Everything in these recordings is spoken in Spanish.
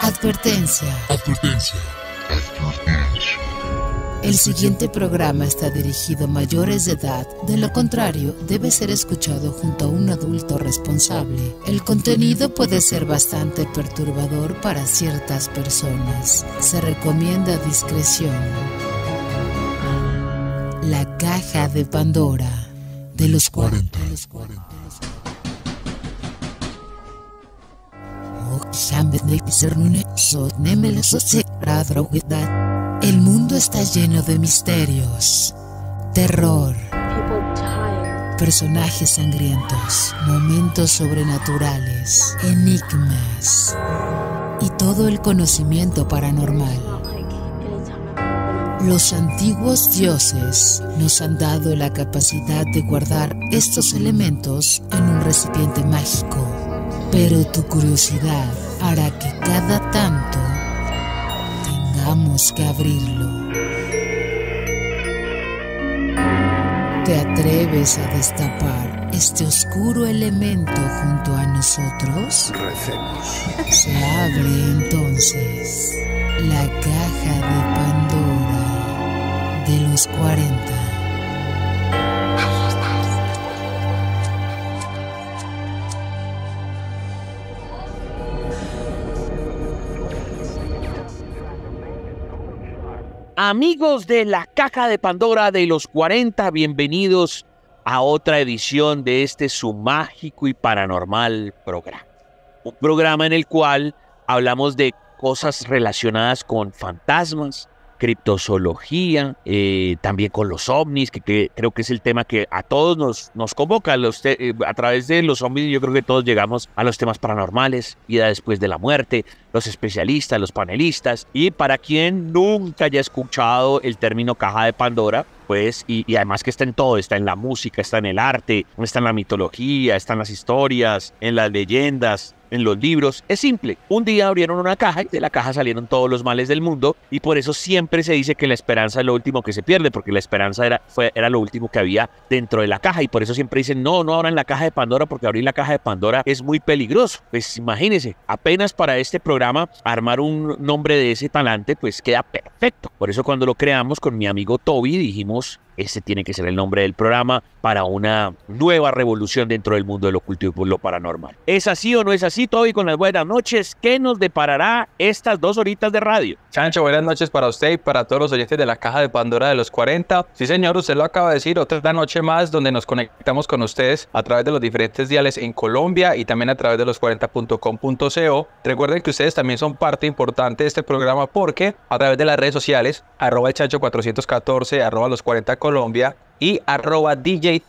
Advertencia. Advertencia. El siguiente programa está dirigido a mayores de edad. De lo contrario, debe ser escuchado junto a un adulto responsable. El contenido puede ser bastante perturbador para ciertas personas. Se recomienda discreción. La caja de Pandora de los 40. De los 40. El mundo está lleno de misterios, terror, personajes sangrientos, momentos sobrenaturales, enigmas y todo el conocimiento paranormal. Los antiguos dioses nos han dado la capacidad de guardar estos elementos en un recipiente mágico, pero tu curiosidad ...para que cada tanto tengamos que abrirlo. ¿Te atreves a destapar este oscuro elemento junto a nosotros? Recemos. Se abre entonces la caja de Pandora de los 40. Amigos de la caja de Pandora de los 40, bienvenidos a otra edición de este su mágico y paranormal programa. Un programa en el cual hablamos de cosas relacionadas con fantasmas, criptozoología, eh, también con los ovnis, que, creo que es el tema que a todos nos, nos convoca. Eh, a través de los ovnis yo creo que todos llegamos a los temas paranormales, vida después de la muerte, los especialistas, los panelistas. Y para quien nunca haya escuchado el término caja de Pandora, pues, y, y, además que está en todo, está en la música, está en el arte, está en la mitología, está en las historias, en las leyendas, en los libros. Es simple. Un día abrieron una caja y de la caja salieron todos los males del mundo y por eso siempre se dice que la esperanza es lo último que se pierde, porque la esperanza era, fue, era lo último que había dentro de la caja y por eso siempre dicen, no, no abran la caja de Pandora porque abrir la caja de Pandora es muy peligroso. Pues imagínense, apenas para este programa armar un nombre de ese talante pues queda perfecto. Por eso cuando lo creamos con mi amigo Toby dijimos, ese tiene que ser el nombre del programa, para una nueva revolución dentro del mundo de lo oculto y lo paranormal. ¿Es así o no es así, Toby, con las buenas noches? ¿Qué nos deparará estas dos horitas de radio? Chancho, buenas noches para usted y para todos los oyentes de la Caja de Pandora de los 40. Sí, señor, usted lo acaba de decir, otra noche más donde nos conectamos con ustedes a través de los diferentes diales en Colombia y también a través de los 40.com.co. Recuerden que ustedes también son parte importante de este programa porque a través de las redes sociales, arroba chancho 414, arroba los 40 Colombia y arroba DJ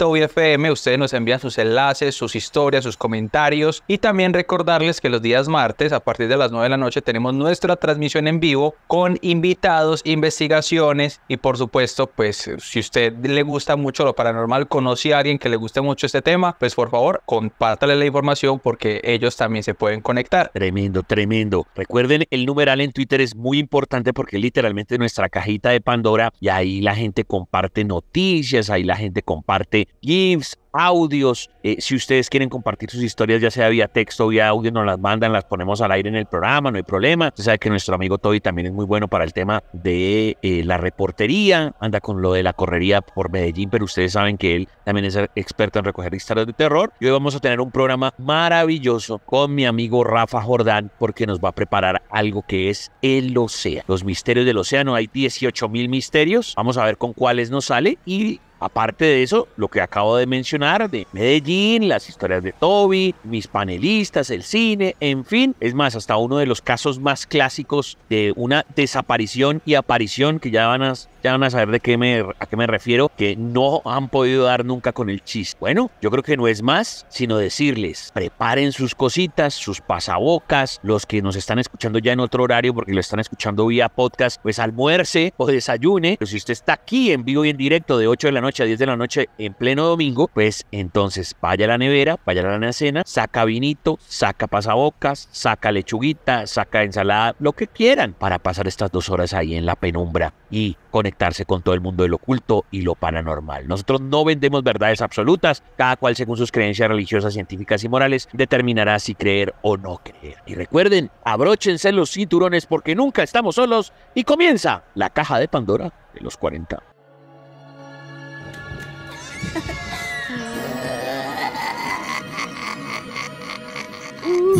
Ustedes nos envían sus enlaces, sus historias, sus comentarios. Y también recordarles que los días martes, a partir de las 9 de la noche, tenemos nuestra transmisión en vivo con invitados, investigaciones y por supuesto, pues si usted le gusta mucho lo paranormal, conoce a alguien que le guste mucho este tema, pues por favor, compártale la información porque ellos también se pueden conectar. Tremendo, tremendo. Recuerden, el numeral en Twitter es muy importante porque literalmente nuestra cajita de Pandora y ahí la gente comparte noticias ahí la gente comparte GIFs, audios. Eh, si ustedes quieren compartir sus historias, ya sea vía texto o vía audio, nos las mandan, las ponemos al aire en el programa, no hay problema. Usted sabe que nuestro amigo Toby también es muy bueno para el tema de eh, la reportería, anda con lo de la correría por Medellín, pero ustedes saben que él también es experto en recoger historias de terror. Y hoy vamos a tener un programa maravilloso con mi amigo Rafa Jordán, porque nos va a preparar algo que es el océano, los misterios del océano. Hay 18 mil misterios, vamos a ver con cuáles nos sale y Aparte de eso, lo que acabo de mencionar de Medellín, las historias de Toby, mis panelistas, el cine, en fin. Es más, hasta uno de los casos más clásicos de una desaparición y aparición que ya van a, saber de qué me, a qué me refiero, que no han podido dar nunca con el chiste. Bueno, yo creo que no es más sino decirles, preparen sus cositas, sus pasabocas, los que nos están escuchando ya en otro horario porque lo están escuchando vía podcast, pues almuerce o desayune. Pero si usted está aquí en vivo y en directo de 8 de la noche, a 10 de la noche, en pleno domingo, pues entonces vaya a la nevera, vaya a la cena, saca vinito, saca pasabocas, saca lechuguita, saca ensalada, lo que quieran, para pasar estas dos horas ahí en la penumbra y conectarse con todo el mundo de lo oculto y lo paranormal. Nosotros no vendemos verdades absolutas, cada cual según sus creencias religiosas, científicas y morales determinará si creer o no creer. Y recuerden, abróchense los cinturones porque nunca estamos solos y comienza la caja de Pandora de los 40.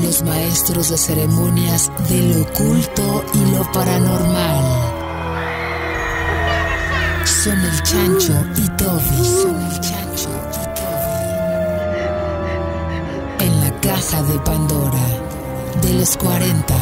Los maestros de ceremonias de lo oculto y lo paranormal. Son el chancho y Toby. Son el chancho y En la caja de Pandora de los 40.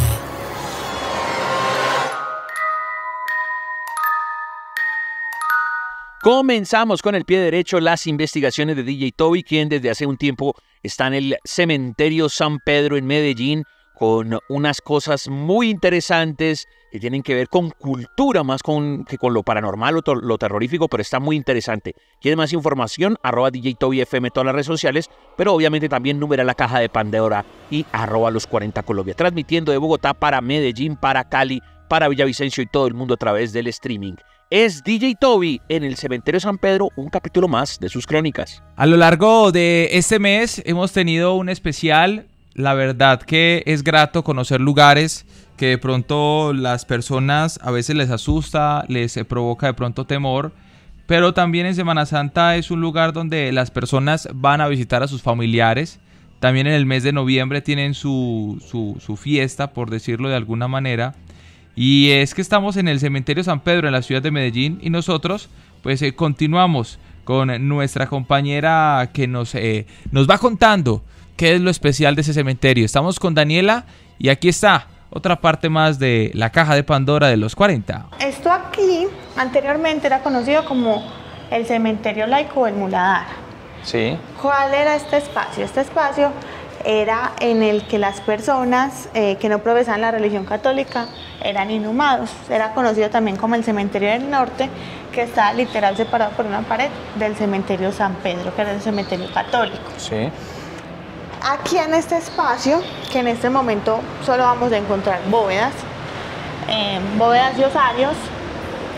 Comenzamos con el pie derecho las investigaciones de DJ Toby, quien desde hace un tiempo está en el cementerio San Pedro en Medellín con unas cosas muy interesantes que tienen que ver con cultura más con, que con lo paranormal o lo terrorífico, pero está muy interesante. Quiere más información? Arroba DJ Toby FM todas las redes sociales, pero obviamente también número la caja de Pandora y arroba los 40 Colombia, transmitiendo de Bogotá para Medellín, para Cali, para Villavicencio y todo el mundo a través del streaming es DJ Toby en el Cementerio San Pedro, un capítulo más de sus crónicas. A lo largo de este mes hemos tenido un especial, la verdad que es grato conocer lugares que de pronto las personas a veces les asusta, les provoca de pronto temor, pero también en Semana Santa es un lugar donde las personas van a visitar a sus familiares. También en el mes de noviembre tienen su, su, su fiesta, por decirlo de alguna manera, y es que estamos en el Cementerio San Pedro, en la ciudad de Medellín, y nosotros pues eh, continuamos con nuestra compañera que nos, eh, nos va contando qué es lo especial de ese cementerio. Estamos con Daniela y aquí está otra parte más de la caja de Pandora de los 40. Esto aquí anteriormente era conocido como el cementerio laico del Muladar. Sí. ¿Cuál era este espacio? Este espacio era en el que las personas eh, que no profesaban la religión católica eran inhumados. Era conocido también como el Cementerio del Norte, que está literal separado por una pared del Cementerio San Pedro, que era el cementerio católico. Sí. Aquí en este espacio, que en este momento solo vamos a encontrar bóvedas, eh, bóvedas y osarios,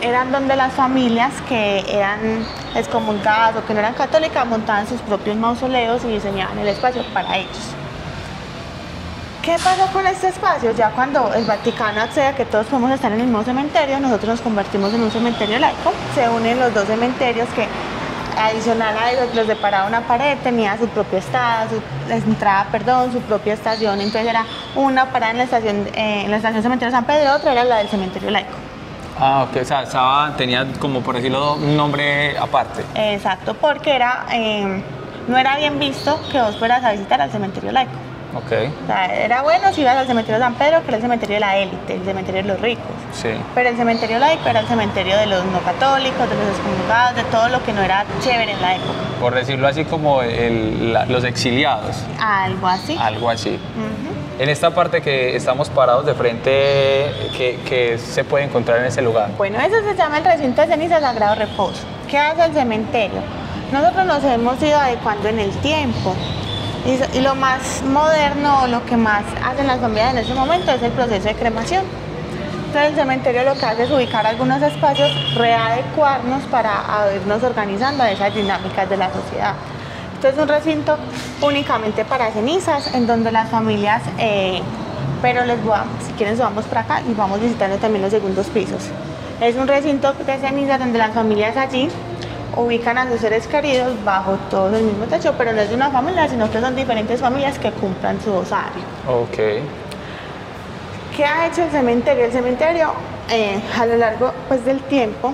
eran donde las familias que eran excomunicadas pues, o que no eran católicas montaban sus propios mausoleos y diseñaban el espacio para ellos. ¿Qué pasó con este espacio? Ya cuando el Vaticano accede a que todos podemos estar en el mismo cementerio, nosotros nos convertimos en un cementerio laico. Se unen los dos cementerios que adicional a ellos los deparaba una pared, tenía su propia estado, entrada, perdón, su propia estación. Entonces era una parada en la estación, eh, en la estación cementerio San Pedro, otra era la del cementerio laico. Ah, ok, o sea, tenía como por decirlo un nombre aparte. Exacto, porque era, em, no era bien visto que vos fueras a visitar al cementerio laico. Ok. O sea, era bueno si ibas al cementerio de San Pedro, que era el cementerio de la élite, el cementerio de los ricos. Sí. Pero el cementerio laico era el cementerio de los no católicos, de los excomulgados, de todo lo que no era chévere en la época. Por decirlo así, como los exiliados. Algo así. Algo así. En esta parte que estamos parados de frente, ¿qué, se puede encontrar en ese lugar? Bueno, eso se llama el recinto de cenizas Sagrado Reposo. ¿Qué hace el cementerio? Nosotros nos hemos ido adecuando en el tiempo. Y, lo más moderno, lo que más hacen las familias en ese momento es el proceso de cremación. Entonces el cementerio lo que hace es ubicar algunos espacios, readecuarnos para irnos organizando a esas dinámicas de la sociedad es un recinto únicamente para cenizas, en donde las familias, eh, pero les voy si quieren, vamos para acá y vamos visitando también los segundos pisos. Es un recinto de cenizas donde las familias allí ubican a sus seres queridos bajo todo el mismo techo, pero no es de una familia, sino que son diferentes familias que cumplan su osario. Ok. ¿Qué ha hecho el cementerio? El cementerio, eh, a lo largo pues, del tiempo,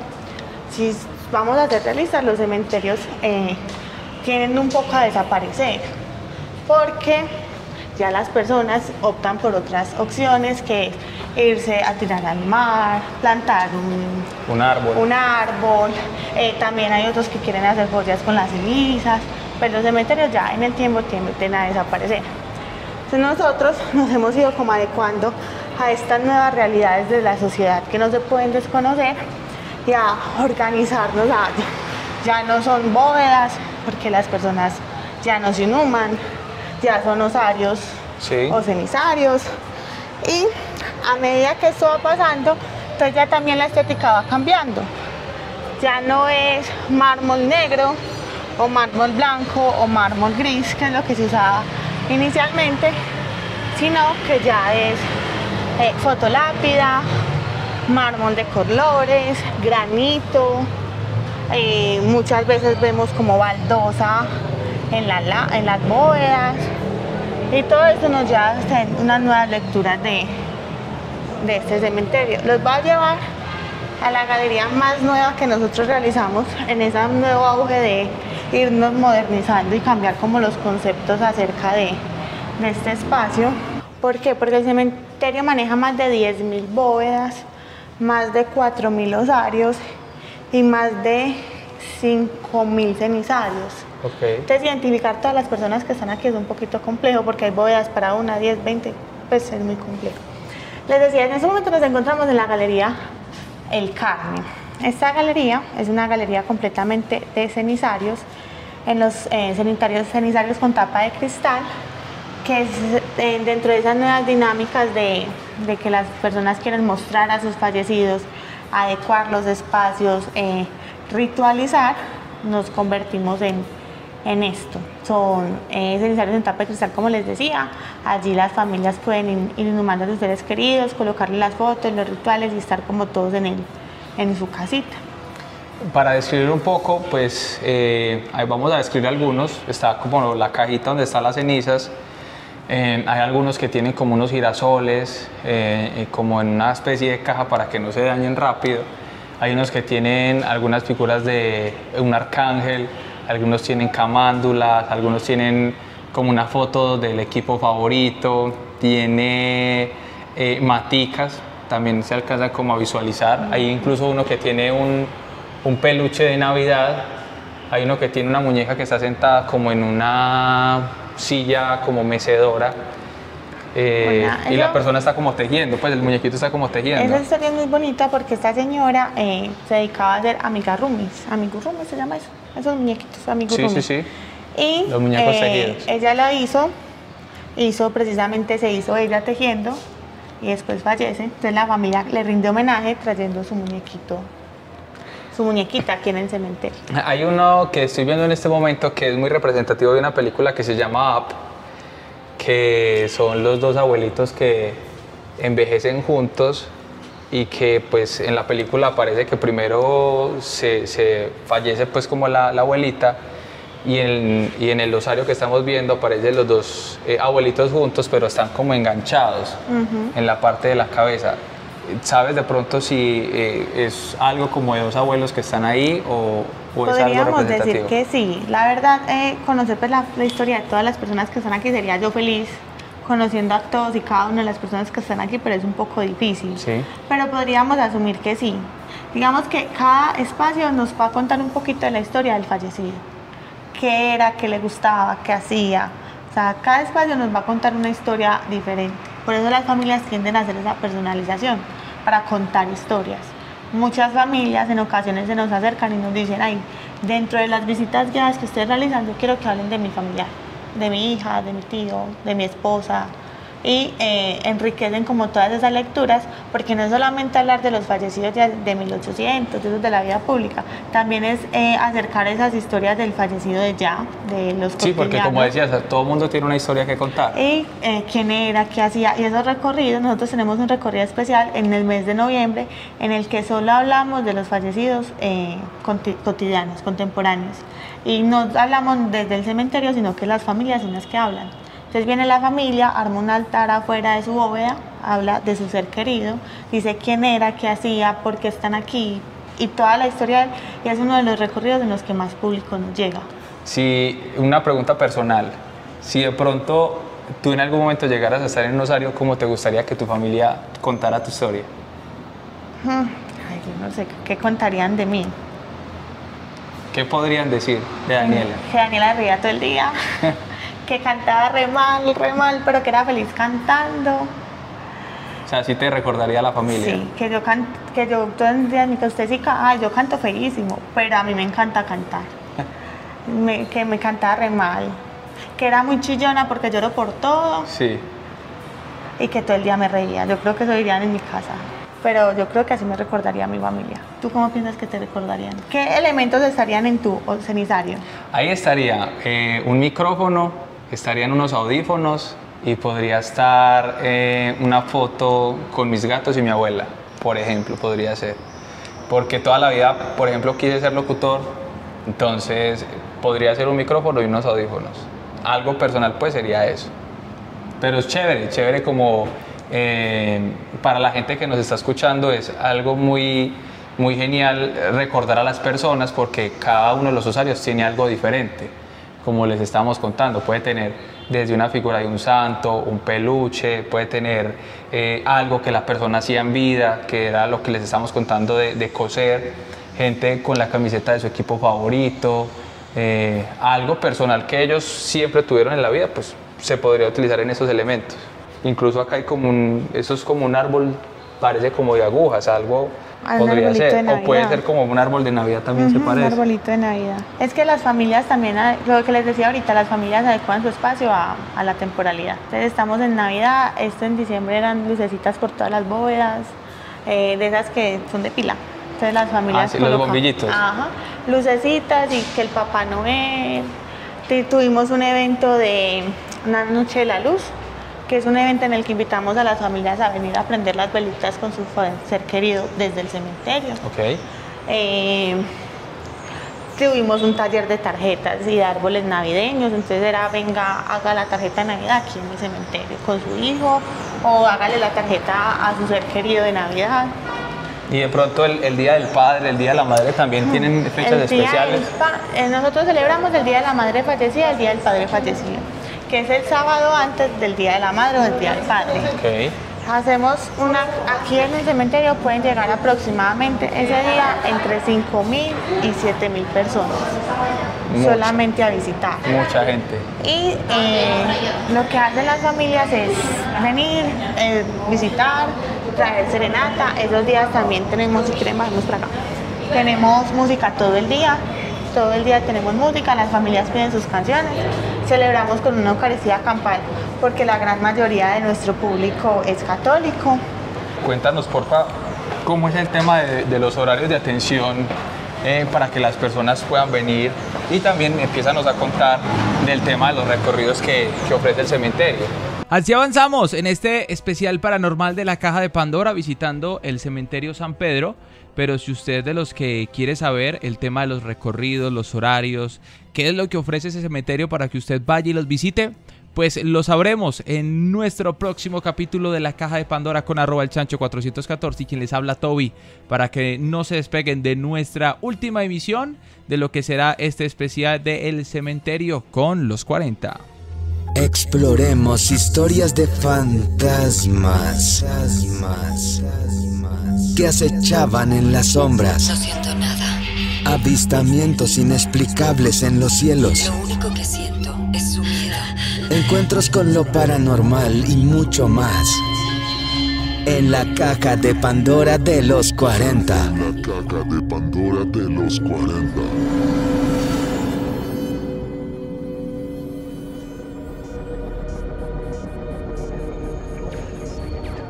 si vamos a hacer realizar los cementerios eh, quieren un poco a desaparecer, porque ya las personas optan por otras opciones que irse a tirar al mar, plantar un, un árbol. Un árbol. Eh, también hay otros que quieren hacer joyas con las cenizas, pero los cementerios ya en el tiempo tienden a desaparecer. Entonces nosotros nos hemos ido como adecuando a estas nuevas realidades de la sociedad que no se pueden desconocer y a organizarnos ya no son bóvedas, porque las personas ya no se inhuman, ya son osarios o cenizarios. Y a medida que esto va pasando, entonces ya también la estética va cambiando. Ya no es mármol negro o mármol blanco o mármol gris, que es lo que se usaba inicialmente, sino que ya es eh, fotolápida, mármol de colores, granito, eh, muchas veces vemos como baldosa en, la, en las bóvedas y todo esto nos lleva a hacer unas nuevas lecturas de, de este cementerio. Los va a llevar a la galería más nueva que nosotros realizamos en ese nuevo auge de irnos modernizando y cambiar como los conceptos acerca de, de este espacio. ¿Por qué? Porque el cementerio maneja más de 10.000 bóvedas, más de 4.000 osarios y más de 5.000 cenizarios. Okay. Entonces, identificar todas las personas que están aquí es un poquito complejo porque hay bóvedas para una, 10, 20, pues es muy complejo. Les decía, en ese momento nos encontramos en la galería El Carmen. Esta galería es una galería completamente de cenizarios, en los eh, cenizarios, con tapa de cristal, que es eh, dentro de esas nuevas dinámicas de, de que las personas quieren mostrar a sus fallecidos, adecuar los espacios, eh, ritualizar, nos convertimos en, en esto. Son eh, es el en tapa de cristal, como les decía. Allí las familias pueden ir inhumando a sus seres queridos, colocarle las fotos, los rituales y estar como todos en, el, en su casita. Para describir un poco, pues eh, ahí vamos a describir algunos. Está como la cajita donde están las cenizas eh, hay algunos que tienen como unos girasoles, eh, como en una especie de caja para que no se dañen rápido. Hay unos que tienen algunas figuras de un arcángel, algunos tienen camándulas, algunos tienen como una foto del equipo favorito, tiene eh, maticas, también se alcanza como a visualizar. Hay incluso uno que tiene un, un peluche de Navidad, hay uno que tiene una muñeca que está sentada como en una silla como mecedora. Eh, y la persona está como tejiendo, pues el muñequito está como tejiendo. Esa historia es muy bonita porque esta señora eh, se dedicaba a hacer amigarrumis, amigurumis se llama eso, esos muñequitos amigurumis. Sí, sí, sí. Y los muñecos eh, Ella lo hizo, hizo precisamente, se hizo ella tejiendo y después fallece. Entonces la familia le rinde homenaje trayendo su muñequito su muñequita aquí en el cementerio. Hay uno que estoy viendo en este momento que es muy representativo de una película que se llama Up, que son los dos abuelitos que envejecen juntos y que pues en la película parece que primero se, se fallece pues como la, la abuelita y en, y en, el osario que estamos viendo aparecen los dos eh, abuelitos juntos pero están como enganchados en la parte de la cabeza sabes de pronto si eh, es algo como de dos abuelos que están ahí o, Podríamos es algo representativo? decir que sí. La verdad, eh, conocer pues, la, historia de todas las personas que están aquí sería yo feliz conociendo a todos y cada una de las personas que están aquí, pero es un poco difícil. Sí. Pero podríamos asumir que sí. Digamos que cada espacio nos va a contar un poquito de la historia del fallecido. ¿Qué era? ¿Qué le gustaba? ¿Qué hacía? O sea, cada espacio nos va a contar una historia diferente. Por eso las familias tienden a hacer esa personalización, para contar historias. Muchas familias en ocasiones se nos acercan y nos dicen, ay, dentro de las visitas guiadas que estoy realizando, quiero que hablen de mi familia, de mi hija, de mi tío, de mi esposa, y eh, enriquecen como todas esas lecturas, porque no es solamente hablar de los fallecidos de, 1800, de, de la vida pública, también es eh, acercar esas historias del fallecido de ya, de los Sí, porque como decías, todo el mundo tiene una historia que contar. Y eh, quién era, qué hacía, y esos recorridos, nosotros tenemos un recorrido especial en el mes de noviembre en el que solo hablamos de los fallecidos cotidianos, contemporáneos, y no hablamos desde el cementerio, sino que las familias son las que hablan. Entonces viene la familia, arma un altar afuera de su bóveda, habla de su ser querido, dice quién era, qué hacía, por qué están aquí y toda la historia Y es uno de los recorridos en los que más público nos llega. Si una pregunta personal, si de pronto tú en algún momento llegaras a estar en un osario, ¿cómo te gustaría que tu familia contara tu historia? Hmm. Ay, yo no sé qué contarían de mí. ¿Qué podrían decir de Daniela? Que Daniela ría todo el día. que cantaba re mal, re mal, pero que era feliz cantando. O sea, sí te recordaría a la familia. Sí, que yo canto, que yo, me que usted sí, ah, yo canto feísimo, pero a mí me encanta cantar. que me cantaba re mal, que era muy chillona porque lloro por todo. Sí. Y que todo el día me reía. Yo creo que eso irían en mi casa. Pero yo creo que así me recordaría a mi familia. ¿Tú cómo piensas que te recordarían? ¿Qué elementos estarían en tu cenizario? Ahí estaría eh, un micrófono, estarían unos audífonos y podría estar eh, una foto con mis gatos y mi abuela, por ejemplo, podría ser. Porque toda la vida, por ejemplo, quise ser locutor, entonces podría ser un micrófono y unos audífonos. Algo personal pues sería eso. Pero es chévere, chévere como eh, para la gente que nos está escuchando es algo muy, muy genial recordar a las personas porque cada uno de los usuarios tiene algo diferente como les estamos contando, puede tener desde una figura de un santo, un peluche, puede tener eh, algo que la persona hacía en vida, que era lo que les estamos contando de, coser, gente con la camiseta de su equipo favorito, eh, algo personal que ellos siempre tuvieron en la vida, pues se podría utilizar en esos elementos. Incluso acá hay como un, eso es como un árbol parece como de agujas, algo podría ser. O puede ser como un árbol de Navidad también se parece. Un arbolito de Navidad. Es que las familias también, ah, lo que les decía ahorita, las familias adecuan su espacio a, la temporalidad. Entonces estamos en Navidad, esto en diciembre eran lucecitas por todas las bóvedas, eh, de esas que son de pila. Entonces las familias... Ah, colocan, los bombillitos. Ajá, lucecitas y que el Papá Noel. Tuvimos un evento de una noche de la luz que es un evento en el que invitamos a las familias a venir a aprender las velitas con su ser querido desde el cementerio. Ok. Eh, tuvimos un taller de tarjetas y de árboles navideños, entonces era venga, haga la tarjeta de Navidad aquí en mi cementerio con su hijo o hágale la tarjeta a su ser querido de Navidad. Y de pronto el, Día del Padre, el Día de la Madre también tienen fechas especiales. Eh, nosotros celebramos el Día de la Madre fallecida y el Día del Padre fallecido que es el sábado antes del Día de la Madre o del Día del Padre. Hacemos una, aquí en el cementerio pueden llegar aproximadamente ese día entre 5.000 y 7.000 personas. solamente a visitar. Mucha gente. Y eh, lo que hacen las familias es venir, eh, visitar, traer serenata. Esos días también tenemos, si Tenemos música todo el día todo el día tenemos música, las familias piden sus canciones, celebramos con una Eucaristía campal porque la gran mayoría de nuestro público es católico. Cuéntanos, por favor, cómo es el tema de, los horarios de atención eh, para que las personas puedan venir y también empiezanos a contar del tema de los recorridos que ofrece el cementerio. Así avanzamos en este especial paranormal de la caja de Pandora visitando el cementerio San Pedro. Pero si usted de los que quiere saber el tema de los recorridos, los horarios, qué es lo que ofrece ese cementerio para que usted vaya y los visite, pues lo sabremos en nuestro próximo capítulo de la caja de Pandora con arroba el chancho 414 y quien les habla Toby para que no se despeguen de nuestra última emisión de lo que será este especial de Cementerio con los 40. Exploremos historias de fantasmas que acechaban en las sombras. Avistamientos inexplicables en los cielos. Encuentros con lo paranormal y mucho más. En la caja de Pandora de los 40. La caja de Pandora de los 40.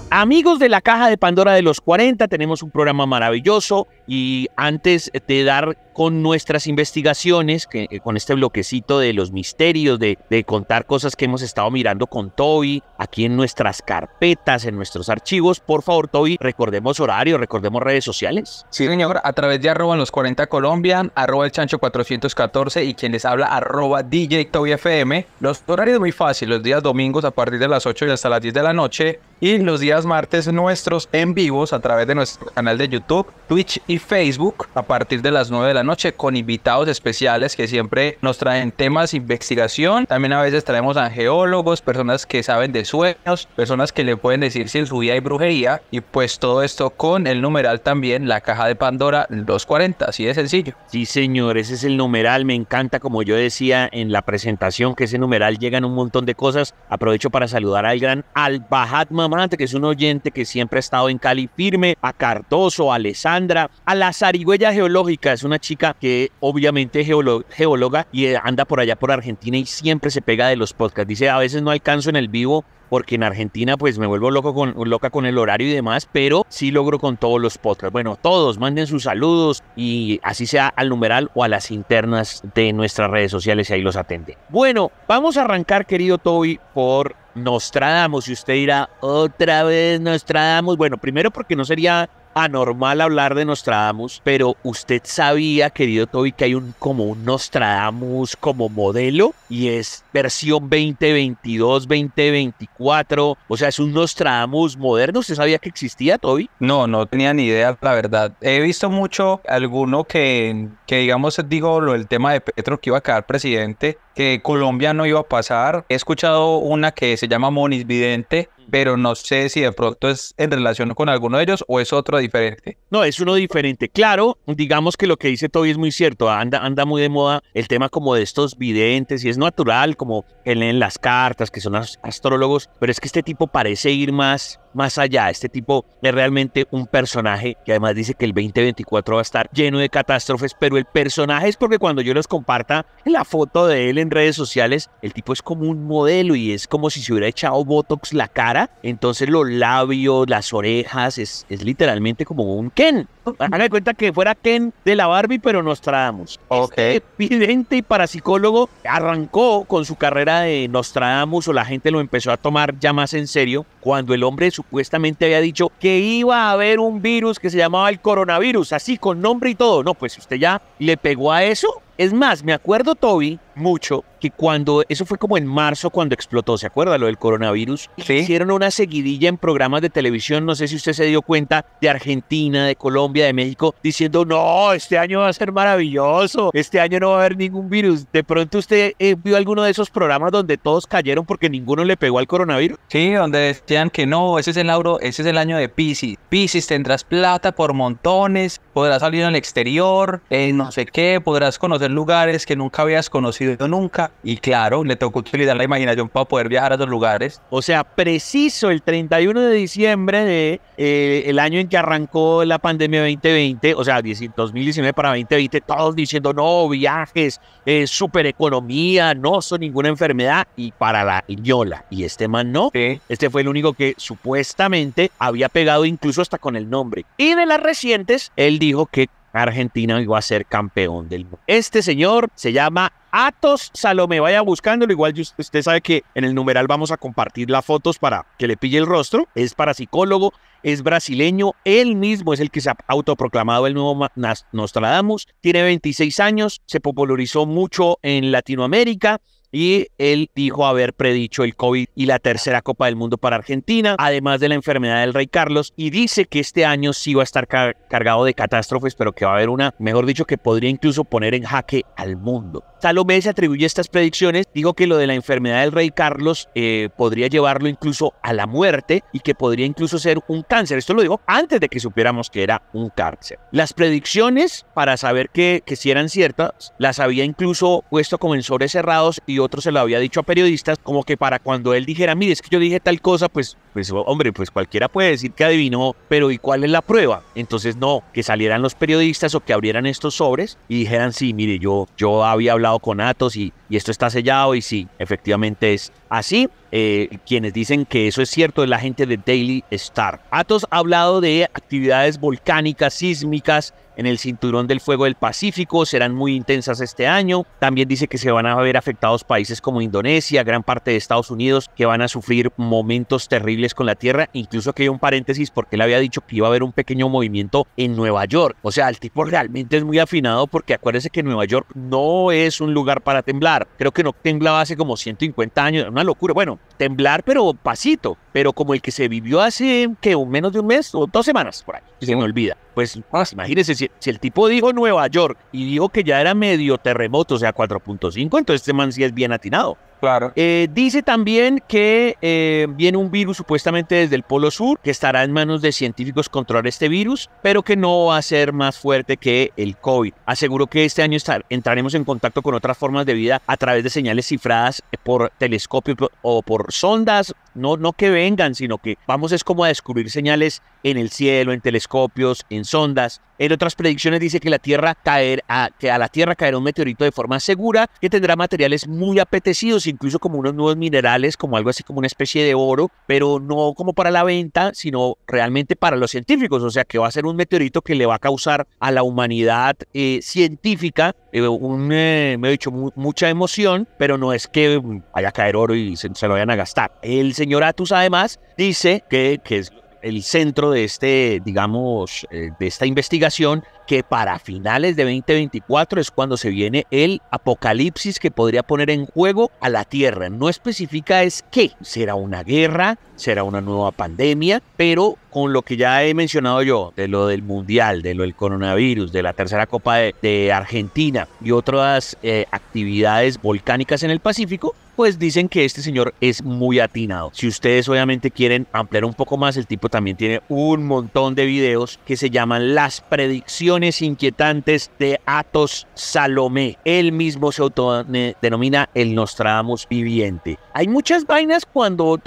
Amigos de la Caja de Pandora de los 40, tenemos un programa maravilloso y antes de dar con nuestras investigaciones, que, eh, con este bloquecito de los misterios, de, de, contar cosas que hemos estado mirando con Toby, aquí en nuestras carpetas, en nuestros archivos, por favor, Toby, recordemos horario, recordemos redes sociales. Sí, señor, a través de arroba los 40 Colombian, arroba el chancho 414 y quien les habla, arroba DJ Toby FM. Los horarios muy fácil, los días domingos a partir de las 8 y hasta las 10 de la noche y los días martes nuestros en vivos a través de nuestro canal de YouTube, Twitch y Facebook a partir de las 9 de la noche con invitados especiales que siempre nos traen temas de investigación. También a veces traemos a geólogos, personas que saben de sueños, personas que le pueden decir si en su vida hay brujería. Y pues todo esto con el numeral también, la caja de Pandora 240, así de sencillo. Sí, señor, ese es el numeral. Me encanta, como yo decía en la presentación, que ese numeral llegan un montón de cosas. Aprovecho para saludar al gran Al-Bahat Mamante, que es un oyente que siempre ha estado en Cali firme, a Cardoso, a Alessandra, a la zarigüeya geológica. Es una chica que obviamente es geóloga y eh, anda por allá por Argentina y siempre se pega de los podcasts. Dice, a veces no alcanzo en el vivo porque en Argentina pues me vuelvo loco con, loca con el horario y demás, pero sí logro con todos los podcasts. Bueno, todos manden sus saludos y así sea al numeral o a las internas de nuestras redes sociales y ahí los atende. Bueno, vamos a arrancar querido Toby por Nostradamus y usted irá otra vez Nostradamus. Bueno, primero porque no sería anormal hablar de Nostradamus, pero usted sabía, querido Toby, que hay un como un Nostradamus como modelo y es versión 2022, 2024, o sea, es un Nostradamus moderno. ¿Usted sabía que existía, Toby? No, no tenía ni idea, la verdad. He visto mucho alguno que, que digamos, digo, lo, el tema de Petro que iba a quedar presidente que Colombia no iba a pasar. He escuchado una que se llama Vidente, pero no sé si de pronto es en relación con alguno de ellos o es otro diferente. No, es uno diferente. Claro, digamos que lo que dice Toby es muy cierto. Anda, anda muy de moda el tema como de estos videntes y es natural como que leen las cartas, que son los astrólogos, pero es que este tipo parece ir más más allá. Este tipo es realmente un personaje que además dice que el 2024 va a estar lleno de catástrofes, pero el personaje es porque cuando yo les comparta la foto de él en redes sociales, el tipo es como un modelo y es como si se hubiera echado Botox la cara, entonces los labios, las orejas, es, es literalmente como un Ken. Hagan cuenta que fuera Ken de la Barbie, pero Nostradamus. Ok. Este y parapsicólogo arrancó con su carrera de Nostradamus o la gente lo empezó a tomar ya más en serio cuando el hombre su supuestamente había dicho que iba a haber un virus que se llamaba el coronavirus, así con nombre y todo. No, pues usted ya le pegó a eso, es más, me acuerdo, Toby, mucho que cuando eso fue como en marzo cuando explotó, ¿se acuerda lo del coronavirus? Sí. Hicieron una seguidilla en programas de televisión, no sé si usted se dio cuenta, de Argentina, de Colombia, de México, diciendo, no, este año va a ser maravilloso, este año no va a haber ningún virus. De pronto usted eh, vio alguno de esos programas donde todos cayeron porque ninguno le pegó al coronavirus. Sí, donde decían que no, ese es el, ese es el año de Pisces. Pisces tendrás plata por montones, podrás salir al exterior, eh, no sé qué, podrás conocer lugares que nunca habías conocido nunca. Y claro, le tocó utilizar la imaginación para poder viajar a esos lugares. O sea, preciso el 31 de diciembre del de, eh, año en que arrancó la pandemia 2020, o sea, 2019 para 2020, todos diciendo, no, viajes, eh, super economía, no son ninguna enfermedad. Y para la yola. Y este man no. Este fue el único que supuestamente había pegado incluso hasta con el nombre. Y de las recientes, él dijo que Argentina iba a ser campeón del mundo. Este señor se llama Atos Salome. Vaya buscándolo. Igual usted sabe que en el numeral vamos a compartir las fotos para que le pille el rostro. Es parapsicólogo, es brasileño. Él mismo es el que se ha autoproclamado el nuevo Nostradamus. Tiene 26 años. Se popularizó mucho en Latinoamérica y él dijo haber predicho el COVID y la tercera Copa del Mundo para Argentina, además de la enfermedad del Rey Carlos, y dice que este año sí va a estar cargado de catástrofes, pero que va a haber una, mejor dicho, que podría incluso poner en jaque al mundo. Salomé se atribuye estas predicciones, dijo que lo de la enfermedad del Rey Carlos eh, podría llevarlo incluso a la muerte y que podría incluso ser un cáncer. Esto lo digo antes de que supiéramos que era un cáncer. Las predicciones, para saber que, si eran ciertas, las había incluso puesto como en cerrados y y otro se lo había dicho a periodistas, como que para cuando él dijera, mire, es que yo dije tal cosa, pues, pues hombre, pues cualquiera puede decir que adivinó, pero ¿y cuál es la prueba? Entonces no, que salieran los periodistas o que abrieran estos sobres y dijeran, sí, mire, yo, yo había hablado con Atos y, y esto está sellado y sí, efectivamente es así. Eh, quienes dicen que eso es cierto de la gente de Daily Star. Atos ha hablado de actividades volcánicas, sísmicas en el cinturón del fuego del Pacífico, serán muy intensas este año. También dice que se van a ver afectados países como Indonesia, gran parte de Estados Unidos, que van a sufrir momentos terribles con la Tierra. Incluso que hay un paréntesis porque él había dicho que iba a haber un pequeño movimiento en Nueva York. O sea, el tipo realmente es muy afinado porque acuérdese que Nueva York no es un lugar para temblar. Creo que no temblaba hace como 150 años, una locura. Bueno, temblar, pero pasito pero como el que se vivió hace que menos de un mes o dos semanas por ahí, se me olvida. Pues imagínense, si, el tipo dijo Nueva York y dijo que ya era medio terremoto, o sea, 4.5, entonces este man sí es bien atinado. Claro. Eh, dice también que eh, viene un virus supuestamente desde el Polo Sur, que estará en manos de científicos controlar este virus, pero que no va a ser más fuerte que el COVID. Aseguró que este año entraremos en contacto con otras formas de vida a través de señales cifradas por telescopio o por sondas no, no que vengan, sino que vamos es como a descubrir señales en el cielo, en telescopios, en sondas. En otras predicciones dice que, la tierra caer a, que a la Tierra caerá un meteorito de forma segura que tendrá materiales muy apetecidos, incluso como unos nuevos minerales, como algo así como una especie de oro, pero no como para la venta, sino realmente para los científicos. O sea que va a ser un meteorito que le va a causar a la humanidad eh, científica eh, eh, me he dicho, mucha emoción, pero no es que vaya a caer oro y se, se lo vayan a gastar. El señor señor Atus además dice que, es el centro de este, digamos, eh, de esta investigación, que para finales de 2024 es cuando se viene el apocalipsis que podría poner en juego a la Tierra. No especifica es qué, será una guerra, será una nueva pandemia, pero con lo que ya he mencionado yo, de lo del mundial, de lo del coronavirus, de la tercera copa de, Argentina y otras eh, actividades volcánicas en el Pacífico, pues dicen que este señor es muy atinado. Si ustedes obviamente quieren ampliar un poco más, el tipo también tiene un montón de videos que se llaman Las predicciones inquietantes de Atos Salomé. Él mismo se autodenomina el Nostradamus viviente. Hay muchas vainas cuando,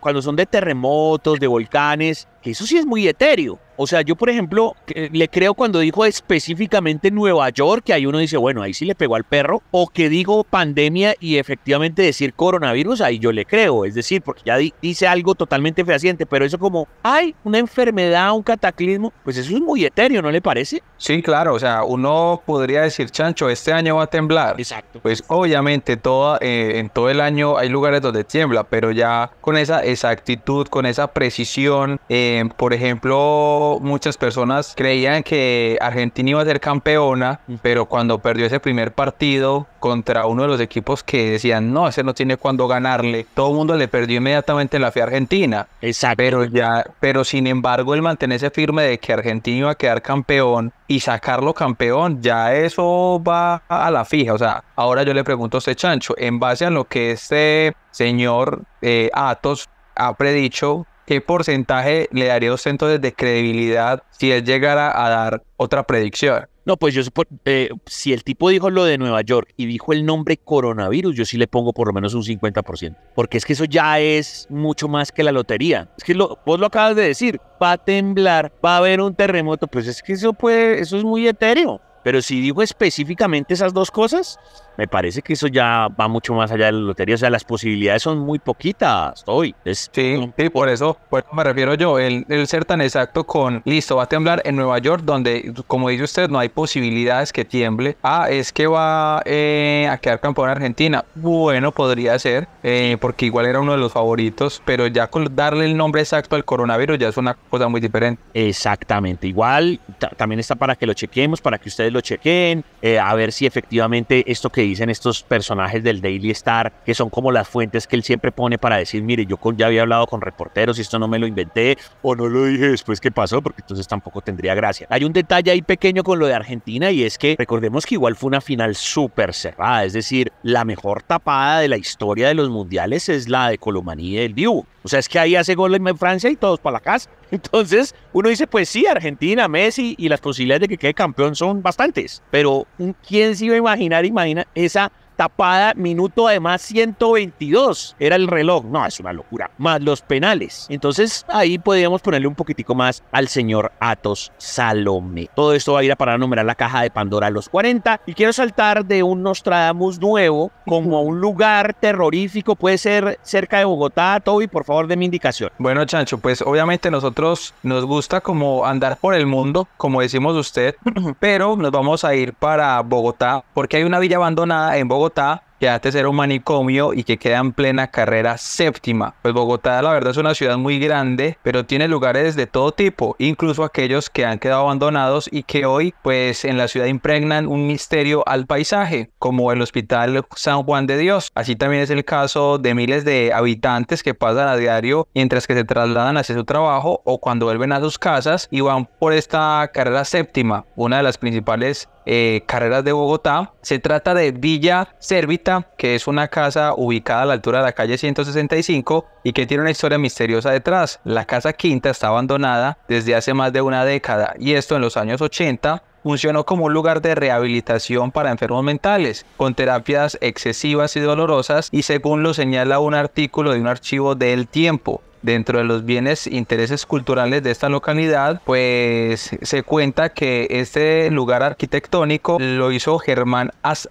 cuando son de terremotos, de volcanes, que eso sí es muy etéreo. O sea, yo, por ejemplo, le creo cuando dijo específicamente Nueva York, que ahí uno dice, bueno, ahí sí le pegó al perro, o que digo pandemia y efectivamente decir coronavirus, ahí yo le creo, es decir, porque ya dice algo totalmente fehaciente, pero eso como, hay una enfermedad, un cataclismo, pues eso es muy etéreo, ¿no le parece? Sí, claro, o sea, uno podría decir, Chancho, este año va a temblar. Exacto. Pues obviamente toda, eh, en todo el año hay lugares donde tiembla, pero ya con esa exactitud, con esa precisión, eh, eh, por ejemplo, muchas personas creían que Argentina iba a ser campeona, pero cuando perdió ese primer partido contra uno de los equipos que decían, no, ese no tiene cuándo ganarle, todo el mundo le perdió inmediatamente la FIA Argentina. Exacto. Pero, ya, pero sin embargo, el mantenerse firme de que Argentina iba a quedar campeón y sacarlo campeón, ya eso va a la fija. O sea, ahora yo le pregunto a usted, Chancho, en base a lo que este señor eh, Atos ha predicho ¿qué porcentaje le daría usted de credibilidad si él llegara a dar otra predicción? No, pues yo, eh, si el tipo dijo lo de Nueva York y dijo el nombre coronavirus, yo sí le pongo por lo menos un 50%, porque es que eso ya es mucho más que la lotería. Es que lo, vos lo acabas de decir, va a temblar, va a haber un terremoto, pues es que eso puede, eso es muy etéreo. Pero si digo específicamente esas dos cosas, me parece que eso ya va mucho más allá de la lotería. O sea, las posibilidades son muy poquitas hoy. sí, por eso, me refiero yo. El, ser tan exacto con, listo, va a temblar en Nueva York, donde, como dice usted, no hay posibilidades que tiemble. Ah, es que va eh, a quedar campeón Argentina. Bueno, podría ser, eh, porque igual era uno de los favoritos, pero ya con darle el nombre exacto al coronavirus ya es una cosa muy diferente. Exactamente. Igual, también está para que lo chequemos, para que ustedes lo lo chequen, eh, a ver si efectivamente esto que dicen estos personajes del Daily Star, que son como las fuentes que él siempre pone para decir, mire, yo ya había hablado con reporteros y esto no me lo inventé o no lo dije después que pasó, porque entonces tampoco tendría gracia. Hay un detalle ahí pequeño con lo de Argentina y es que recordemos que igual fue una final súper cerrada, es decir, la mejor tapada de la historia de los mundiales es la de Colomanía y del Dibu. O sea, es que ahí hace gol en Francia y todos para la casa. Entonces, uno dice, pues sí, Argentina, Messi y las posibilidades de que quede campeón son bastantes, pero ¿quién se iba a imaginar, imagina esa tapada, minuto además 122 era el reloj. No, es una locura. Más los penales. Entonces ahí podríamos ponerle un poquitico más al señor Atos Salome Todo esto va a ir a parar a numerar la caja de Pandora a los 40. Y quiero saltar de un Nostradamus nuevo como a un lugar terrorífico. Puede ser cerca de Bogotá. Toby, por favor, de mi indicación. Bueno, Chancho, pues obviamente nosotros nos gusta como andar por el mundo, como decimos usted, pero nos vamos a ir para Bogotá porque hay una villa abandonada en Bogotá que antes era un manicomio y que queda en plena carrera séptima. Pues Bogotá la verdad es una ciudad muy grande, pero tiene lugares de todo tipo, incluso aquellos que han quedado abandonados y que hoy pues en la ciudad impregnan un misterio al paisaje, como el Hospital San Juan de Dios. Así también es el caso de miles de habitantes que pasan a diario mientras que se trasladan hacia su trabajo o cuando vuelven a sus casas y van por esta carrera séptima, una de las principales eh, Carreras de Bogotá. Se trata de Villa Servita, que es una casa ubicada a la altura de la calle 165 y que tiene una historia misteriosa detrás. La casa quinta está abandonada desde hace más de una década y esto en los años 80 funcionó como un lugar de rehabilitación para enfermos mentales, con terapias excesivas y dolorosas, y según lo señala un artículo de un archivo del tiempo, Dentro de los bienes e intereses culturales de esta localidad, pues se cuenta que este lugar arquitectónico lo hizo Germán As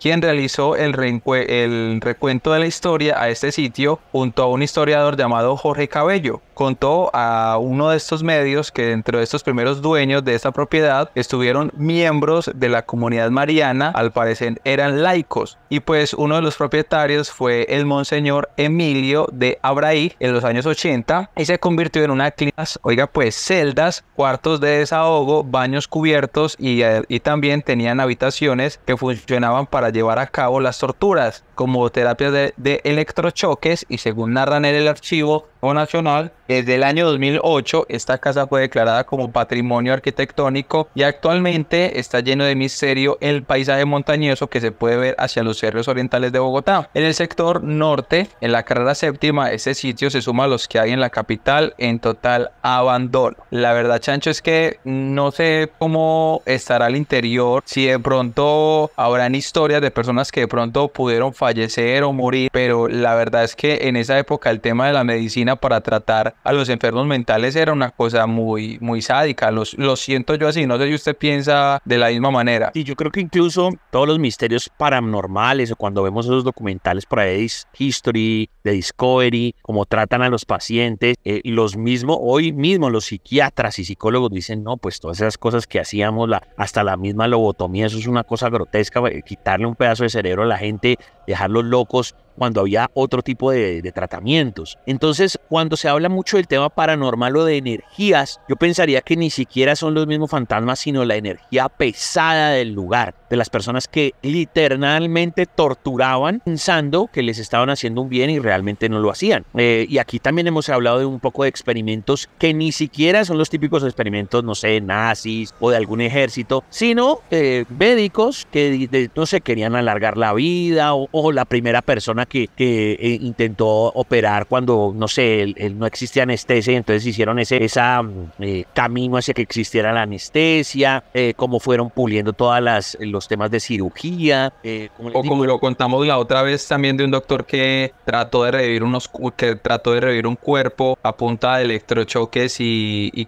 quien realizó el, el recuento de la historia a este sitio junto a un historiador llamado Jorge Cabello. Contó a uno de estos medios que dentro de estos primeros dueños de esta propiedad estuvieron miembros de la comunidad mariana, al parecer eran laicos, y pues uno de los propietarios fue el monseñor Emilio de Abraí, en los años 80 y se convirtió en una clínica, oiga pues, celdas, cuartos de desahogo, baños cubiertos y, eh, y también tenían habitaciones que funcionaban para llevar a cabo las torturas como terapia de, electrochoques y según narra en el archivo nacional, desde el año 2008 esta casa fue declarada como patrimonio arquitectónico y actualmente está lleno de misterio el paisaje montañoso que se puede ver hacia los cerros orientales de Bogotá. En el sector norte, en la carrera séptima, ese sitio se suma a los que hay en la capital en total abandono. La verdad, Chancho, es que no sé cómo estará el interior, si de pronto habrán historias de personas que de pronto pudieron fallecer o morir, pero la verdad es que en esa época el tema de la medicina para tratar a los enfermos mentales era una cosa muy, muy sádica. Los, lo siento yo así, no sé si usted piensa de la misma manera. Y yo creo que incluso todos los misterios paranormales o cuando vemos esos documentales por ahí, History, de Discovery, cómo tratan a los pacientes, eh, y los mismos, hoy mismo los psiquiatras y psicólogos dicen, no, pues todas esas cosas que hacíamos, la, hasta la misma lobotomía, eso es una cosa grotesca, eh, quitarle un pedazo de cerebro a la gente dejarlos locos cuando había otro tipo de, tratamientos. Entonces, cuando se habla mucho del tema paranormal o de energías, yo pensaría que ni siquiera son los mismos fantasmas, sino la energía pesada del lugar, de las personas que literalmente torturaban pensando que les estaban haciendo un bien y realmente no lo hacían. Eh, y aquí también hemos hablado de un poco de experimentos que ni siquiera son los típicos experimentos, no sé, nazis o de algún ejército, sino eh, médicos que no se querían alargar la vida o, o la primera persona que, eh, intentó operar cuando, no sé, no existe anestesia entonces hicieron ese esa, mm, eh, camino hacia que existiera la anestesia, como eh, cómo fueron puliendo todos los temas de cirugía. o como lo contamos la otra vez también de un doctor que trató de revivir unos que trató de revivir un cuerpo a punta de electrochoques y,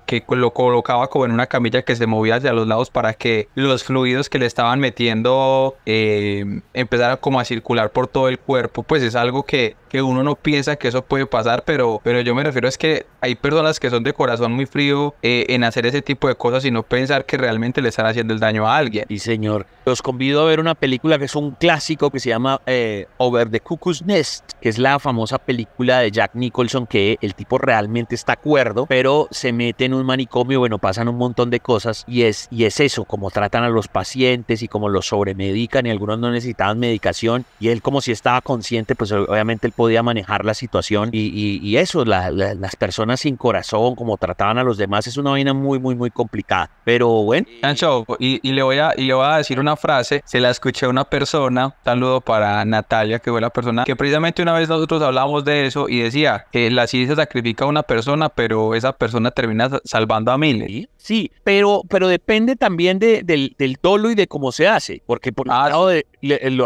que lo colocaba como en una camilla que se movía hacia los lados para que los fluidos que le estaban metiendo empezaran como a circular por todo el cuerpo pues es algo que que uno no piensa que eso puede pasar, pero, pero yo me refiero es que hay personas que son de corazón muy frío eh, en hacer ese tipo de cosas y no pensar que realmente le están haciendo el daño a alguien. Y señor, los convido a ver una película que es un clásico que se llama eh, Over the Cuckoo's Nest, que es la famosa película de Jack Nicholson que el tipo realmente está cuerdo, pero se mete en un manicomio, bueno, pasan un montón de cosas y es, y es eso, como tratan a los pacientes y como los sobremedican y algunos no necesitaban medicación y él como si estaba consciente, pues obviamente el podía manejar la situación y, eso, las personas sin corazón, como trataban a los demás, es una vaina muy, muy, muy complicada. Pero bueno. y, y, le voy a, y le voy a decir una frase, se la escuché a una persona, saludo para Natalia, que fue la persona que precisamente una vez nosotros hablamos de eso y decía que la ciencia sacrifica a una persona, pero esa persona termina salvando a miles. ¿Sí? Sí, pero, pero depende también de, del, del, dolo y de cómo se hace, porque por lo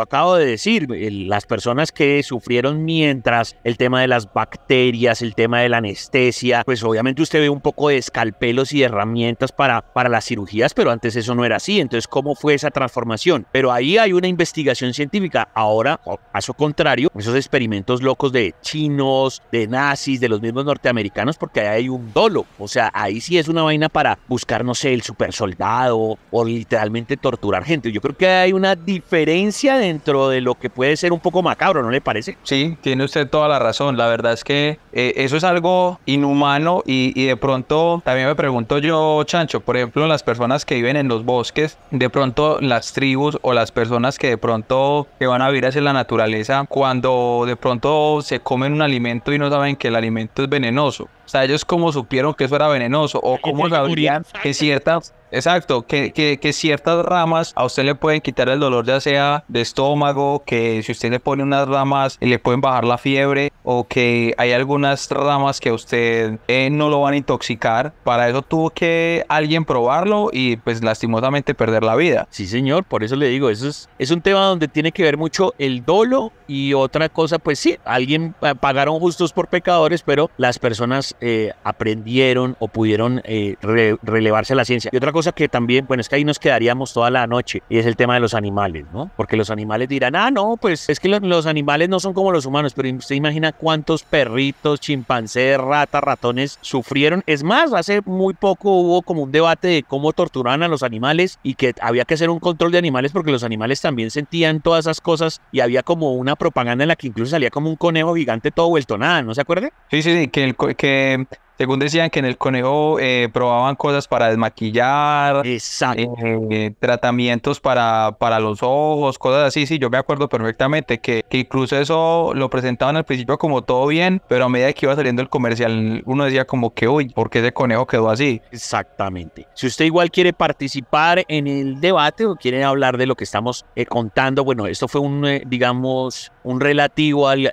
acabo de decir, eh, las personas que sufrieron mientras el tema de las bacterias, el tema de la anestesia, pues obviamente usted ve un poco de escalpelos y herramientas para, para las cirugías, pero antes eso no era así, entonces ¿cómo fue esa transformación? Pero ahí hay una investigación científica, ahora, a caso contrario, esos experimentos locos de chinos, de nazis, de los mismos norteamericanos, porque ahí hay un dolo, o sea, ahí sí es una vaina para buscar, no sé, el super soldado o literalmente torturar gente. Yo creo que hay una diferencia dentro de lo que puede ser un poco macabro, ¿no le parece? Sí, tiene usted toda la razón. La verdad es que eh, eso es algo inhumano y, y, de pronto también me pregunto yo, Chancho, por ejemplo, las personas que viven en los bosques, de pronto las tribus o las personas que de pronto que van a vivir hacia la naturaleza, cuando de pronto se comen un alimento y no saben que el alimento es venenoso o sea, ellos como supieron que eso era venenoso o cómo sabrían que ciertas Exacto, que, que, ciertas ramas a usted le pueden quitar el dolor, ya sea de estómago, que si usted le pone unas ramas le pueden bajar la fiebre, o que hay algunas ramas que a usted eh, no lo van a intoxicar. Para eso tuvo que alguien probarlo y pues lastimosamente perder la vida. Sí, señor, por eso le digo, eso es, un tema donde tiene que ver mucho el dolo y otra cosa, pues sí, alguien eh, pagaron justos por pecadores, pero las personas eh, aprendieron o pudieron relevarse la ciencia. Y otra que también, bueno, es que ahí nos quedaríamos toda la noche y es el tema de los animales, ¿no? Porque los animales dirán, ah, no, pues es que los, animales no son como los humanos, pero usted imagina cuántos perritos, chimpancés, ratas, ratones sufrieron. Es más, hace muy poco hubo como un debate de cómo torturaban a los animales y que había que hacer un control de animales porque los animales también sentían todas esas cosas y había como una propaganda en la que incluso salía como un conejo gigante todo vuelto nada, ¿no se acuerde? Sí, sí, sí, que, el, que según decían que en el conejo eh, probaban cosas para desmaquillar, eh, tratamientos para, para los ojos, cosas así. Sí, yo me acuerdo perfectamente que, incluso eso lo presentaban al principio como todo bien, pero a medida que iba saliendo el comercial, uno decía como que, uy, ¿por qué ese conejo quedó así? Exactamente. Si usted igual quiere participar en el debate o quiere hablar de lo que estamos eh, contando, bueno, esto fue un, digamos, un relativo al,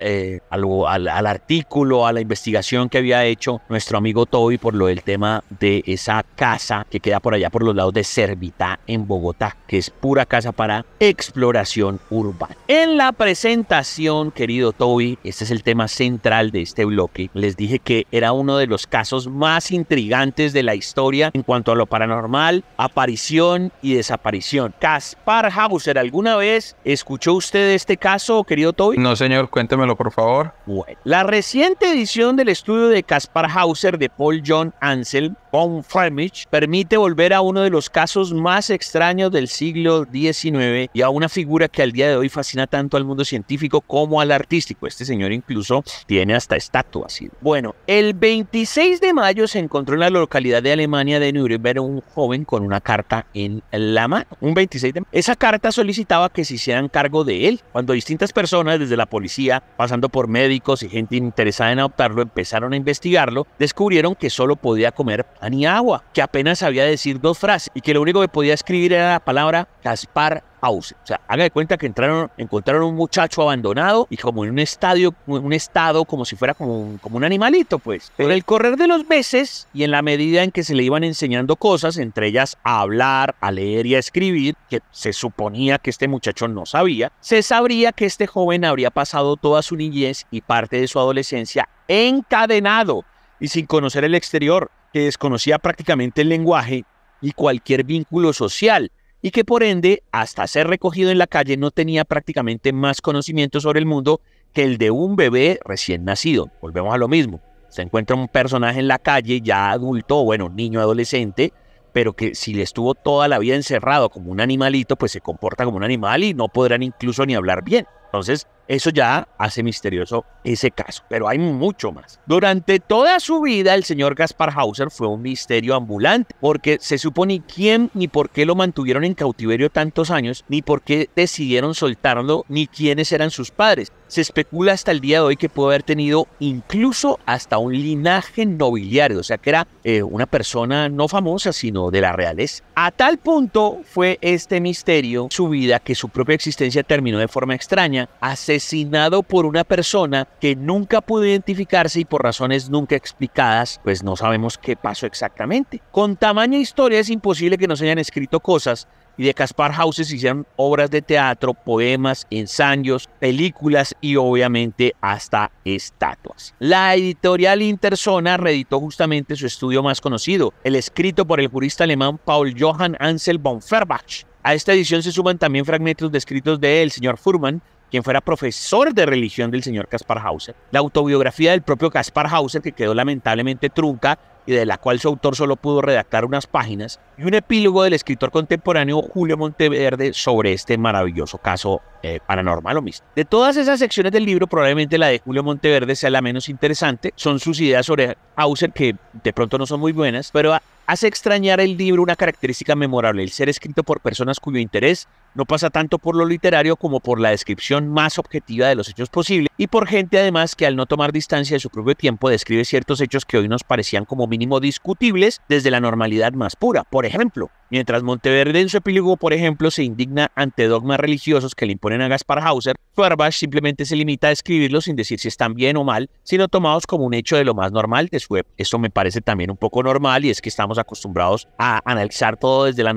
al, al artículo, a la investigación que había hecho nuestro amigo Toby por lo del tema de esa casa que queda por allá por los lados de Servita en Bogotá, que es pura casa para exploración urbana. En la presentación, querido Toby, este es el tema central de este bloque. Les dije que era uno de los casos más intrigantes de la historia en cuanto a lo paranormal, aparición y desaparición. Caspar Hauser, ¿alguna vez escuchó usted este caso, querido Toby? No, señor, cuéntemelo, por favor. Bueno, la reciente edición del estudio de Caspar Hauser de Paul John Ansel von Fremich permite volver a uno de los casos más extraños del siglo XIX y a una figura que al día de hoy fascina tanto al mundo científico como al artístico. Este señor incluso tiene hasta estatuas. Bueno, el 26 de mayo se encontró en la localidad de Alemania de Nuremberg un joven con una carta en la mano. Un 26 de Esa carta solicitaba que se hicieran cargo de él. Cuando distintas personas, desde la policía, pasando por médicos y gente interesada en adoptarlo, empezaron a investigarlo, descubrieron que solo podía comer Agua, que apenas sabía decir dos frases y que lo único que podía escribir era la palabra Gaspar House. O sea, haga cuenta que entraron, encontraron un muchacho abandonado y como en un estadio, un estado como si fuera como un, como un animalito, pues. Pero el correr de los meses y en la medida en que se le iban enseñando cosas, entre ellas a hablar, a leer y a escribir, que se suponía que este muchacho no sabía, se sabría que este joven habría pasado toda su niñez y parte de su adolescencia encadenado y sin conocer el exterior, que desconocía prácticamente el lenguaje y cualquier vínculo social, y que por ende, hasta ser recogido en la calle, no tenía prácticamente más conocimiento sobre el mundo que el de un bebé recién nacido. Volvemos a lo mismo. Se encuentra un personaje en la calle, ya adulto, bueno, niño adolescente, pero que si le estuvo toda la vida encerrado como un animalito, pues se comporta como un animal y no podrán incluso ni hablar bien. Entonces, eso ya hace misterioso ese caso, pero hay mucho más. Durante toda su vida, el señor Gaspar Hauser fue un misterio ambulante, porque se supo ni quién ni por qué lo mantuvieron en cautiverio tantos años, ni por qué decidieron soltarlo, ni quiénes eran sus padres. Se especula hasta el día de hoy que pudo haber tenido incluso hasta un linaje nobiliario, o sea que era eh, una persona no famosa, sino de la realeza. A tal punto fue este misterio su vida que su propia existencia terminó de forma extraña. Hace asesinado por una persona que nunca pudo identificarse y por razones nunca explicadas, pues no sabemos qué pasó exactamente. Con tamaña historia es imposible que no hayan escrito cosas y de Caspar se hicieron obras de teatro, poemas, ensayos, películas y obviamente hasta estatuas. La editorial Interzona reeditó justamente su estudio más conocido, el escrito por el jurista alemán Paul Johann Ansel von ferbach A esta edición se suman también fragmentos de escritos de él, señor Furman, quien fuera profesor de religión del señor Kaspar Hauser, la autobiografía del propio Kaspar Hauser, que quedó lamentablemente trunca y de la cual su autor solo pudo redactar unas páginas, y un epílogo del escritor contemporáneo Julio Monteverde sobre este maravilloso caso eh, paranormal o mismo. De todas esas secciones del libro, probablemente la de Julio Monteverde sea la menos interesante. Son sus ideas sobre Hauser que de pronto no son muy buenas, pero Hace extrañar el libro una característica memorable, el ser escrito por personas cuyo interés no pasa tanto por lo literario como por la descripción más objetiva de los hechos posibles y por gente además que al no tomar distancia de su propio tiempo describe ciertos hechos que hoy nos parecían como mínimo discutibles desde la normalidad más pura. Por ejemplo, Mientras Monteverde en su epílogo, por ejemplo, se indigna ante dogmas religiosos que le imponen a Gaspar Hauser, Fuerbach simplemente se limita a escribirlos sin decir si están bien o mal, sino tomados como un hecho de lo más normal de su época. Esto me parece también un poco normal y es que estamos acostumbrados a analizar todo desde la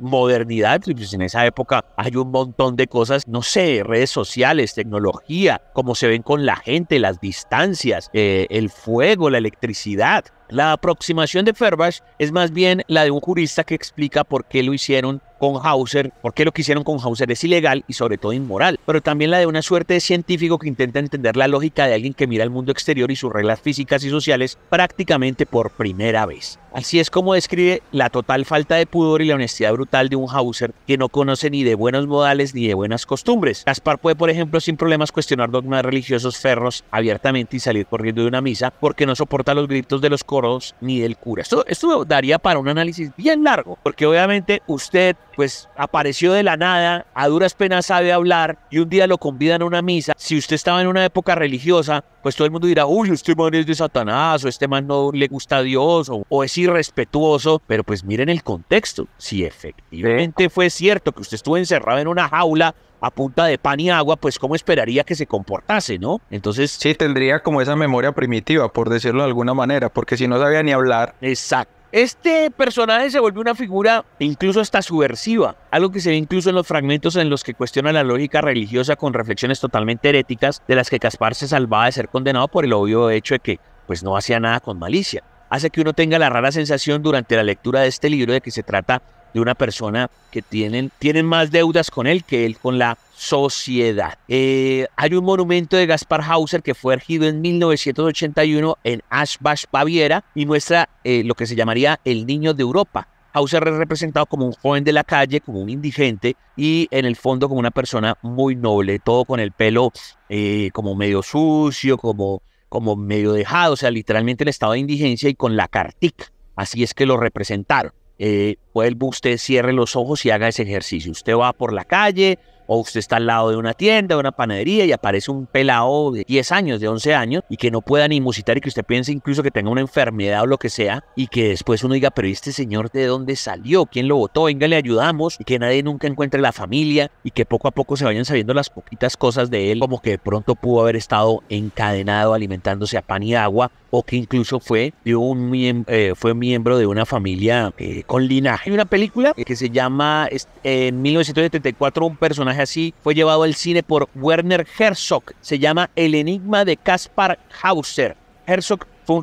modernidad, pues en esa época hay un montón de cosas, no sé, redes sociales, tecnología, cómo se ven con la gente, las distancias, eh, el fuego, la electricidad, la aproximación de Ferbash es más bien la de un jurista que explica por qué lo hicieron con Hauser, porque lo que hicieron con Hauser es ilegal y sobre todo inmoral, pero también la de una suerte de científico que intenta entender la lógica de alguien que mira el mundo exterior y sus reglas físicas y sociales prácticamente por primera vez. Así es como describe la total falta de pudor y la honestidad brutal de un Hauser que no conoce ni de buenos modales ni de buenas costumbres. Gaspar puede, por ejemplo, sin problemas cuestionar dogmas religiosos ferros abiertamente y salir corriendo de una misa porque no soporta los gritos de los coros ni del cura. Esto, esto daría para un análisis bien largo, porque obviamente usted pues apareció de la nada, a duras penas sabe hablar y un día lo convidan a una misa. Si usted estaba en una época religiosa, pues todo el mundo dirá, uy, este man es de Satanás o este man no le gusta a Dios o, o es irrespetuoso. Pero pues miren el contexto. Si efectivamente fue cierto que usted estuvo encerrado en una jaula a punta de pan y agua, pues cómo esperaría que se comportase, ¿no? Entonces... Sí, tendría como esa memoria primitiva, por decirlo de alguna manera, porque si no sabía ni hablar... Exacto este personaje se vuelve una figura incluso hasta subversiva, algo que se ve incluso en los fragmentos en los que cuestiona la lógica religiosa con reflexiones totalmente heréticas de las que Caspar se salvaba de ser condenado por el obvio hecho de que pues no hacía nada con malicia. Hace que uno tenga la rara sensación durante la lectura de este libro de que se trata de una persona que tienen, tienen más deudas con él que él con la sociedad. Eh, hay un monumento de Gaspar Hauser que fue erigido en 1981 en Ashbash Baviera, y muestra eh, lo que se llamaría el niño de Europa. Hauser es representado como un joven de la calle, como un indigente y en el fondo como una persona muy noble, todo con el pelo eh, como medio sucio, como, como medio dejado, o sea, literalmente en estado de indigencia y con la cartica. Así es que lo representaron eh, usted, cierre los ojos y haga ese ejercicio. Usted va por la calle o usted está al lado de una tienda, de una panadería y aparece un pelado de 10 años, de 11 años y que no pueda ni musitar y que usted piense incluso que tenga una enfermedad o lo que sea y que después uno diga, pero este señor de dónde salió, quién lo votó, venga, le ayudamos y que nadie nunca encuentre la familia y que poco a poco se vayan sabiendo las poquitas cosas de él, como que de pronto pudo haber estado encadenado alimentándose a pan y agua o que incluso fue, un eh, fue miembro de una familia eh, con linaje. Hay una película que se llama, eh, en 1974 un personaje así fue llevado al cine por Werner Herzog, se llama El Enigma de Kaspar Hauser. Herzog fue un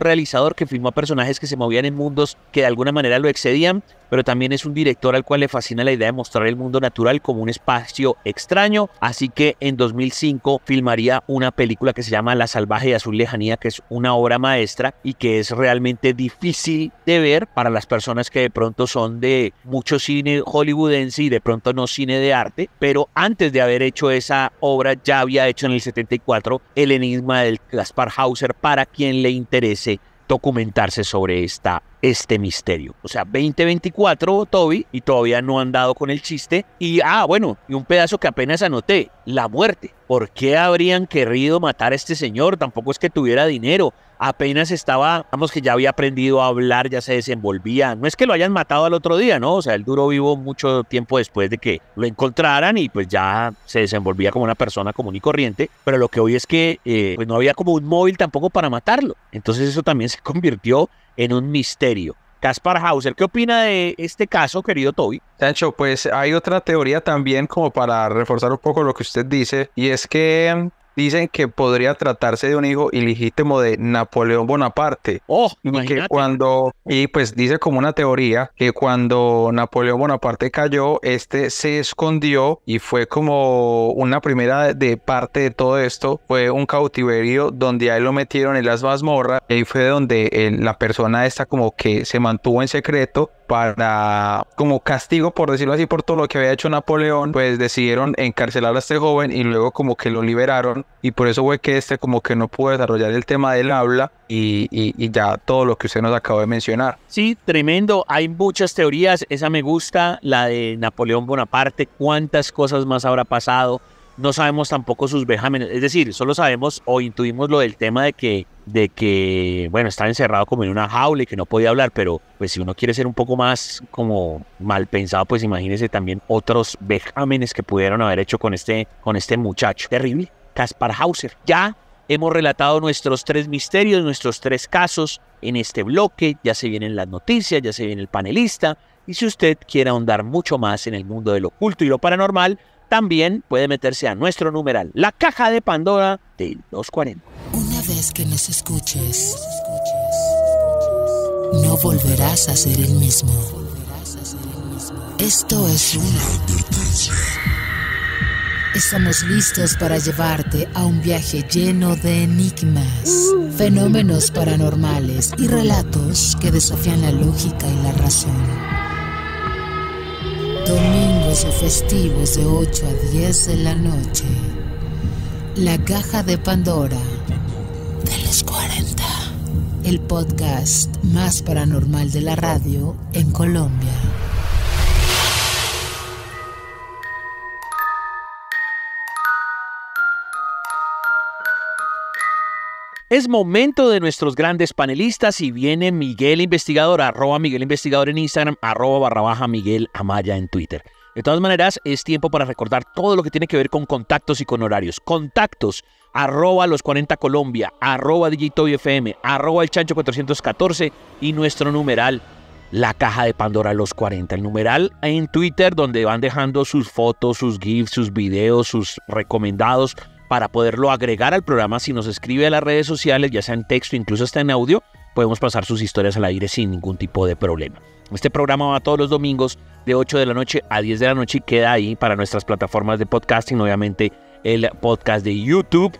realizador que filmó personajes que se movían en mundos que de alguna manera lo excedían pero también es un director al cual le fascina la idea de mostrar el mundo natural como un espacio extraño, así que en 2005 filmaría una película que se llama La salvaje de azul lejanía, que es una obra maestra y que es realmente difícil de ver para las personas que de pronto son de mucho cine hollywoodense y de pronto no cine de arte, pero antes de haber hecho esa obra ya había hecho en el 74 El enigma del Gaspar Hauser para quien le interese documentarse sobre esta este misterio. O sea, 2024, Toby, y todavía no han dado con el chiste. Y, ah, bueno, y un pedazo que apenas anoté, la muerte. ¿Por qué habrían querido matar a este señor? Tampoco es que tuviera dinero. Apenas estaba, vamos que ya había aprendido a hablar, ya se desenvolvía. No es que lo hayan matado al otro día, ¿no? O sea, él duró vivo mucho tiempo después de que lo encontraran y pues ya se desenvolvía como una persona común y corriente. Pero lo que hoy es que eh, pues no había como un móvil tampoco para matarlo. Entonces eso también se convirtió en un misterio. Caspar Hauser, ¿qué opina de este caso, querido Toby? Sancho, pues hay otra teoría también como para reforzar un poco lo que usted dice, y es que dicen que podría tratarse de un hijo ilegítimo de Napoleón Bonaparte. Oh, Que cuando, y pues dice como una teoría que cuando Napoleón Bonaparte cayó, este se escondió y fue como una primera de parte de todo esto, fue un cautiverio donde ahí lo metieron en las mazmorras, y ahí fue donde eh, la persona esta como que se mantuvo en secreto para, como castigo, por decirlo así, por todo lo que había hecho Napoleón, pues decidieron encarcelar a este joven y luego como que lo liberaron y por eso fue que este como que no pudo desarrollar el tema del habla y, y, ya todo lo que usted nos acaba de mencionar. Sí, tremendo, hay muchas teorías, esa me gusta, la de Napoleón Bonaparte, cuántas cosas más habrá pasado no sabemos tampoco sus vejámenes, es decir, solo sabemos o intuimos lo del tema de que, de que, bueno, estaba encerrado como en una jaula y que no podía hablar, pero pues si uno quiere ser un poco más como mal pensado, pues imagínese también otros vejámenes que pudieron haber hecho con este, con este muchacho. Terrible. Caspar Hauser. Ya hemos relatado nuestros tres misterios, nuestros tres casos en este bloque. Ya se vienen las noticias, ya se viene el panelista. Y si usted quiere ahondar mucho más en el mundo del oculto y lo paranormal, también puede meterse a nuestro numeral, la caja de Pandora de los 40. Una vez que nos escuches, no volverás a ser el mismo. Esto es una Estamos listos para llevarte a un viaje lleno de enigmas, fenómenos paranormales y relatos que desafían la lógica y la razón o festivos de 8 a 10 de la noche. La caja de Pandora de los 40. El podcast más paranormal de la radio en Colombia. Es momento de nuestros grandes panelistas y viene Miguel Investigador, arroba Miguel Investigador en Instagram, arroba barra baja Miguel Amaya en Twitter. De todas maneras, es tiempo para recordar todo lo que tiene que ver con contactos y con horarios. Contactos, arroba los 40 Colombia, arroba FM, arroba el chancho 414 y nuestro numeral, la caja de Pandora los 40. El numeral en Twitter donde van dejando sus fotos, sus GIFs, sus videos, sus recomendados para poderlo agregar al programa si nos escribe a las redes sociales, ya sea en texto, incluso hasta en audio podemos pasar sus historias al aire sin ningún tipo de problema. Este programa va todos los domingos de 8 de la noche a 10 de la noche y queda ahí para nuestras plataformas de podcasting, obviamente el podcast de YouTube,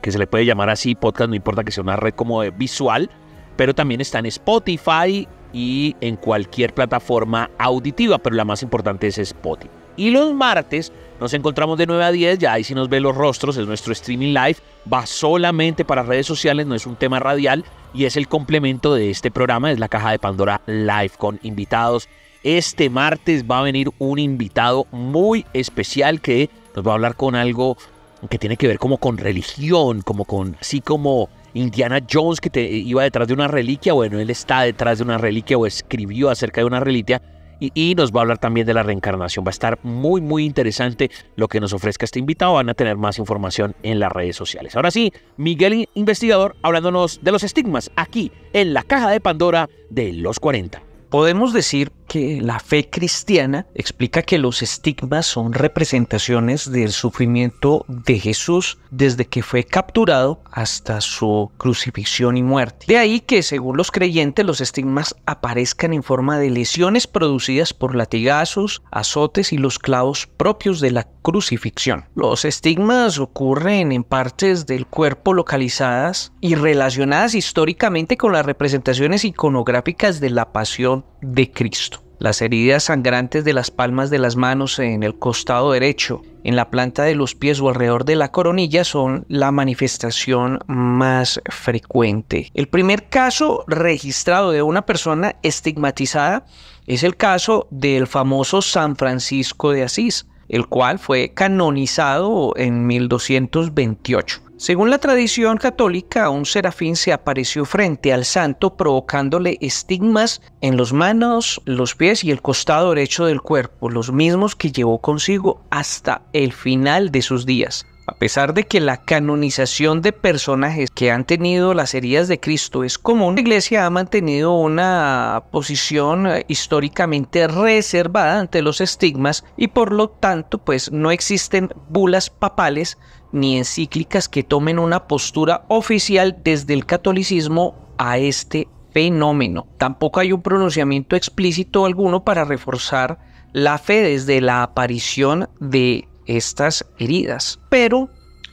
que se le puede llamar así podcast, no importa que sea una red como visual, pero también está en Spotify y en cualquier plataforma auditiva, pero la más importante es Spotify. Y los martes nos encontramos de 9 a 10, ya ahí si sí nos ve los rostros, es nuestro streaming live, va solamente para redes sociales, no es un tema radial y es el complemento de este programa, es la caja de Pandora Live con invitados. Este martes va a venir un invitado muy especial que nos va a hablar con algo que tiene que ver como con religión, como con, así como Indiana Jones que te iba detrás de una reliquia, bueno, él está detrás de una reliquia o escribió acerca de una reliquia y, nos va a hablar también de la reencarnación. Va a estar muy, muy interesante lo que nos ofrezca este invitado. Van a tener más información en las redes sociales. Ahora sí, Miguel Investigador hablándonos de los estigmas aquí en la caja de Pandora de los 40. Podemos decir que la fe cristiana explica que los estigmas son representaciones del sufrimiento de Jesús desde que fue capturado hasta su crucifixión y muerte. De ahí que según los creyentes los estigmas aparezcan en forma de lesiones producidas por latigazos, azotes y los clavos propios de la crucifixión. Los estigmas ocurren en partes del cuerpo localizadas y relacionadas históricamente con las representaciones iconográficas de la pasión de Cristo. Las heridas sangrantes de las palmas de las manos en el costado derecho, en la planta de los pies o alrededor de la coronilla son la manifestación más frecuente. El primer caso registrado de una persona estigmatizada es el caso del famoso San Francisco de Asís el cual fue canonizado en 1228. Según la tradición católica, un serafín se apareció frente al santo provocándole estigmas en las manos, los pies y el costado derecho del cuerpo, los mismos que llevó consigo hasta el final de sus días. A pesar de que la canonización de personajes que han tenido las heridas de Cristo es común, la iglesia ha mantenido una posición eh, históricamente reservada ante los estigmas y por lo tanto pues no existen bulas papales ni encíclicas que tomen una postura oficial desde el catolicismo a este fenómeno. Tampoco hay un pronunciamiento explícito alguno para reforzar la fe desde la aparición de estas heridas. Pero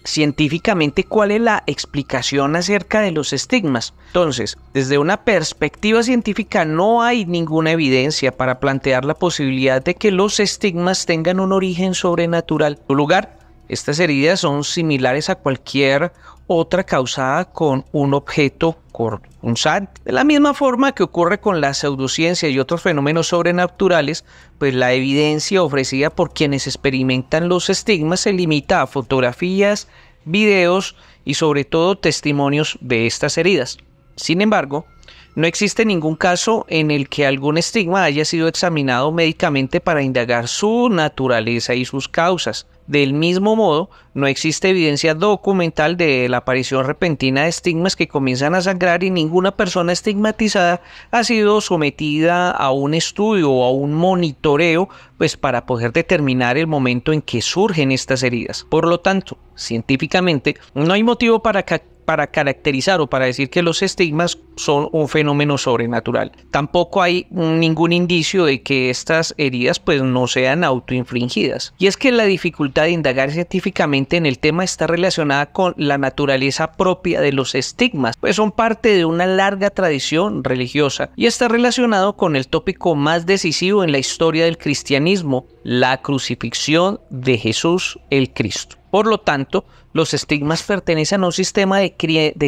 científicamente cuál es la explicación acerca de los estigmas. Entonces, desde una perspectiva científica no hay ninguna evidencia para plantear la posibilidad de que los estigmas tengan un origen sobrenatural. lugar, estas heridas son similares a cualquier otra causada con un objeto corpunzante. De la misma forma que ocurre con la pseudociencia y otros fenómenos sobrenaturales, pues la evidencia ofrecida por quienes experimentan los estigmas se limita a fotografías, videos y sobre todo testimonios de estas heridas. Sin embargo, no existe ningún caso en el que algún estigma haya sido examinado médicamente para indagar su naturaleza y sus causas. Del mismo modo, no existe evidencia documental de la aparición repentina de estigmas que comienzan a sangrar y ninguna persona estigmatizada ha sido sometida a un estudio o a un monitoreo pues para poder determinar el momento en que surgen estas heridas. Por lo tanto, científicamente, no hay motivo para que para caracterizar o para decir que los estigmas son un fenómeno sobrenatural. Tampoco hay ningún indicio de que estas heridas pues no sean autoinfringidas. Y es que la dificultad de indagar científicamente en el tema está relacionada con la naturaleza propia de los estigmas, pues son parte de una larga tradición religiosa y está relacionado con el tópico más decisivo en la historia del cristianismo, la crucifixión de Jesús el Cristo. Por lo tanto, los estigmas pertenecen a un sistema de,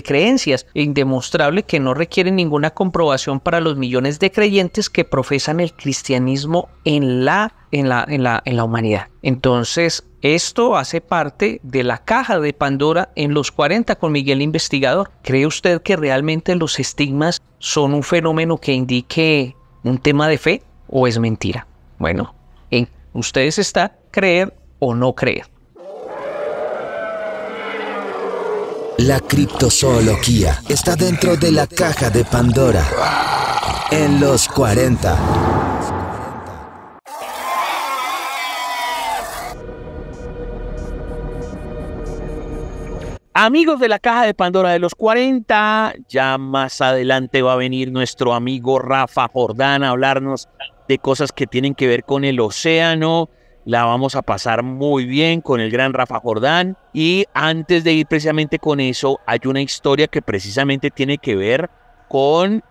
creencias indemostrable que no requiere ninguna comprobación para los millones de creyentes que profesan el cristianismo en la en la, humanidad. Entonces, esto hace parte de la caja de Pandora en los 40 con Miguel Investigador. ¿Cree usted que realmente los estigmas son un fenómeno que indique un tema de fe o es mentira? Bueno, en ustedes está creer o no creer. La criptozoología está dentro de la caja de Pandora. En los 40. Amigos de la caja de Pandora de los 40, ya más adelante va a venir nuestro amigo Rafa Jordán a hablarnos de cosas que tienen que ver con el océano, la vamos a pasar muy bien con el gran Rafa Jordán. Y antes de ir precisamente con eso, hay una historia que precisamente tiene que ver con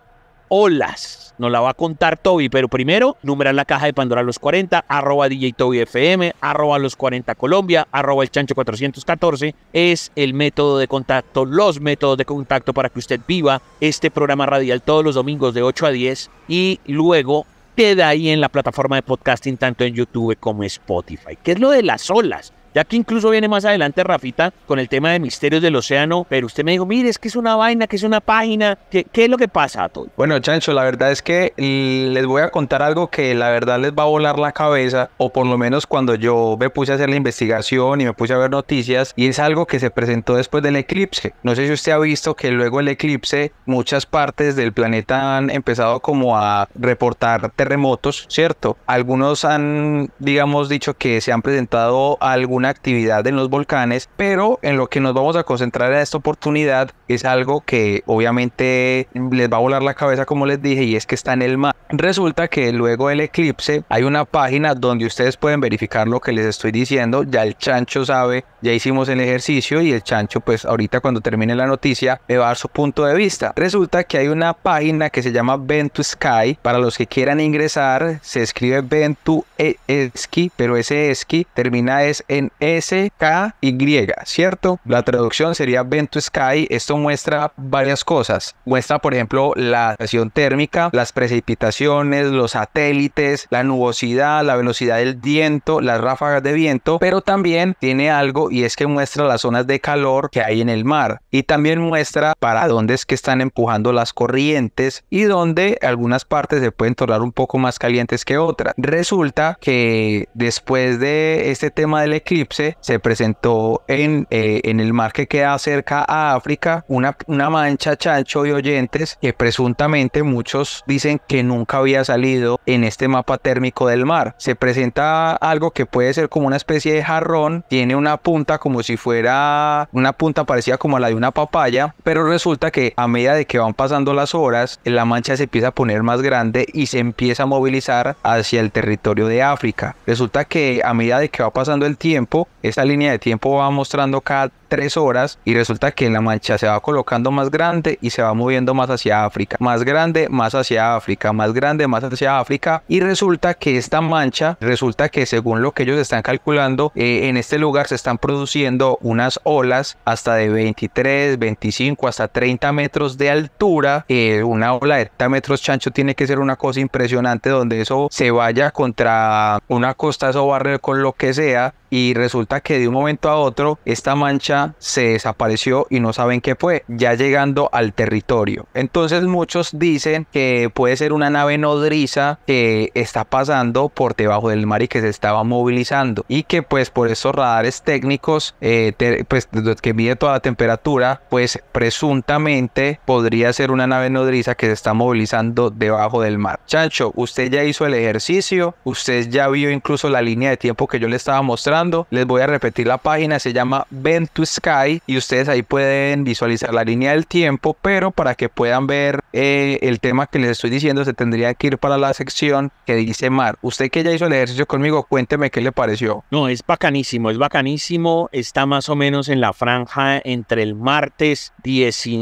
olas. Nos la va a contar Toby, pero primero, numerar la caja de Pandora los 40, arroba DJTobyFM, arroba los 40 Colombia, arroba el chancho 414. Es el método de contacto, los métodos de contacto para que usted viva este programa radial todos los domingos de 8 a 10 y luego queda ahí en la plataforma de podcasting tanto en YouTube como Spotify, que es lo de las olas. Ya que incluso viene más adelante Rafita con el tema de misterios del océano, pero usted me dijo, mire, es que es una vaina, que es una página, ¿qué, es lo que pasa, Bueno, Chancho, la verdad es que les voy a contar algo que la verdad les va a volar la cabeza, o por lo menos cuando yo me puse a hacer la investigación y me puse a ver noticias, y es algo que se presentó después del eclipse. No sé si usted ha visto que luego el eclipse, muchas partes del planeta han empezado como a reportar terremotos, ¿cierto? Algunos han, digamos, dicho que se han presentado algunas actividad en los volcanes, pero en lo que nos vamos a concentrar en esta oportunidad es algo que obviamente les va a volar la cabeza como les dije y es que está en el mar. Resulta que luego del eclipse hay una página donde ustedes pueden verificar lo que les estoy diciendo, ya el chancho sabe, ya hicimos el ejercicio y el chancho pues ahorita cuando termine la noticia me va a dar su punto de vista. Resulta que hay una página que se llama Ventusky Sky, para los que quieran ingresar se escribe Ventu Esqui, e pero ese esqui termina es en S-K-Y, ¿cierto? La traducción sería Vent Sky. Esto muestra varias cosas. Muestra, por ejemplo, la presión térmica, las precipitaciones, los satélites, la nubosidad, la velocidad del viento, las ráfagas de viento, pero también tiene algo y es que muestra las zonas de calor que hay en el mar y también muestra para dónde es que están empujando las corrientes y dónde algunas partes se pueden tornar un poco más calientes que otras. Resulta que después de este tema del eclipse, se presentó eh, en, el mar que queda cerca a África, una, mancha chancho y oyentes que presuntamente muchos dicen que nunca había salido en este mapa térmico del mar. Se presenta algo que puede ser como una especie de jarrón, tiene una punta como si fuera una punta parecida como la de una papaya, pero resulta que a medida de que van pasando las horas, la mancha se empieza a poner más grande y se empieza a movilizar hacia el territorio de África. Resulta que a medida de que va pasando el tiempo, esta Esa línea de tiempo va mostrando cada tres horas y resulta que la mancha se va colocando más grande y se va moviendo más hacia África, más grande, más hacia África, más grande, más hacia África y resulta que esta mancha, resulta que según lo que ellos están calculando, eh, en este lugar se están produciendo unas olas hasta de 23, 25, hasta 30 metros de altura, eh, una ola de 30 metros chancho tiene que ser una cosa impresionante donde eso se vaya contra una costa, o barrio con lo que sea y resulta que de un momento a otro esta mancha se desapareció y no saben qué fue, ya llegando al territorio. Entonces muchos dicen que puede ser una nave nodriza que está pasando por debajo del mar y que se estaba movilizando y que pues por esos radares técnicos eh, pues que mide toda la temperatura pues presuntamente podría ser una nave nodriza que se está movilizando debajo del mar. Chancho, usted ya hizo el ejercicio, usted ya vio incluso la línea de tiempo que yo le estaba mostrando, les voy a repetir la página, se llama Ventus Sky y ustedes ahí pueden visualizar la línea del tiempo, pero para que puedan ver eh, el tema que les estoy diciendo, se tendría que ir para la sección que dice Mar. Usted que ya hizo el ejercicio conmigo, cuénteme qué le pareció. No, es bacanísimo, es bacanísimo. Está más o menos en la franja entre el martes,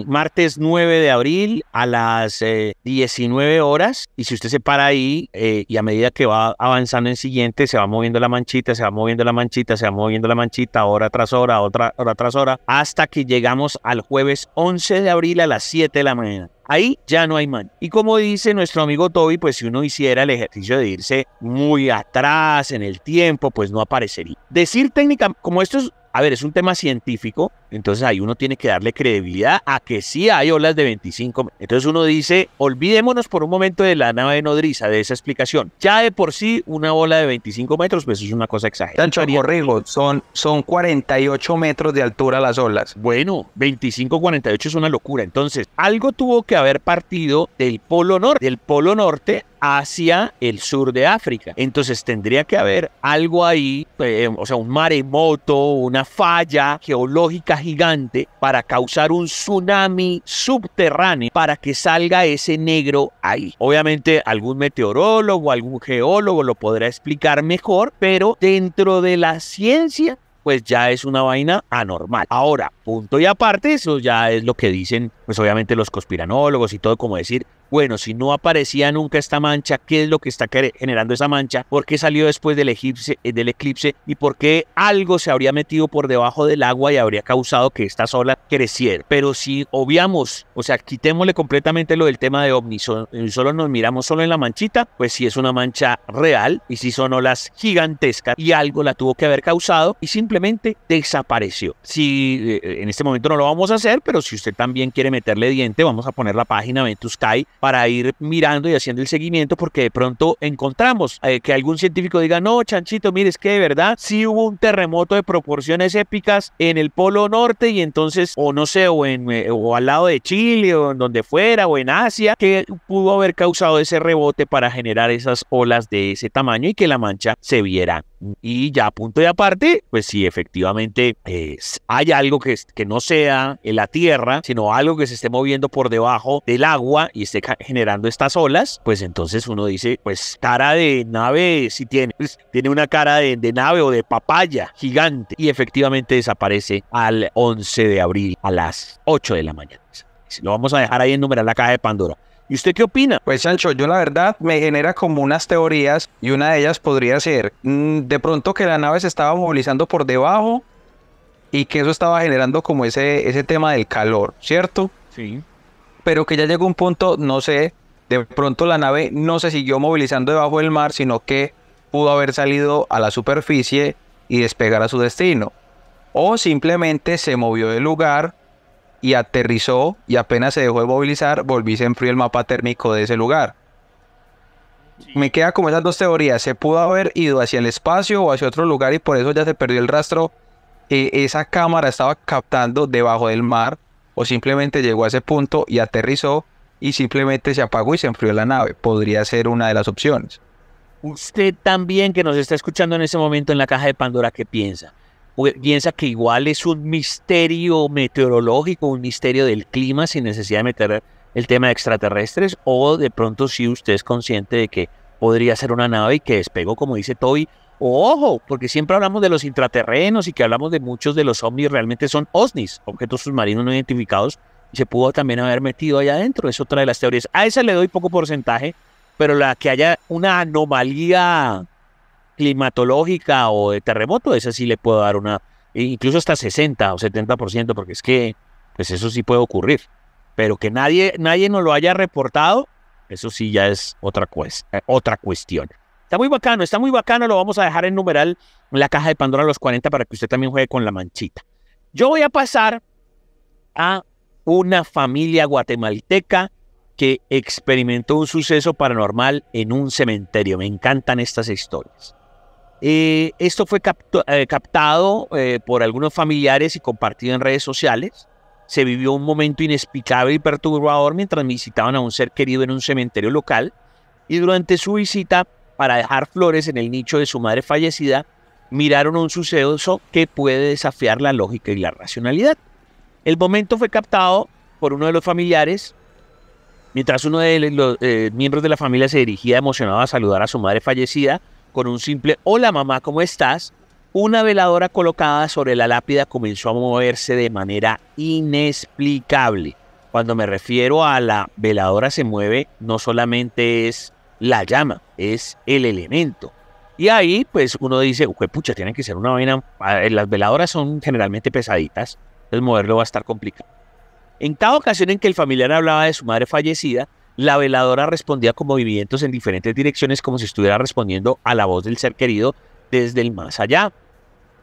martes 9 de abril a las 19 eh, horas. Y si usted se para ahí eh, y a medida que va avanzando en siguiente, se va moviendo la manchita, se va moviendo la manchita, se va moviendo la manchita, hora tras hora, otra hora tras hora, hasta que llegamos al jueves 11 de abril a las 7 de la mañana. Ahí ya no hay man. Y como dice nuestro amigo Toby, pues si uno hiciera el ejercicio de irse muy atrás en el tiempo, pues no aparecería. Decir técnica, como esto es, a ver, es un tema científico, entonces ahí uno tiene que darle credibilidad a que sí hay olas de 25. Entonces uno dice, olvidémonos por un momento de la nave nodriza, de esa explicación. Ya de por sí una ola de 25 metros, pues es una cosa exagerada. Tancho son, son 48 metros de altura las olas. Bueno, 25, 48 es una locura. Entonces algo tuvo que haber partido del Polo Norte, del Polo Norte hacia el sur de África. Entonces tendría que haber algo ahí, eh, o sea, un maremoto, una falla geológica gigante para causar un tsunami subterráneo para que salga ese negro ahí. Obviamente algún meteorólogo, algún geólogo lo podrá explicar mejor, pero dentro de la ciencia pues ya es una vaina anormal. Ahora, punto y aparte, eso ya es lo que dicen, pues obviamente los conspiranólogos y todo, como decir, bueno, si no aparecía nunca esta mancha, ¿qué es lo que está generando esa mancha? ¿Por qué salió después eh, del eclipse, ¿Y por qué algo se habría metido por debajo del agua y habría causado que estas olas crecieran? Pero si obviamos, o sea, quitémosle completamente lo del tema de ovnis, solo nos miramos solo en la manchita, pues si es una mancha real y si son olas gigantescas y algo la tuvo que haber causado y simplemente desapareció. Si eh, en este momento no lo vamos a hacer, pero si usted también quiere meterle diente, vamos a poner la página Ventus para ir mirando y haciendo el seguimiento porque de pronto encontramos eh, que algún científico diga, no, chanchito, mire, es que de verdad sí hubo un terremoto de proporciones épicas en el Polo Norte y entonces, o no sé, o, en, eh, o al lado de Chile o en donde fuera o en Asia, que pudo haber causado ese rebote para generar esas olas de ese tamaño y que la mancha se viera y ya punto de aparte, pues si efectivamente hay algo que, que no sea en la tierra, sino algo que se esté moviendo por debajo del agua y esté generando estas olas, pues entonces uno dice, pues cara de nave, si tiene, pues, tiene una cara de, nave o de papaya gigante. Y efectivamente desaparece al 11 de abril a las 8 de la mañana. Lo vamos a dejar ahí en numerar la caja de Pandora. ¿Y usted qué opina? Pues Sancho, yo la verdad me genera como unas teorías y una de ellas podría ser mm, de pronto que la nave se estaba movilizando por debajo y que eso estaba generando como ese, ese tema del calor, ¿cierto? Sí. Pero que ya llegó un punto, no sé, de pronto la nave no se siguió movilizando debajo del mar, sino que pudo haber salido a la superficie y despegar a su destino. O simplemente se movió del lugar y aterrizó y apenas se dejó de movilizar, volví y se el mapa térmico de ese lugar. Me queda como esas dos teorías. Se pudo haber ido hacia el espacio o hacia otro lugar y por eso ya se perdió el rastro. Eh, esa cámara estaba captando debajo del mar o simplemente llegó a ese punto y aterrizó y simplemente se apagó y se enfrió la nave. Podría ser una de las opciones. Usted también que nos está escuchando en ese momento en la caja de Pandora, ¿qué piensa? piensa que igual es un misterio meteorológico, un misterio del clima sin necesidad de meter el tema de extraterrestres o de pronto si usted es consciente de que podría ser una nave y que despegó como dice Toby. Ojo, porque siempre hablamos de los intraterrenos y que hablamos de muchos de los ovnis, realmente son OSNIs, objetos submarinos no identificados, y se pudo también haber metido allá adentro, es otra de las teorías. A esa le doy poco porcentaje, pero la que haya una anomalía climatológica o de terremoto, esa sí le puedo dar una, e incluso hasta 60 o 70%, porque es que, pues eso sí puede ocurrir. Pero que nadie, nadie nos lo haya reportado, eso sí ya es otra, eh, otra cuestión. Está muy bacano, está muy bacano, lo vamos a dejar en numeral en la caja de Pandora los 40 para que usted también juegue con la manchita. Yo voy a pasar a una familia guatemalteca que experimentó un suceso paranormal en un cementerio. Me encantan estas historias. Eh, esto fue eh, captado eh, por algunos familiares y compartido en redes sociales. Se vivió un momento inexplicable y perturbador mientras visitaban a un ser querido en un cementerio local y durante su visita para dejar flores en el nicho de su madre fallecida, miraron un suceso que puede desafiar la lógica y la racionalidad. El momento fue captado por uno de los familiares mientras uno de los miembros de la familia se dirigía emocionado a saludar a su madre fallecida con un simple hola mamá, ¿cómo estás? Una veladora colocada sobre la lápida comenzó a moverse de manera inexplicable. Cuando me refiero a la veladora se mueve, no solamente es la llama, es el elemento. Y ahí, pues uno dice, ¡qué pucha, tiene que ser una vaina. Ah, eh, las veladoras son generalmente pesaditas, entonces moverlo va a estar complicado. En cada ocasión en que el familiar hablaba de su madre fallecida, la veladora respondía con movimientos en diferentes direcciones como si estuviera respondiendo a la voz del ser querido desde el más allá.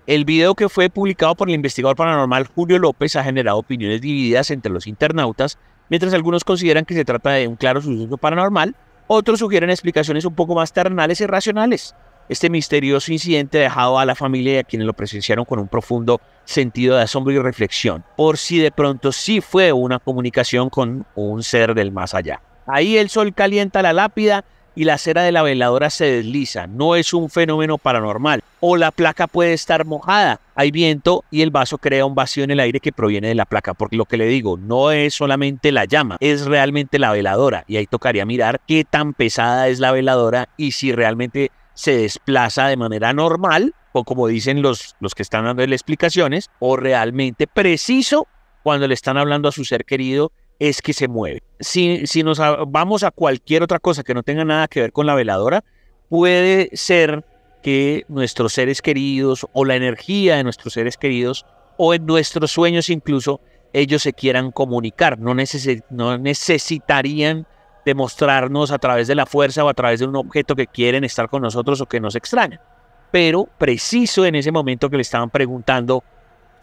El video que fue publicado por el investigador paranormal Julio López ha generado opiniones divididas entre los internautas, mientras algunos consideran que se trata de un claro suceso paranormal, otros sugieren explicaciones un poco más ternales y racionales. Este misterioso incidente ha dejado a la familia y a quienes lo presenciaron con un profundo sentido de asombro y reflexión, por si de pronto sí fue una comunicación con un ser del más allá. Ahí el sol calienta la lápida y la cera de la veladora se desliza. No es un fenómeno paranormal. O la placa puede estar mojada. Hay viento y el vaso crea un vacío en el aire que proviene de la placa. Porque lo que le digo, no es solamente la llama, es realmente la veladora. Y ahí tocaría mirar qué tan pesada es la veladora y si realmente se desplaza de manera normal, o como dicen los, los que están dando las explicaciones, o realmente preciso cuando le están hablando a su ser querido es que se mueve. Si, si nos vamos a cualquier otra cosa que no tenga nada que ver con la veladora, puede ser que nuestros seres queridos o la energía de nuestros seres queridos o en nuestros sueños incluso ellos se quieran comunicar, no, no necesitarían demostrarnos a través de la fuerza o a través de un objeto que quieren estar con nosotros o que nos extrañan. Pero preciso en ese momento que le estaban preguntando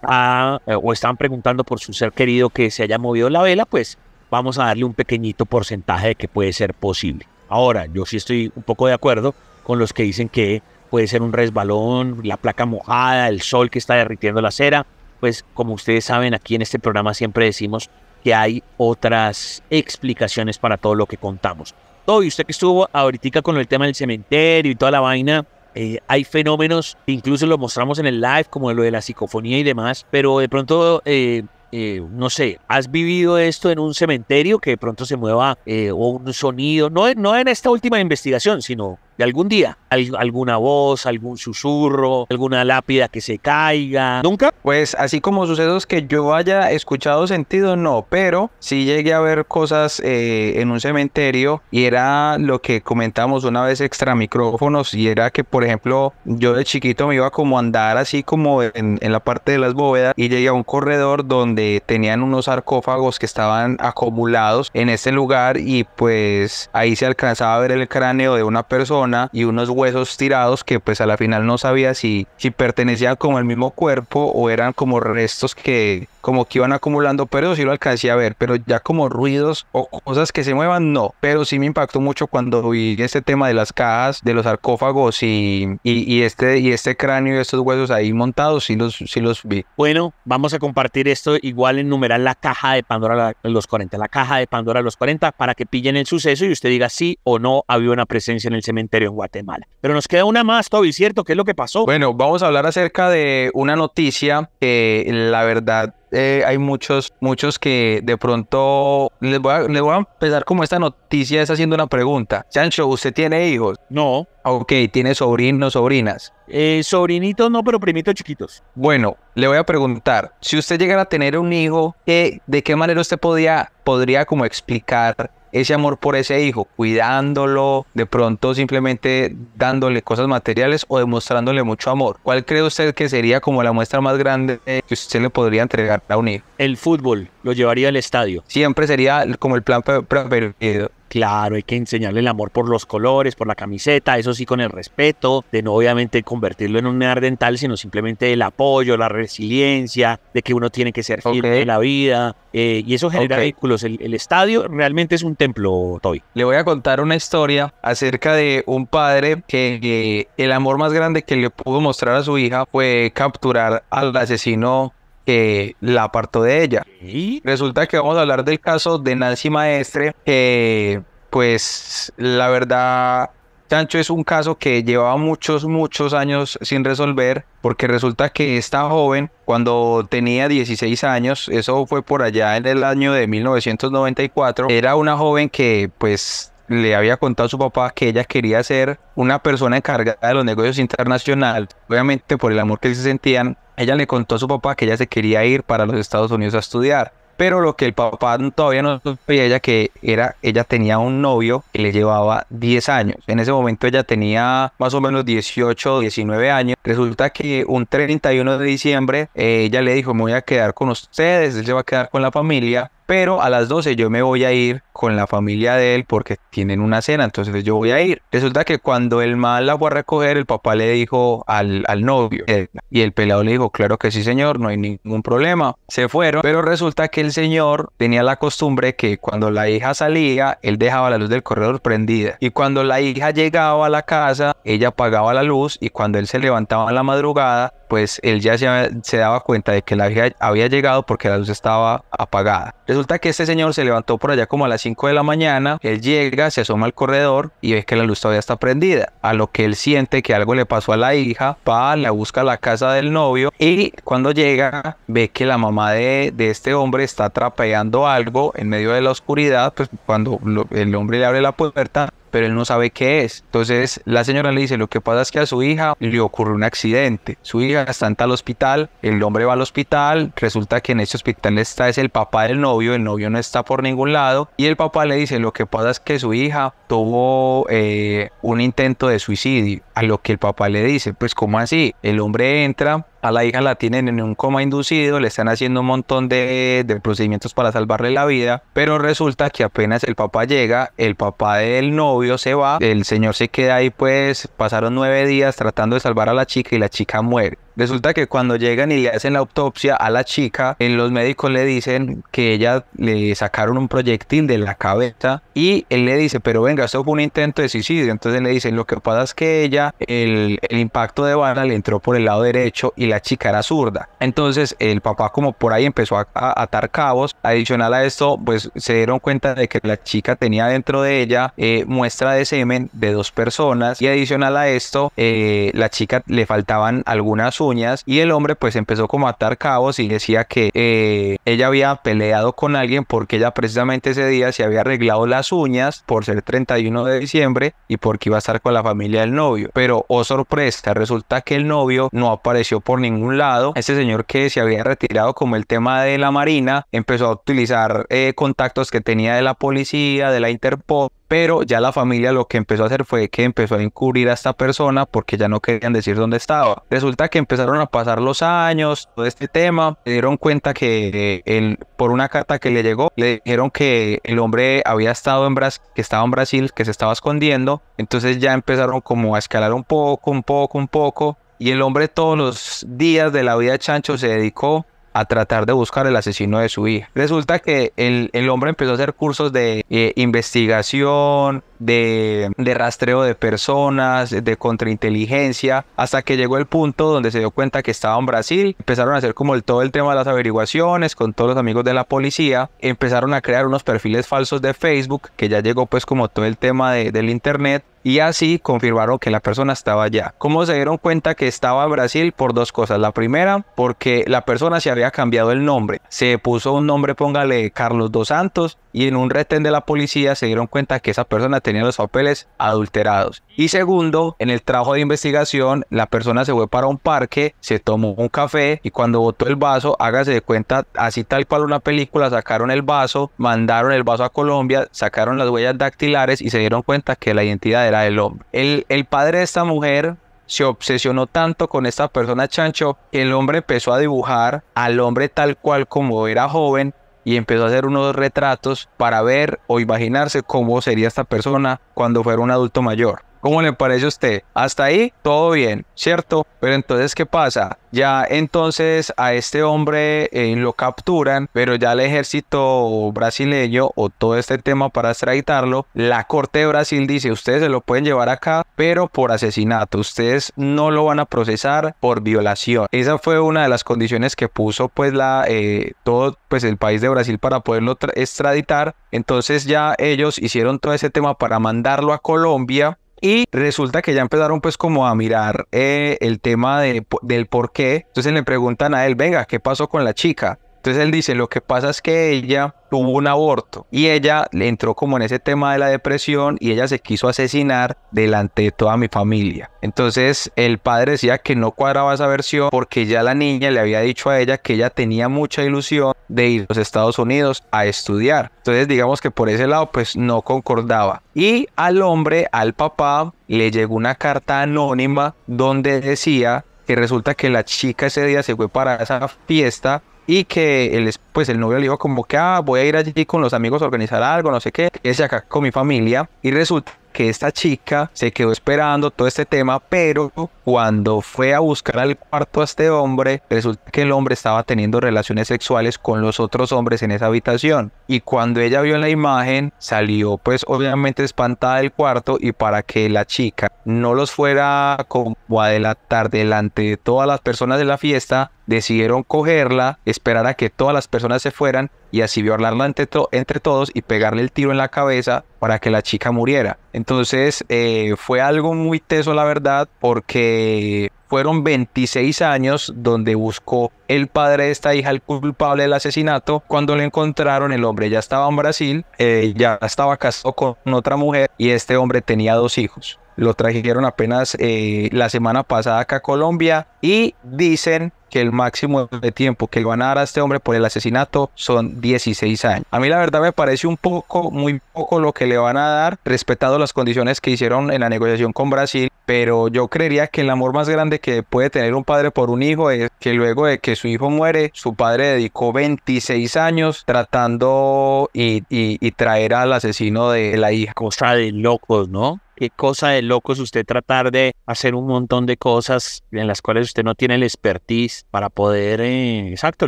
eh, o están preguntando por su ser querido que se haya movido la vela, pues vamos a darle un pequeñito porcentaje de que puede ser posible. Ahora, yo sí estoy un poco de acuerdo con los que dicen que puede ser un resbalón, la placa mojada, el sol que está derritiendo la cera. Pues como ustedes saben, aquí en este programa siempre decimos que hay otras explicaciones para todo lo que contamos. Toby, usted que estuvo ahorita con el tema del cementerio y toda la vaina, eh, hay fenómenos, incluso lo mostramos en el live, como lo de la psicofonía y demás, pero de pronto, eh, eh, no sé, ¿has vivido esto en un cementerio que de pronto se mueva o un sonido? no en esta última investigación, sino de algún día. alguna voz, algún susurro, alguna lápida que se caiga. ¿Nunca? Pues así como sucesos que yo haya escuchado sentido, no, pero sí llegué a ver cosas eh, en un cementerio y era lo que comentamos una vez extra micrófonos y era que, por ejemplo, yo de chiquito me iba como a andar así como en, en la parte de las bóvedas y llegué a un corredor donde tenían unos sarcófagos que estaban acumulados en este lugar y pues ahí se alcanzaba a ver el cráneo de una persona y unos huesos tirados que pues a la final no sabía si, si pertenecían como al mismo cuerpo o eran como restos que como que iban acumulando, pero sí lo alcancé a ver, pero ya como ruidos o cosas que se muevan, no. Pero sí me impactó mucho cuando vi este tema de las cajas, de los sarcófagos y, este, y este cráneo y estos huesos ahí montados, sí los, sí los vi. Bueno, vamos a compartir esto igual en numeral la caja de Pandora los 40, la caja de Pandora los 40, para que pillen el suceso y usted diga sí o no había una presencia en el cementerio en Guatemala. Pero nos queda una más, Toby, ¿cierto? ¿Qué es lo que pasó? Bueno, vamos a hablar acerca de una noticia que la verdad eh, hay muchos, muchos que de pronto les voy, a, empezar como esta noticia es haciendo una pregunta. Sancho, ¿usted tiene hijos? No. Ok, tiene sobrinos, sobrinas. Eh, sobrinitos no, pero primitos chiquitos. Bueno, le voy a preguntar, si usted llegara a tener un hijo, ¿de qué manera usted podría como explicar ese amor por ese hijo, cuidándolo, de pronto simplemente dándole cosas materiales o demostrándole mucho amor. ¿Cuál cree usted que sería como la muestra más grande que usted le podría entregar a un hijo? El fútbol, lo llevaría al estadio. Siempre sería como el plan preferido. Claro, hay que enseñarle el amor por los colores, por la camiseta, eso sí con el respeto, de no obviamente convertirlo en un ardental, sino simplemente el apoyo, la resiliencia, de que uno tiene que ser firme en la vida. Eh, y eso genera vehículos. El, estadio realmente es un templo, Toy. Le voy a contar una historia acerca de un padre que el amor más grande que le pudo mostrar a su hija fue capturar al asesino que la apartó de ella. Y resulta que vamos a hablar del caso de Nancy Maestre, que pues la verdad Sancho es un caso que llevaba muchos, muchos años sin resolver, porque resulta que esta joven, cuando tenía 16 años, eso fue por allá en el año de 1994, era una joven que pues le había contado a su papá que ella quería ser una persona encargada de los negocios internacionales. Obviamente por el amor que se sentían, ella le contó a su papá que ella se quería ir para los Estados Unidos a estudiar. Pero lo que el papá todavía no sabía ella que era, ella tenía un novio que le llevaba 10 años. En ese momento ella tenía más o menos 18 o 19 años. Resulta que un 31 de diciembre eh, ella le dijo, me voy a quedar con ustedes, él se va a quedar con la familia pero a las 12 yo me voy a ir con la familia de él porque tienen una cena, entonces yo voy a ir. Resulta que cuando el mal la fue a recoger, el papá le dijo al, novio eh, y el pelado le dijo, claro que sí señor, no hay ningún problema. Se fueron, pero resulta que el señor tenía la costumbre que cuando la hija salía, él dejaba la luz del corredor prendida y cuando la hija llegaba a la casa, ella apagaba la luz y cuando él se levantaba a la madrugada, pues él ya se, daba cuenta de que la hija había llegado porque la luz estaba apagada. Resulta que este señor se levantó por allá como a las 5 de la mañana, él llega, se asoma al corredor y ve que la luz todavía está prendida, a lo que él siente que algo le pasó a la hija, va, la busca a la casa del novio y cuando llega ve que la mamá de, este hombre está trapeando algo en medio de la oscuridad, pues cuando el hombre le abre la puerta, pero él no sabe qué es. Entonces la señora le dice, lo que pasa es que a su hija le ocurre un accidente. Su hija está en tal hospital, el hombre va al hospital, resulta que en ese hospital está es el papá del novio, el novio no está por ningún lado y el papá le dice, lo que pasa es que su hija tuvo eh, un intento de suicidio. A lo que el papá le dice, pues ¿cómo así? El hombre entra, a la hija la tienen en un coma inducido, le están haciendo un montón de, de, procedimientos para salvarle la vida, pero resulta que apenas el papá llega, el papá del novio se va, el señor se queda ahí pues pasaron nueve días tratando de salvar a la chica y la chica muere. Resulta que cuando llegan y le hacen la autopsia a la chica, los médicos le dicen que ella le sacaron un proyectil de la cabeza y él le dice, pero venga, esto fue un intento de suicidio. Entonces le dicen, lo que pasa es que ella, el, impacto de bala le entró por el lado derecho y la chica era zurda. Entonces el papá como por ahí empezó a, atar cabos. Adicional a esto, pues se dieron cuenta de que la chica tenía dentro de ella eh, muestra de semen de dos personas y adicional a esto, eh, la chica le faltaban algunas uñas y el hombre pues empezó como a atar cabos y decía que eh, ella había peleado con alguien porque ella precisamente ese día se había arreglado las uñas por ser 31 de diciembre y porque iba a estar con la familia del novio. Pero oh sorpresa, resulta que el novio no apareció por ningún lado. ese señor que se había retirado como el tema de la marina empezó a utilizar eh, contactos que tenía de la policía, de la Interpol pero ya la familia lo que empezó a hacer fue que empezó a encubrir a esta persona porque ya no querían decir dónde estaba. Resulta que empezaron a pasar los años, todo este tema, se dieron cuenta que eh, por una carta que le llegó, le dijeron que el hombre había estado en Brasil, que estaba en Brasil, que se estaba escondiendo, entonces ya empezaron como a escalar un poco, un poco, un poco, y el hombre todos los días de la vida de Chancho se dedicó a tratar de buscar el asesino de su hija. Resulta que el, el hombre empezó a hacer cursos de eh, investigación, de, rastreo de personas, de contrainteligencia, hasta que llegó el punto donde se dio cuenta que estaba en Brasil. Empezaron a hacer como el, todo el tema de las averiguaciones con todos los amigos de la policía. Empezaron a crear unos perfiles falsos de Facebook, que ya llegó pues como todo el tema de, del Internet y así confirmaron que la persona estaba allá. ¿Cómo se dieron cuenta que estaba en Brasil? Por dos cosas. La primera, porque la persona se había cambiado el nombre. Se puso un nombre, póngale Carlos Dos Santos, y en un retén de la policía se dieron cuenta que esa persona tenía los papeles adulterados. Y segundo, en el trabajo de investigación, la persona se fue para un parque, se tomó un café y cuando botó el vaso, hágase de cuenta, así tal cual una película, sacaron el vaso, mandaron el vaso a Colombia, sacaron las huellas dactilares y se dieron cuenta que la identidad era del hombre. El, el padre de esta mujer se obsesionó tanto con esta persona Chancho que el hombre empezó a dibujar al hombre tal cual como era joven y empezó a hacer unos retratos para ver o imaginarse cómo sería esta persona cuando fuera un adulto mayor. ¿Cómo le parece a usted? Hasta ahí todo bien, ¿cierto? Pero entonces, ¿qué pasa? Ya entonces a este hombre eh, lo capturan, pero ya el ejército brasileño o todo este tema para extraditarlo, la Corte de Brasil dice, ustedes se lo pueden llevar acá, pero por asesinato, ustedes no lo van a procesar por violación. Esa fue una de las condiciones que puso pues la, eh, todo pues el país de Brasil para poderlo extraditar. Entonces ya ellos hicieron todo ese tema para mandarlo a Colombia y resulta que ya empezaron pues como a mirar eh, el tema del por qué. Entonces le preguntan a él, venga, ¿qué pasó con la chica? Entonces él dice, lo que pasa es que ella tuvo un aborto y ella le entró como en ese tema de la depresión y ella se quiso asesinar delante de toda mi familia. Entonces el padre decía que no cuadraba esa versión porque ya la niña le había dicho a ella que ella tenía mucha ilusión de ir a los Estados Unidos a estudiar. Entonces digamos que por ese lado pues no concordaba. Y al hombre, al papá, le llegó una carta anónima donde decía que resulta que la chica ese día se fue para esa fiesta y que el, pues el novio le dijo como que ah, voy a ir allí con los amigos a organizar algo, no sé qué, Es acá con mi familia y resulta que esta chica se quedó esperando todo este tema, pero cuando fue a buscar al cuarto a este hombre, resulta que el hombre estaba teniendo relaciones sexuales con los otros hombres en esa habitación. Y cuando ella vio la imagen, salió pues obviamente espantada del cuarto y para que la chica no los fuera como a delatar delante de todas las personas de la fiesta, decidieron cogerla, esperar a que todas las personas se fueran y así violarla entre, todos y pegarle el tiro en la cabeza para que la chica muriera. Entonces eh, fue algo muy teso la verdad porque fueron 26 años donde buscó el padre de esta hija el culpable del asesinato. Cuando le encontraron, el hombre ya estaba en Brasil, eh, ya estaba casado con otra mujer y este hombre tenía dos hijos. Lo trajeron apenas eh, la semana pasada acá a Colombia y dicen que el máximo de tiempo que le van a dar a este hombre por el asesinato son 16 años. A mí la verdad me parece un poco, muy poco lo que le van a dar, respetando las condiciones que hicieron en la negociación con Brasil, pero yo creería que el amor más grande que puede tener un padre por un hijo es que luego de que su hijo muere, su padre dedicó 26 años tratando y, y traer al asesino de la hija. Cosa de locos, ¿no? qué cosa de locos usted tratar de hacer un montón de cosas en las cuales usted no tiene el expertise para poder, eh, exacto,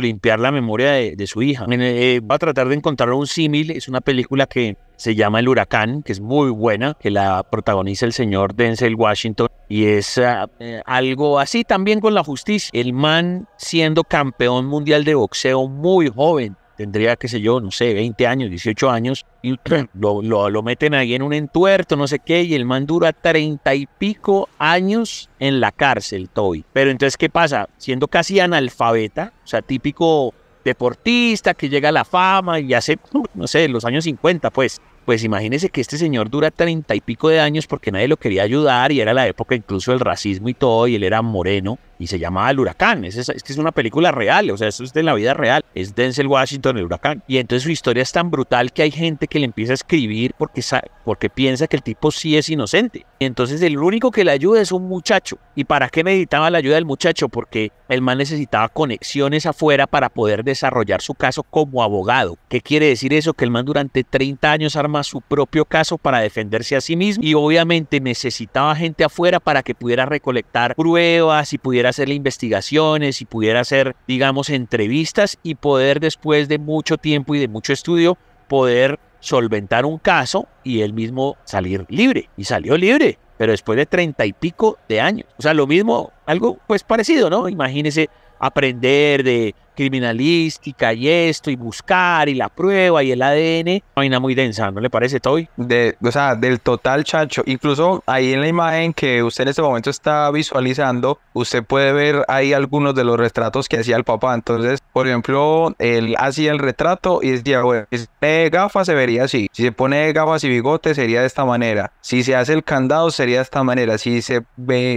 limpiar la memoria de, su hija. Eh, va a tratar de encontrar un símil, es una película que se llama El Huracán, que es muy buena, que la protagoniza el señor Denzel Washington, y es ah, eh, algo así también con la justicia. El man siendo campeón mundial de boxeo muy joven, tendría, qué sé yo, no sé, 20 años, 18 años, y lo, lo, meten ahí en un entuerto, no sé qué, y el man dura 30 y pico años en la cárcel, Toby. Pero entonces, ¿qué pasa? Siendo casi analfabeta, o sea, típico deportista que llega a la fama y hace, no sé, los años 50, pues. Pues imagínense que este señor dura treinta y pico de años porque nadie lo quería ayudar y era la época incluso del racismo y todo, y él era moreno y se llamaba El Huracán. Es, que es una película real, o sea, eso es de la vida real. Es Denzel Washington, el huracán. Y entonces su historia es tan brutal que hay gente que le empieza a escribir porque, porque piensa que el tipo sí es inocente. entonces el único que le ayuda es un muchacho. ¿Y para qué necesitaba la ayuda del muchacho? Porque el man necesitaba conexiones afuera para poder desarrollar su caso como abogado. ¿Qué quiere decir eso? Que el man durante 30 años arma su propio caso para defenderse a sí mismo y obviamente necesitaba gente afuera para que pudiera recolectar pruebas y pudiera hacerle investigaciones y pudiera hacer, digamos, entrevistas y poder después de mucho tiempo y de mucho estudio poder solventar un caso y él mismo salir libre. Y salió libre, pero después de treinta y pico de años. O sea, lo mismo, algo pues parecido, ¿no? Imagínese aprender de criminalística y esto, y buscar, y la prueba, y el ADN. Vaina muy densa, ¿no le parece, Toy? De, o sea, del total, chacho. Incluso ahí en la imagen que usted en este momento está visualizando, usted puede ver ahí algunos de los retratos que hacía el papá. Entonces, por ejemplo, él hacía el retrato y decía, bueno, si pues, se eh, gafas se vería así. Si se pone gafas y bigote sería de esta manera. Si se hace el candado sería de esta manera. Si se,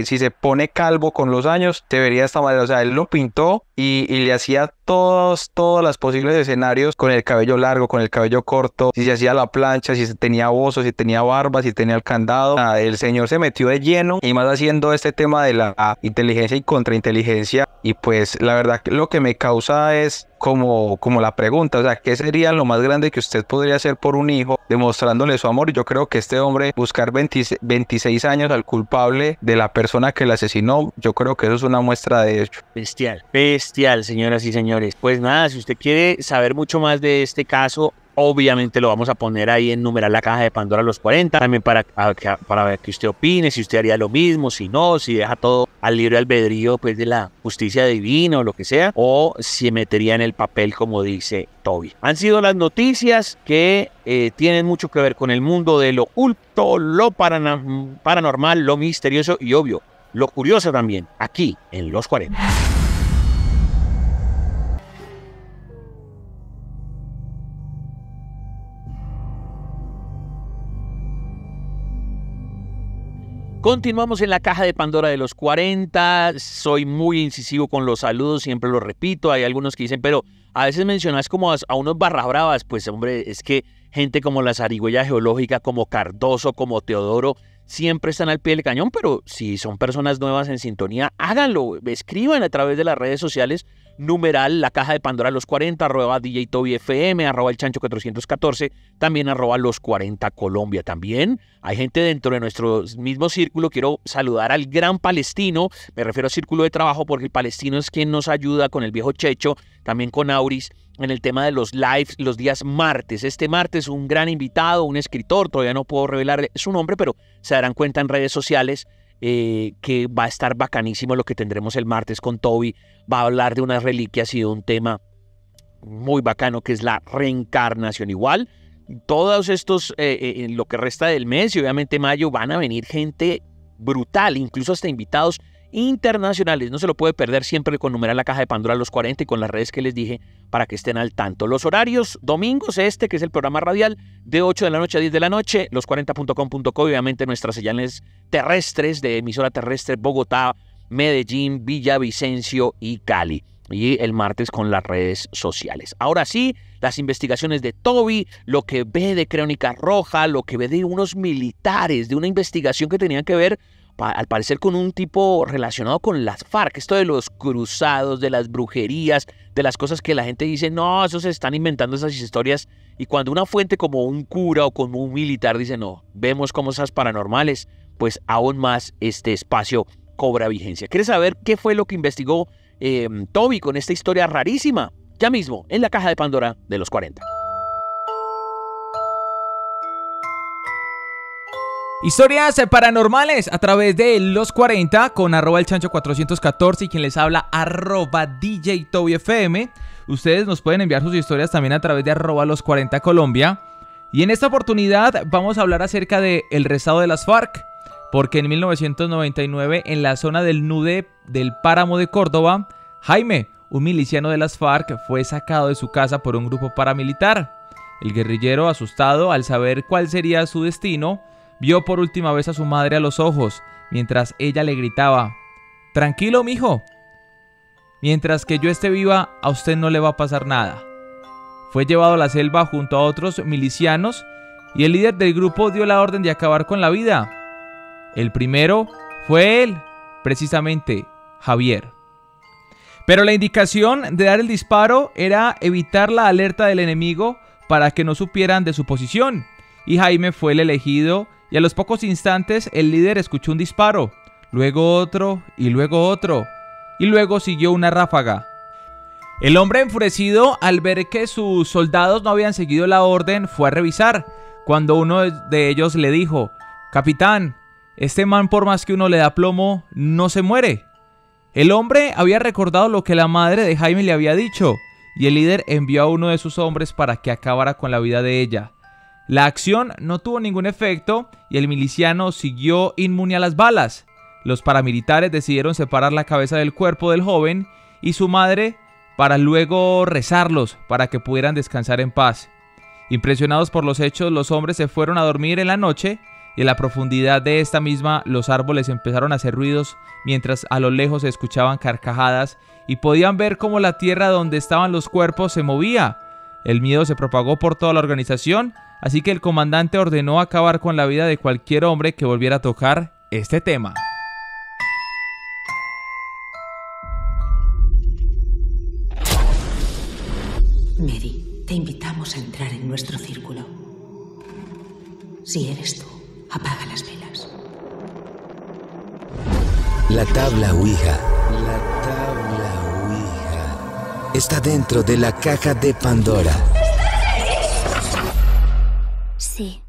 si se pone calvo con los años, se vería de esta manera. O sea, él lo pintó y, y le hacía todos, todas las posibles escenarios con el cabello largo, con el cabello corto, si se hacía la plancha, si se tenía bozo, si tenía barba, si tenía el candado. Ah, el señor se metió de lleno y más haciendo este tema de la inteligencia y contrainteligencia y pues la verdad lo que me causa es como, como la pregunta, o sea, ¿qué sería lo más grande que usted podría hacer por un hijo demostrándole su amor? Yo creo que este hombre buscar 26 años al culpable de la persona que le asesinó, yo creo que eso es una muestra de hecho. Bestial, bestial, señoras y señores. Pues nada, si usted quiere saber mucho más de este caso, Obviamente lo vamos a poner ahí en numerar la caja de Pandora los 40, también para, para ver que usted opine, si usted haría lo mismo, si no, si deja todo al libre albedrío pues, de la justicia divina o lo que sea, o si metería en el papel como dice Toby. Han sido las noticias que eh, tienen mucho que ver con el mundo de lo oculto, lo paranormal, lo misterioso y obvio, lo curioso también, aquí en Los 40. Continuamos en la caja de Pandora de los 40. Soy muy incisivo con los saludos, siempre lo repito. Hay algunos que dicen, pero a veces mencionas como a, unos barra bravas. Pues hombre, es que gente como la zarigüeya geológica, como Cardoso, como Teodoro, siempre están al pie del cañón, pero si son personas nuevas en sintonía, háganlo, escriban a través de las redes sociales, numeral la caja de Pandora los 40, arroba DJ Toby FM, arroba el chancho 414, también arroba los 40 Colombia. También hay gente dentro de nuestro mismo círculo, quiero saludar al gran palestino, me refiero al círculo de trabajo porque el palestino es quien nos ayuda con el viejo Checho, también con Auris en el tema de los lives los días martes. Este martes un gran invitado, un escritor, todavía no puedo revelar su nombre, pero se darán cuenta en redes sociales eh, que va a estar bacanísimo lo que tendremos el martes con Toby. Va a hablar de unas reliquias y de un tema muy bacano que es la reencarnación igual. Todos estos, eh, eh, en lo que resta del mes y obviamente mayo, van a venir gente brutal, incluso hasta invitados internacionales. No se lo puede perder siempre con numerar la caja de Pandora los 40 y con las redes que les dije para que estén al tanto. Los horarios, domingos, este que es el programa radial, de 8 de la noche a 10 de la noche, los40.com.co, obviamente nuestras señales terrestres de emisora terrestre Bogotá, Medellín, Villavicencio y Cali. Y el martes con las redes sociales. Ahora sí, las investigaciones de Toby, lo que ve de Crónica Roja, lo que ve de unos militares, de una investigación que tenían que ver al parecer con un tipo relacionado con las FARC, esto de los cruzados, de las brujerías, de las cosas que la gente dice, no, esos se están inventando esas historias. Y cuando una fuente como un cura o como un militar dice, no, vemos como esas paranormales, pues aún más este espacio cobra vigencia. ¿Quieres saber qué fue lo que investigó em, Toby con esta historia rarísima? Ya mismo, en la caja de Pandora de los 40. Historias paranormales a través de los 40 con arroba el chancho 414 y quien les habla arroba DJ Toby FM. Ustedes nos pueden enviar sus historias también a través de arroba los 40 Colombia. Y en esta oportunidad vamos a hablar acerca del el rezado de las FARC, porque en 1999 en la zona del Nude del Páramo de Córdoba, Jaime, un miliciano de las FARC, fue sacado de su casa por un grupo paramilitar. El guerrillero, asustado al saber cuál sería su destino, Vio por última vez a su madre a los ojos, mientras ella le gritaba, Tranquilo, mijo. Mientras que yo esté viva, a usted no le va a pasar nada. Fue llevado a la selva junto a otros milicianos y el líder del grupo dio la orden de acabar con la vida. El primero fue él, precisamente, Javier. Pero la indicación de dar el disparo era evitar la alerta del enemigo para que no supieran de su posición, y Jaime fue el elegido y a los pocos instantes el líder escuchó un disparo, luego otro y luego otro, y luego siguió una ráfaga. El hombre enfurecido al ver que sus soldados no habían seguido la orden fue a revisar, cuando uno de ellos le dijo, Capitán, este man por más que uno le da plomo, no se muere. El hombre había recordado lo que la madre de Jaime le había dicho, y el líder envió a uno de sus hombres para que acabara con la vida de ella. La acción no tuvo ningún efecto y el miliciano siguió inmune a las balas. Los paramilitares decidieron separar la cabeza del cuerpo del joven y su madre para luego rezarlos para que pudieran descansar en paz. Impresionados por los hechos, los hombres se fueron a dormir en la noche y en la profundidad de esta misma los árboles empezaron a hacer ruidos mientras a lo lejos se escuchaban carcajadas y podían ver cómo la tierra donde estaban los cuerpos se movía. El miedo se propagó por toda la organización así que el comandante ordenó acabar con la vida de cualquier hombre que volviera a tocar este tema. Mary, te invitamos a entrar en nuestro círculo. Si eres tú, apaga las velas. La tabla Ouija. La tabla Ouija. Está dentro de la caja de Pandora. 是。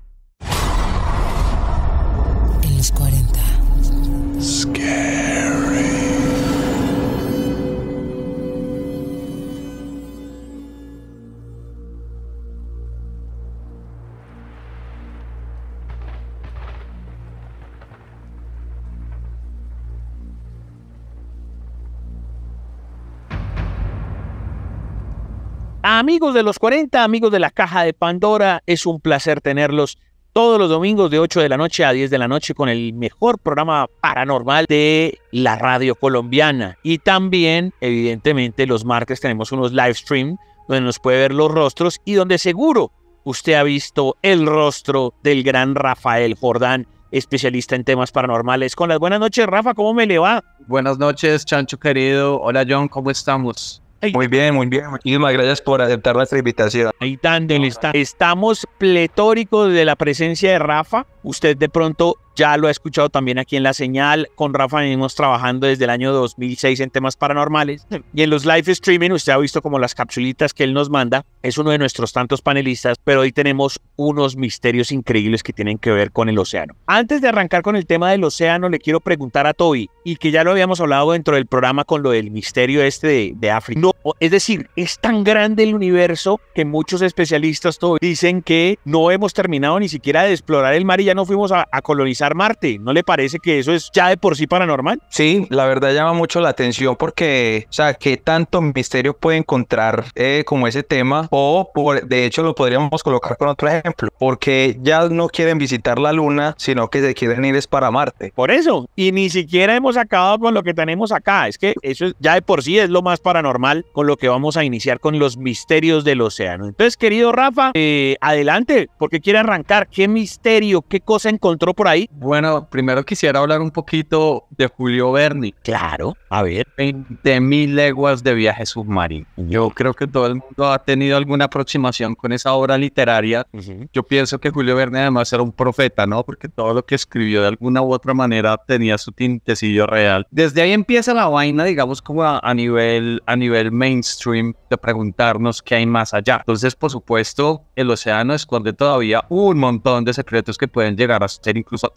Amigos de los 40, amigos de la caja de Pandora, es un placer tenerlos todos los domingos de 8 de la noche a 10 de la noche con el mejor programa paranormal de la radio colombiana. Y también, evidentemente, los martes tenemos unos live stream donde nos puede ver los rostros y donde seguro usted ha visto el rostro del gran Rafael Jordán, especialista en temas paranormales. Con las buenas noches, Rafa, ¿cómo me le va? Buenas noches, Chancho querido. Hola, John, ¿cómo estamos? Muy bien, muy bien. Muchísimas gracias por aceptar nuestra invitación. Ahí está. Estamos pletóricos de la presencia de Rafa. Usted de pronto ya lo ha escuchado también aquí en La Señal, con Rafa venimos trabajando desde el año 2006 en temas paranormales y en los live streaming usted ha visto como las capsulitas que él nos manda, es uno de nuestros tantos panelistas, pero hoy tenemos unos misterios increíbles que tienen que ver con el océano. Antes de arrancar con el tema del océano, le quiero preguntar a Toby, y que ya lo habíamos hablado dentro del programa con lo del misterio este de, África. No, es decir, es tan grande el universo que muchos especialistas Toby, dicen que no hemos terminado ni siquiera de explorar el mar y ya no fuimos a colonizar Marte. ¿No le parece que eso es ya de por sí paranormal? Sí, la verdad llama mucho la atención porque, o sea, qué tanto misterio puede encontrar eh, como ese tema o, por, de hecho, lo podríamos colocar con otro ejemplo, porque ya no quieren visitar la Luna, sino que se quieren ir es para Marte. Por eso, y ni siquiera hemos acabado con lo que tenemos acá. Es que eso ya de por sí es lo más paranormal con lo que vamos a iniciar con los misterios del océano. Entonces, querido Rafa, eh, adelante, porque quiere arrancar. ¿Qué misterio, qué cosa encontró por ahí? Bueno, primero quisiera hablar un poquito de Julio Verne, Claro, a ver. 20.000 mil leguas de viaje submarino. Yo creo que todo el mundo ha tenido alguna aproximación con esa obra literaria. Yo pienso que Julio Verne además era un profeta, ¿no? Porque todo lo que escribió de alguna u otra manera tenía su tintecillo real. Desde ahí empieza la vaina, digamos, como a, nivel, a nivel mainstream de preguntarnos qué hay más allá. Entonces, por supuesto, el océano esconde todavía un montón de secretos que pueden llegar a ser incluso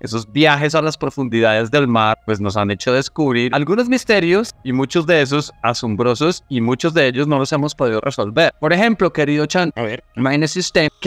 esos viajes a las profundidades del mar pues nos han hecho descubrir algunos misterios y muchos de esos asombrosos y muchos de ellos no los hemos podido resolver. Por ejemplo, querido Chan, a ver, imagínese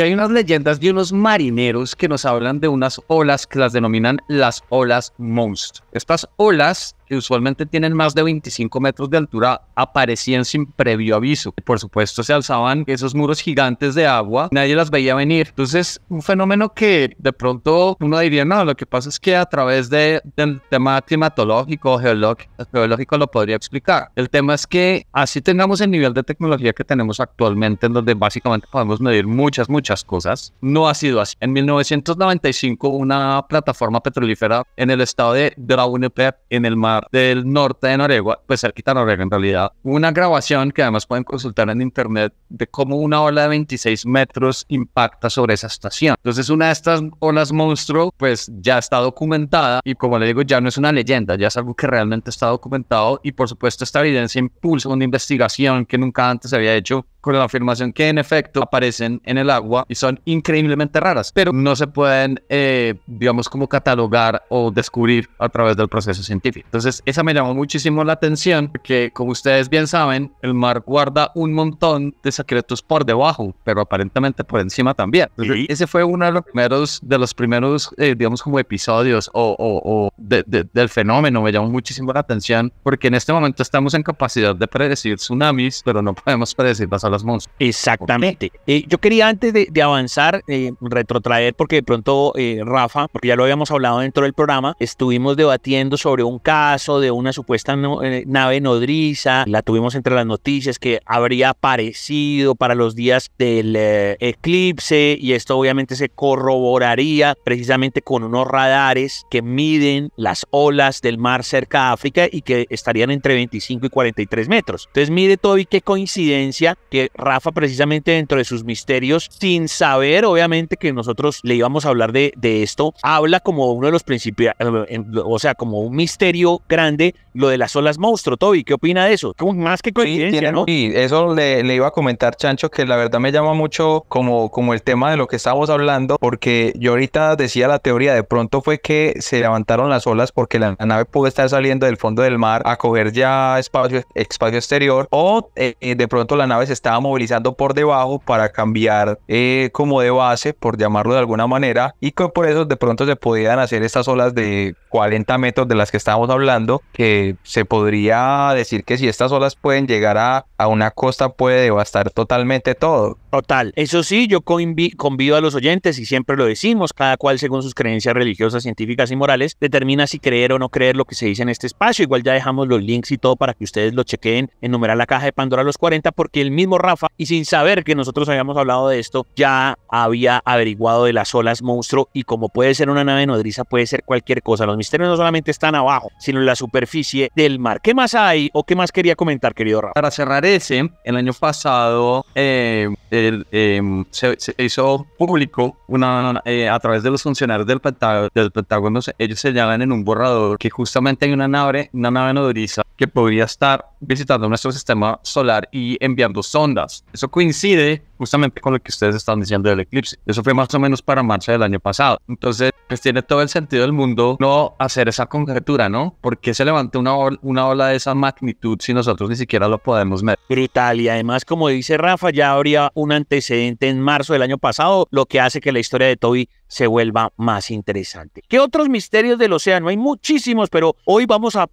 hay unas leyendas de unos marineros que nos hablan de unas olas que las denominan las olas monstruos. Estas olas, que usualmente tienen más de 25 metros de altura, aparecían sin previo aviso. Por supuesto, se alzaban esos muros gigantes de agua, nadie las veía venir. Entonces, un fenómeno que de pronto uno diría, no, lo que pasa es que a través de, del tema climatológico, geológico, geológico lo podría explicar. El tema es que así tengamos el nivel de tecnología que tenemos actualmente, en donde básicamente podemos medir muchas, muchas cosas. No ha sido así. En 1995, una plataforma petrolífera en el estado de Draunepep, en el mar del norte de Noruega, pues cerquita de Noruega en realidad, una grabación que además pueden consultar en internet de cómo una ola de 26 metros impacta sobre esa estación. Entonces, una de estas olas monstruo, pues ya está documentada y como le digo, ya no es una leyenda, ya es algo que realmente está documentado y por supuesto esta evidencia impulsa una investigación que nunca antes había hecho con la afirmación que en efecto aparecen en el agua y son increíblemente raras, pero no se pueden, eh, digamos, como catalogar o descubrir a través del proceso científico. Entonces, esa me llamó muchísimo la atención, porque como ustedes bien saben, el mar guarda un montón de secretos por debajo, pero aparentemente por encima también. y ese fue uno de los primeros, de los primeros eh, digamos, como episodios o, o, o del fenómeno, me llamó muchísimo la atención, porque en este momento estamos en capacidad de predecir tsunamis, pero no podemos predecir las monstruos. Exactamente. Eh, yo quería antes de, avanzar, eh, retrotraer, porque de pronto eh, Rafa, porque ya lo habíamos hablado dentro del programa, estuvimos debatiendo sobre un caso de una supuesta nave nodriza, la tuvimos entre las noticias que habría aparecido para los días del eclipse y esto obviamente se corroboraría precisamente con unos radares que miden las olas del mar cerca de África y que estarían entre 25 y 43 metros. Entonces mire y qué coincidencia que Rafa precisamente dentro de sus misterios, sin saber obviamente que nosotros le íbamos a hablar de, de esto, habla como uno de los principios, eh, o sea, como un misterio grande lo de las olas monstruo, Toby, ¿qué opina de eso? más que coincidencia, ¿no? Y eso le, iba a comentar, Chancho, que la verdad me llama mucho como, como el tema de lo que estábamos hablando, porque yo ahorita decía la teoría, de pronto fue que se levantaron las olas porque la, nave pudo estar saliendo del fondo del mar a coger ya espacio, espacio exterior, o eh, de pronto la nave se estaba movilizando por debajo para cambiar eh, como de base, por llamarlo de alguna manera, y que por eso de pronto se podían hacer estas olas de 40 metros de las que estábamos hablando, que eh, se podría decir que si estas olas pueden llegar a, una costa puede devastar totalmente todo. Total, eso sí, yo convido a los oyentes y siempre lo decimos, cada cual según sus creencias religiosas, científicas y morales, determina si creer o no creer lo que se dice en este espacio. Igual ya dejamos los links y todo para que ustedes lo chequen en numerar la caja de Pandora los 40, porque el mismo Rafa, y sin saber que nosotros habíamos hablado de esto, ya había averiguado de las olas monstruo y como puede ser una nave nodriza, puede ser cualquier cosa. Los misterios no solamente están abajo, sino en la superficie del mar. ¿Qué más hay o qué más quería comentar, querido Rafa? Para cerrar ese, el año pasado eh, em, se, hizo público una, eh, a través de los funcionarios del, Pentágono, del Pentágono, ellos señalan en un borrador que justamente hay una nave, una nave nodriza que podría estar visitando nuestro sistema solar y enviando sondas. Eso coincide justamente con lo que ustedes están diciendo del eclipse. Eso fue más o menos para marzo del año pasado. Entonces, pues tiene todo el sentido del mundo no hacer esa conjetura, ¿no? ¿Por qué se levanta una, ola, una ola de esa magnitud si nosotros ni siquiera lo podemos medir? Brutal. Y además, como dice Rafa, ya habría un antecedente en marzo del año pasado, lo que hace que la historia de Toby se vuelva más interesante. ¿Qué otros misterios del océano? Hay muchísimos, pero hoy vamos a,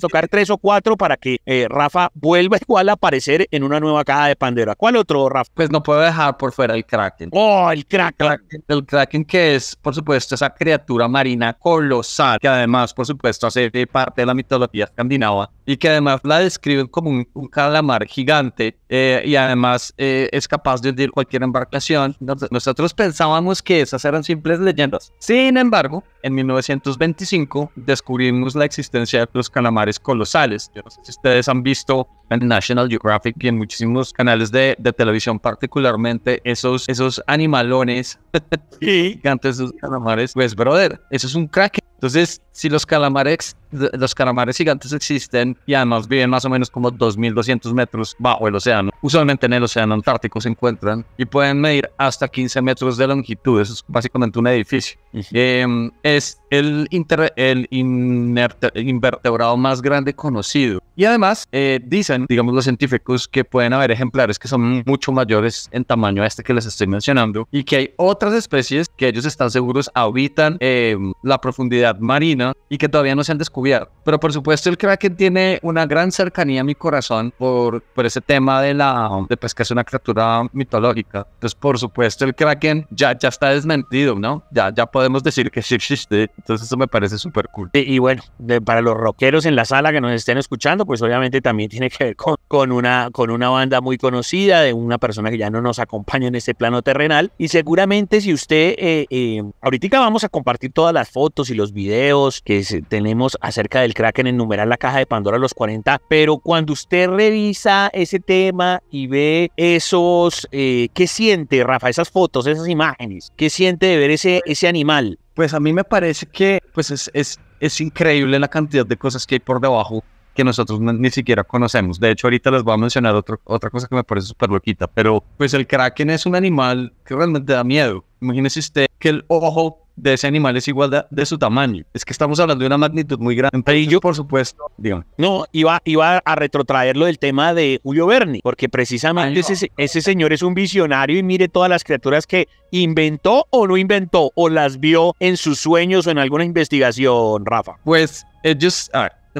tocar tres o cuatro para que eh, Rafa vuelva igual a aparecer en una nueva caja de pandera. ¿Cuál otro, Rafa? Pues no puedo dejar por fuera el Kraken. Oh, el Kraken. El Kraken que es, por supuesto, esa criatura marina colosal, que además, por supuesto, hace eh, parte de la mitología escandinava y que además la describen como un, calamar gigante eh, y además es capaz de hundir cualquier embarcación. Nosotros pensábamos que esas eran simples leyendas. Sin embargo, en 1925 descubrimos la existencia de los calamares colosales. Yo no sé si ustedes han visto en National Geographic y en muchísimos canales de, de televisión, particularmente esos, esos animalones gigantes, esos calamares, pues brother, eso es un crack. Entonces, si los calamares, los calamares gigantes existen y además viven más o menos como 2.200 metros bajo el océano, usualmente en el océano Antártico se encuentran y pueden medir hasta 15 metros de longitud, eso es básicamente un edificio. Em, es el, el invertebrado más grande conocido. Y además, eh, dicen, digamos los científicos, que pueden haber ejemplares que son mucho mayores en tamaño a este que les estoy mencionando y que hay otras especies que ellos están seguros habitan eh, la profundidad marina y que todavía no se han descubierto. Pero por supuesto, el Kraken tiene una gran cercanía a mi corazón por, por ese tema de la de pues, una criatura mitológica. Entonces, por supuesto, el Kraken ya, ya está desmentido, ¿no? Ya, ya podemos decir que sí existe entonces eso me parece súper cool. Y, bueno, para los rockeros en la sala que nos estén escuchando, pues obviamente también tiene que ver con, con, una, con una banda muy conocida, de una persona que ya no nos acompaña en este plano terrenal. Y seguramente si usted, eh, eh ahorita vamos a compartir todas las fotos y los videos que tenemos acerca del Kraken en Numerar la caja de Pandora a los 40, pero cuando usted revisa ese tema y ve esos, eh, ¿qué siente Rafa? Esas fotos, esas imágenes, ¿qué siente de ver ese, ese animal? Pues a mí me parece que pues es, es, es increíble la cantidad de cosas que hay por debajo que nosotros ni siquiera conocemos. De hecho, ahorita les voy a mencionar otra otra cosa que me parece súper loquita, pero pues el kraken es un animal que realmente da miedo. Imagínese usted que el ojo de ese animal es igual de, su tamaño. Es que estamos hablando de una magnitud muy grande. Entonces, y yo, por supuesto, digo, No, iba, iba a retrotraerlo del tema de Julio Verne, porque precisamente ese, ese señor es un visionario y mire todas las criaturas que inventó o no inventó, o las vio en sus sueños o en alguna investigación, Rafa. Pues ellos,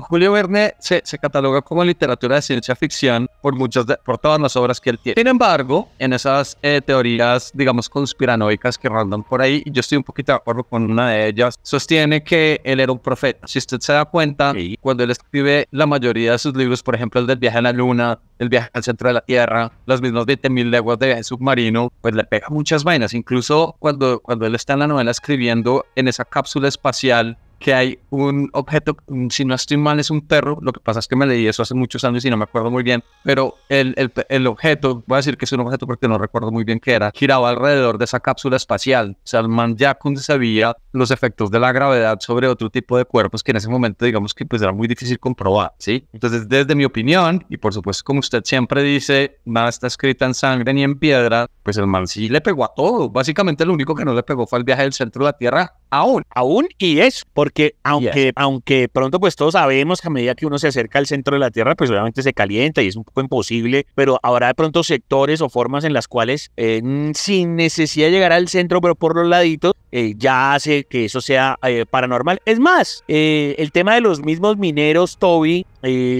Julio Verne se, cataloga como literatura de ciencia ficción por, muchas por todas las obras que él tiene. Sin embargo, en esas eh, teorías, digamos, conspiranoicas que rondan por ahí, yo estoy un poquito de acuerdo con una de ellas, sostiene que él era un profeta. Si usted se da cuenta, cuando él escribe la mayoría de sus libros, por ejemplo, el del viaje a la luna, el viaje al centro de la Tierra, las mismas 20.000 leguas de submarino, pues le pega muchas vainas. Incluso cuando, cuando él está en la novela escribiendo en esa cápsula espacial, que hay un objeto, si no estoy mal, es un perro. Lo que pasa es que me leí eso hace muchos años y no me acuerdo muy bien. Pero el, el, el, objeto, voy a decir que es un objeto porque no recuerdo muy bien qué era, giraba alrededor de esa cápsula espacial. O sea, el man ya concebía los efectos de la gravedad sobre otro tipo de cuerpos que en ese momento, digamos que pues era muy difícil comprobar, ¿sí? Entonces, desde mi opinión, y por supuesto, como usted siempre dice, nada está escrita en sangre ni en piedra, pues el man sí le pegó a todo. Básicamente, lo único que no le pegó fue al viaje del centro de la Tierra Aún, aún y es, porque aunque, aunque pronto pues todos sabemos que a medida que uno se acerca al centro de la Tierra, pues obviamente se calienta y es un poco imposible, pero habrá de pronto sectores o formas en las cuales eh, sin necesidad de llegar al centro, pero por los laditos, eh, ya hace que eso sea eh, paranormal. Es más, eh, el tema de los mismos mineros, Toby,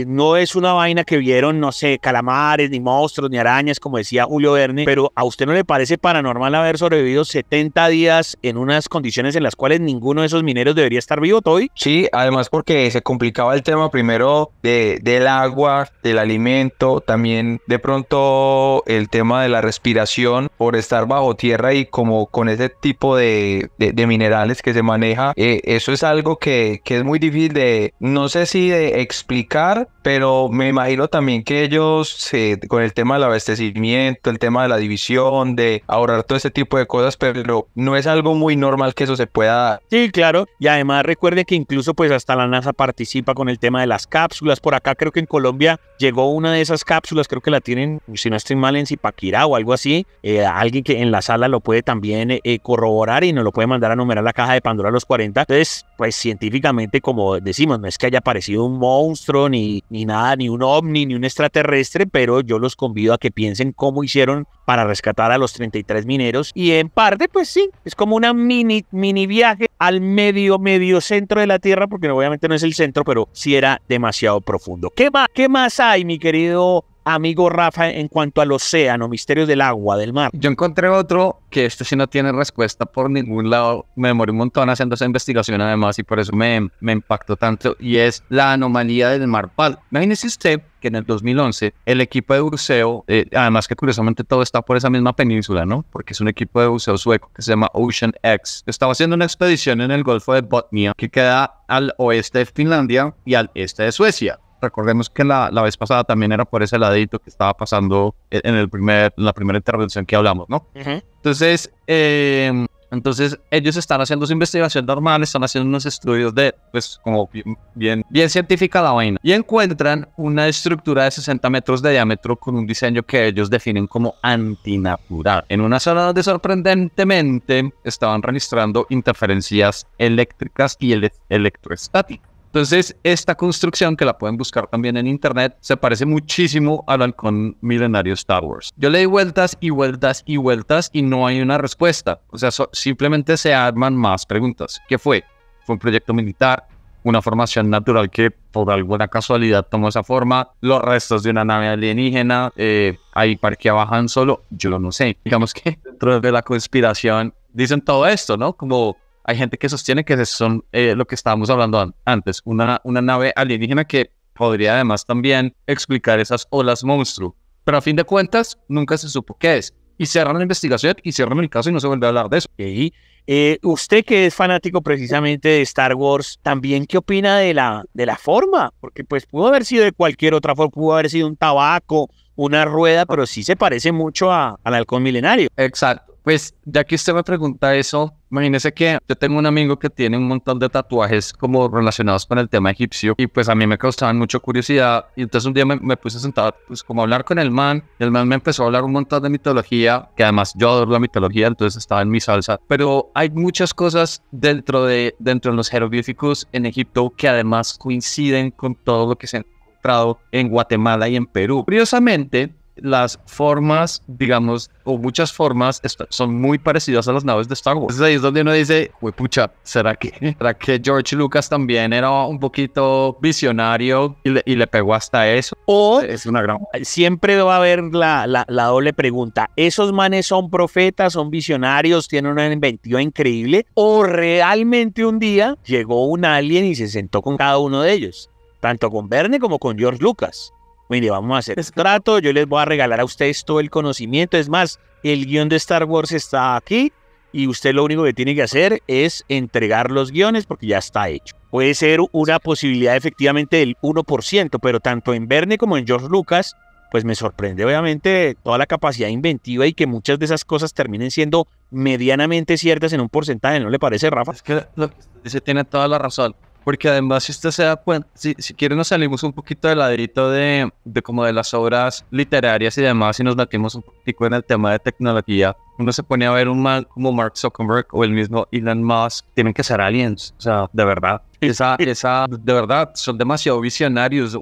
no es una vaina que vieron, no sé, calamares, ni monstruos, ni arañas, como decía Julio Verne, pero a usted no le parece paranormal haber sobrevivido 70 días en unas condiciones en las cuales ninguno de esos mineros debería estar vivo, Toby. Sí, además porque se complicaba el tema primero de, del agua, del alimento, también de pronto el tema de la respiración por estar bajo tierra y como con ese tipo de de, minerales que se maneja. Eh, eso es algo que, que es muy difícil de, no sé si de explicar, pero me imagino también que ellos, con el tema del abastecimiento, el tema de la división, de ahorrar todo ese tipo de cosas, pero no es algo muy normal que eso se pueda dar. Sí, claro. Y además recuerde que incluso pues hasta la NASA participa con el tema de las cápsulas. Por acá creo que en Colombia llegó una de esas cápsulas, creo que la tienen, si no estoy mal, en Zipaquirá o algo así. Eh, alguien que en la sala lo puede también eh, corroborar y nos lo puede mandar a numerar la caja de Pandora los 40. Entonces, pues científicamente, como decimos, no es que haya aparecido un monstruo ni ni nada, ni un ovni, ni un extraterrestre, pero yo los convido a que piensen cómo hicieron para rescatar a los 33 mineros. Y en parte, pues sí, es como una mini, mini viaje al medio, medio centro de la Tierra, porque obviamente no es el centro, pero sí era demasiado profundo. ¿Qué más, qué más hay, mi querido amigo Rafa, en cuanto al océano, misterios del agua, del mar? Yo encontré otro que esto sí no tiene respuesta por ningún lado. Me demoré un montón haciendo esa investigación además y por eso me, impactó tanto y es la anomalía del mar Pal. Imagínese usted que en el 2011 el equipo de buceo, eh, además que curiosamente todo está por esa misma península, ¿no? Porque es un equipo de buceo sueco que se llama Ocean X. Estaba haciendo una expedición en el Golfo de Botnia que queda al oeste de Finlandia y al este de Suecia. Recordemos que la, la, vez pasada también era por ese ladito que estaba pasando e, en, el primer, la primera intervención que hablamos, ¿no? Entonces, em, entonces, ellos están haciendo su investigación normal, están haciendo unos estudios de, pues, como bien, bien, científica la vaina. Y encuentran una estructura de 60 metros de diámetro con un diseño que ellos definen como antinatural. En una zona donde sorprendentemente estaban registrando interferencias eléctricas y el electroestáticas. Entonces, esta construcción, que la pueden buscar también en internet, se parece muchísimo al halcón milenario Star Wars. Yo leí vueltas y vueltas y vueltas y no hay una respuesta. O sea, simplemente se arman más preguntas. ¿Qué fue? ¿Fue un proyecto militar? una formación natural que por alguna casualidad tomó esa forma, los restos de una nave alienígena, eh, ahí parque bajan solo, yo no sé. Digamos que dentro de la conspiración dicen todo esto, ¿no? Como hay gente que sostiene que son eh, lo que estábamos hablando antes, una, una nave alienígena que podría además también explicar esas olas monstruo. Pero a fin de cuentas, nunca se supo qué es. Y cerraron la investigación y cierran el caso y no se vuelve a hablar de eso. Y eh, usted que es fanático precisamente de Star Wars, ¿también qué opina de la, de la forma? Porque pues pudo haber sido de cualquier otra forma, pudo haber sido un tabaco, una rueda, pero sí se parece mucho a, al halcón milenario. Exacto. Pues ya que usted me pregunta eso, imagínese que yo tengo un amigo que tiene un montón de tatuajes como relacionados con el tema egipcio y pues a mí me causaban mucha curiosidad y entonces un día me, me puse sentado pues como a hablar con el man y el man me empezó a hablar un montón de mitología que además yo adoro la mitología entonces estaba en mi salsa pero hay muchas cosas dentro de dentro de los jeroglíficos en Egipto que además coinciden con todo lo que se en Guatemala y en Perú. Curiosamente, las formas, digamos, o muchas formas son muy parecidas a las naves de Star Wars. Entonces ahí es donde uno dice, pucha, ¿será que, ¿será que George Lucas también era un poquito visionario y le, y le pegó hasta eso? O es una gran... Siempre va a haber la, la, la, doble pregunta. ¿Esos manes son profetas, son visionarios, tienen una inventiva increíble? ¿O realmente un día llegó un alien y se sentó con cada uno de ellos? tanto con Verne como con George Lucas. Mire, vamos a hacer trato, yo les voy a regalar a ustedes todo el conocimiento. Es más, el guión de Star Wars está aquí y usted lo único que tiene que hacer es entregar los guiones porque ya está hecho. Puede ser una posibilidad efectivamente del 1%, pero tanto en Verne como en George Lucas, pues me sorprende obviamente toda la capacidad inventiva y que muchas de esas cosas terminen siendo medianamente ciertas en un porcentaje, ¿no le parece, Rafa? Es que tiene toda la razón. Porque además, si usted se da cuenta, si, si quiere nos salimos un poquito del ladrito de, de, como de las obras literarias y demás y nos metimos un poquito en el tema de tecnología, uno se pone a ver un man como Mark Zuckerberg o el mismo Elon Musk, tienen que ser aliens, o sea, de verdad. Esa, esa, de verdad, son demasiado visionarios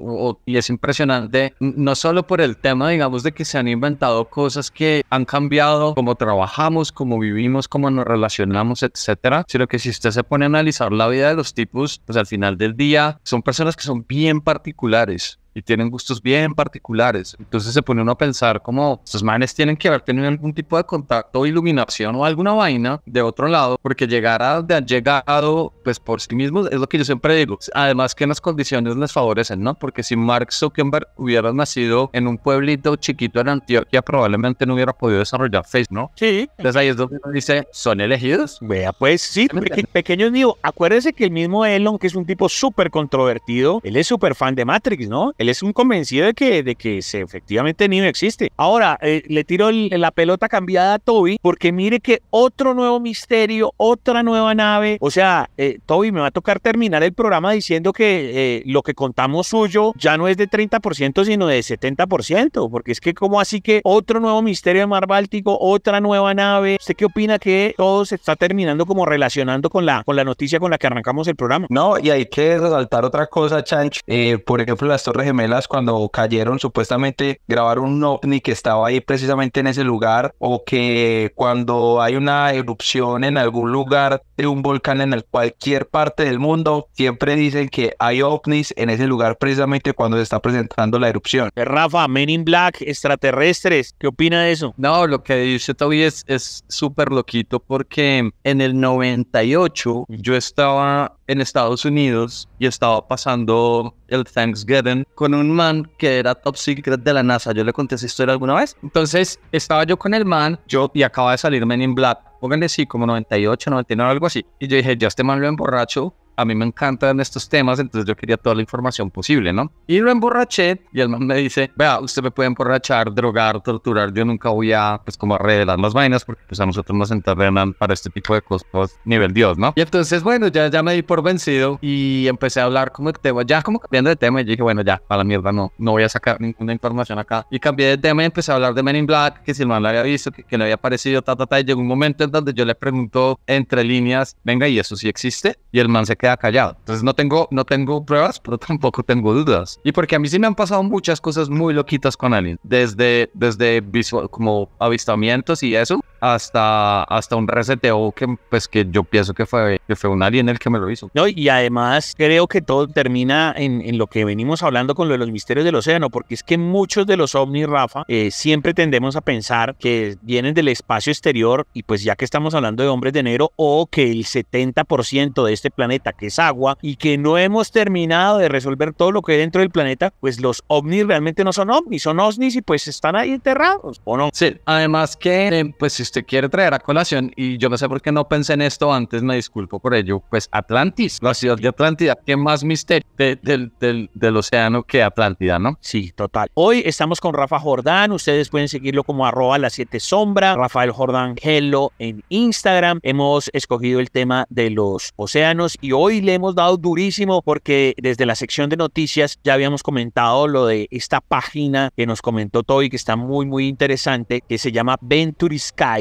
y es impresionante, no solo por el tema, digamos, de que se han inventado cosas que han cambiado cómo trabajamos, cómo vivimos, cómo nos relacionamos, etcétera, sino que si usted se pone a analizar la vida de los tipos, pues al final del día son personas que son bien particulares y tienen gustos bien particulares. Entonces se pone uno a pensar como sus manes tienen que haber tenido algún tipo de contacto, iluminación o alguna vaina de otro lado, porque llegar a han llegado, pues por sí mismos, es lo que yo siempre digo. Además que las condiciones les favorecen, ¿no? Porque si Mark Zuckerberg hubiera nacido en un pueblito chiquito en Antioquia, probablemente no hubiera podido desarrollar Facebook, ¿no? Sí. Entonces ahí es donde dice, ¿son elegidos? Vea, pues sí, pequeño pequeño acuérdese Acuérdense que el mismo Elon, que es un tipo súper controvertido, él es súper fan de Matrix, ¿no? es un convencido de que, de que se, efectivamente ni existe. Ahora, eh, le tiro la pelota cambiada a Toby, porque mire que otro nuevo misterio, otra nueva nave. O sea, eh, Toby, me va a tocar terminar el programa diciendo que eh, lo que contamos suyo ya no es de 30%, sino de 70%, porque es que como así que otro nuevo misterio de mar Báltico, otra nueva nave. ¿Usted qué opina que todo se está terminando como relacionando con la, con la noticia con la que arrancamos el programa? No, y hay que resaltar otra cosa, Chancho. por ejemplo, las torres de cuando cayeron supuestamente grabaron un ovni que estaba ahí precisamente en ese lugar o que cuando hay una erupción en algún lugar de un volcán en cualquier parte del mundo, siempre dicen que hay ovnis en ese lugar precisamente cuando se está presentando la erupción. Eh, Rafa, Men in Black, extraterrestres, ¿qué opina de eso? No, lo que dice Toby es súper loquito porque en el 98 yo estaba en Estados Unidos y estaba pasando el Thanksgiving con un man que era top secret de la NASA. Yo le conté esa historia alguna vez. Entonces estaba yo con el man, yo y acaba de salir Men in Black. Pónganle sí, como 98, 99, algo así. Y yo dije, ya este man lo emborracho a mí me encantan estos temas, entonces yo quería toda la información posible, ¿no? Y lo emborraché y el man me dice, vea, usted me puede emborrachar, drogar, torturar, yo nunca voy a, pues como a revelar las vainas porque pues a nosotros nos entrenan para este tipo de cosas, nivel Dios, ¿no? Y entonces, bueno, ya, ya me di por vencido y empecé a hablar como te tema, ya como cambiando de tema y dije, bueno, ya, para la mierda, no, no voy a sacar ninguna información acá. Y cambié de tema y empecé a hablar de Men in Black, que si el man lo había visto, que, no le había parecido, ta, ta, ta, y llegó un momento en donde yo le pregunto entre líneas, venga, ¿y eso sí existe? Y el man se queda queda callado. Entonces no tengo, no tengo pruebas, pero tampoco tengo dudas. Y porque a mí sí me han pasado muchas cosas muy loquitas con alguien, desde, desde como avistamientos y eso, hasta, hasta un reseteo que, pues, que yo pienso que fue, que fue un alien el que me lo hizo. No, y además creo que todo termina en, lo que venimos hablando con lo de los misterios del océano, porque es que muchos de los ovnis, Rafa, eh, siempre tendemos a pensar que vienen del espacio exterior y pues ya que estamos hablando de hombres de enero o que el 70% de este planeta que es agua y que no hemos terminado de resolver todo lo que hay dentro del planeta, pues los ovnis realmente no son ovnis, son ovnis y pues están ahí enterrados, ¿o no? Sí, además que eh, pues usted quiere traer a colación, y yo no sé por qué no pensé en esto antes, me disculpo por ello, pues Atlantis, la ciudad de Atlántida, que más misterio del océano que Atlántida, no? Sí, total. Hoy estamos con Rafa Jordán, ustedes pueden seguirlo como arroba las siete sombra, Rafael Jordán hello en Instagram. Hemos escogido el tema de los océanos y hoy le hemos dado durísimo porque desde la sección de noticias ya habíamos comentado lo de esta página que nos comentó Toby que está muy muy interesante que se llama Venture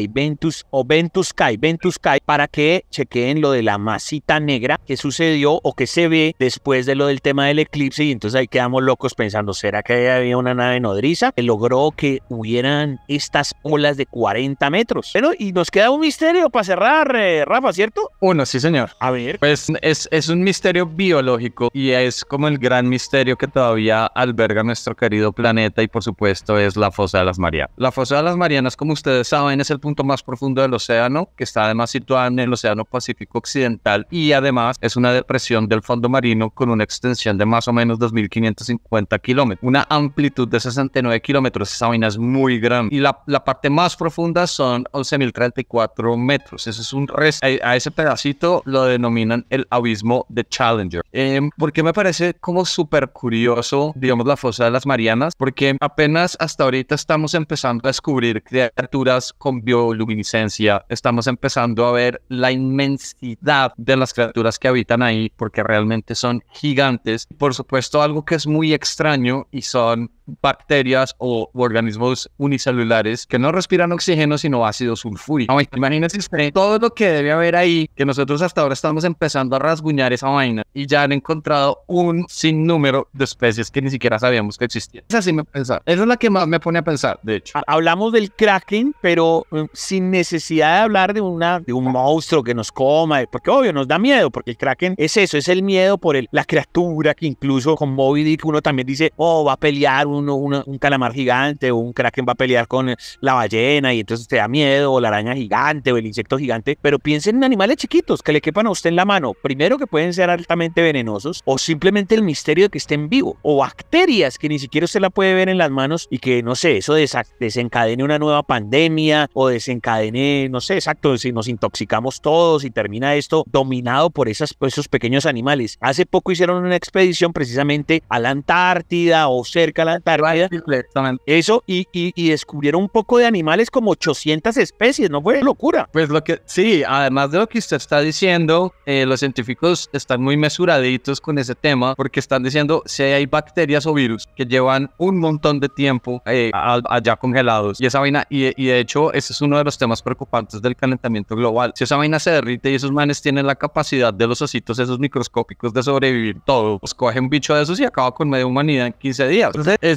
Ventus o Ventus Kai, Ventus Kai, para que chequeen lo de la masita negra que sucedió o que se ve después de lo del tema del eclipse y entonces ahí quedamos locos pensando, ¿será que había una nave nodriza que logró que hubieran estas olas de 40 metros? Bueno, y nos queda un misterio para cerrar, eh, Rafa, ¿cierto? Uno, sí señor. A ver. Pues es, es un misterio biológico y es como el gran misterio que todavía alberga nuestro querido planeta y por supuesto es la fosa de las Marianas. La fosa de las Marianas, como ustedes saben, es el punto más profundo del océano, que está además situado en el Océano Pacífico Occidental y además es una depresión del fondo marino con una extensión de más o menos 2.550 kilómetros, una amplitud de 69 kilómetros. Esa vaina es muy grande. Y la, la parte más profunda son 11.034 metros. Ese es un res a, ese pedacito lo denominan el abismo de Challenger. Eh, em, porque me parece como súper curioso, digamos, la fosa de las Marianas, porque apenas hasta ahorita estamos empezando a descubrir criaturas con bio luminiscencia estamos empezando a ver la inmensidad de las criaturas que habitan ahí porque realmente son gigantes. Por supuesto, algo que es muy extraño y son bacterias o organismos unicelulares que no respiran oxígeno sino ácido sulfúrico. Imagínense todo lo que debe haber ahí que nosotros hasta ahora estamos empezando a rasguñar esa vaina y ya han encontrado un sinnúmero de especies que ni siquiera sabíamos que existían. Es sí me pensar. Esa es la que más me pone a pensar, de hecho. Hablamos del kraken, pero eh, sin necesidad de hablar de, una, de un monstruo que nos coma, porque obvio nos da miedo, porque el kraken es eso, es el miedo por el, la criatura que incluso con Moby Dick uno también dice, oh, va a pelear un calamar gigante o un kraken va a pelear con eh, la ballena y entonces te da miedo, o la araña gigante o el insecto gigante, pero piensen en animales chiquitos que le quepan a usted en la mano. Primero que pueden ser altamente venenosos o simplemente el misterio de que estén vivos o bacterias que ni siquiera usted la puede ver en las manos y que, no sé, eso desencadene una nueva pandemia o desencadene, no sé, exacto, si nos intoxicamos todos y termina esto dominado por esos pequeños animales. Hace poco hicieron una expedición precisamente a la Antártida o cerca la eso, y, y, descubrieron un poco de animales como 800 especies, ¿no fue locura? Pues lo que, sí, además de lo que usted está diciendo, eh, los científicos están muy mesuraditos con ese tema porque están diciendo si hay bacterias o virus que llevan un montón de tiempo eh, allá congelados y esa vaina, y, de hecho, ese es uno de los temas preocupantes del calentamiento global. Si esa vaina se derrite y esos manes tienen la capacidad de los ositos, esos microscópicos, de sobrevivir todo, pues coge un bicho de esos y acaba con medio humanidad en 15 días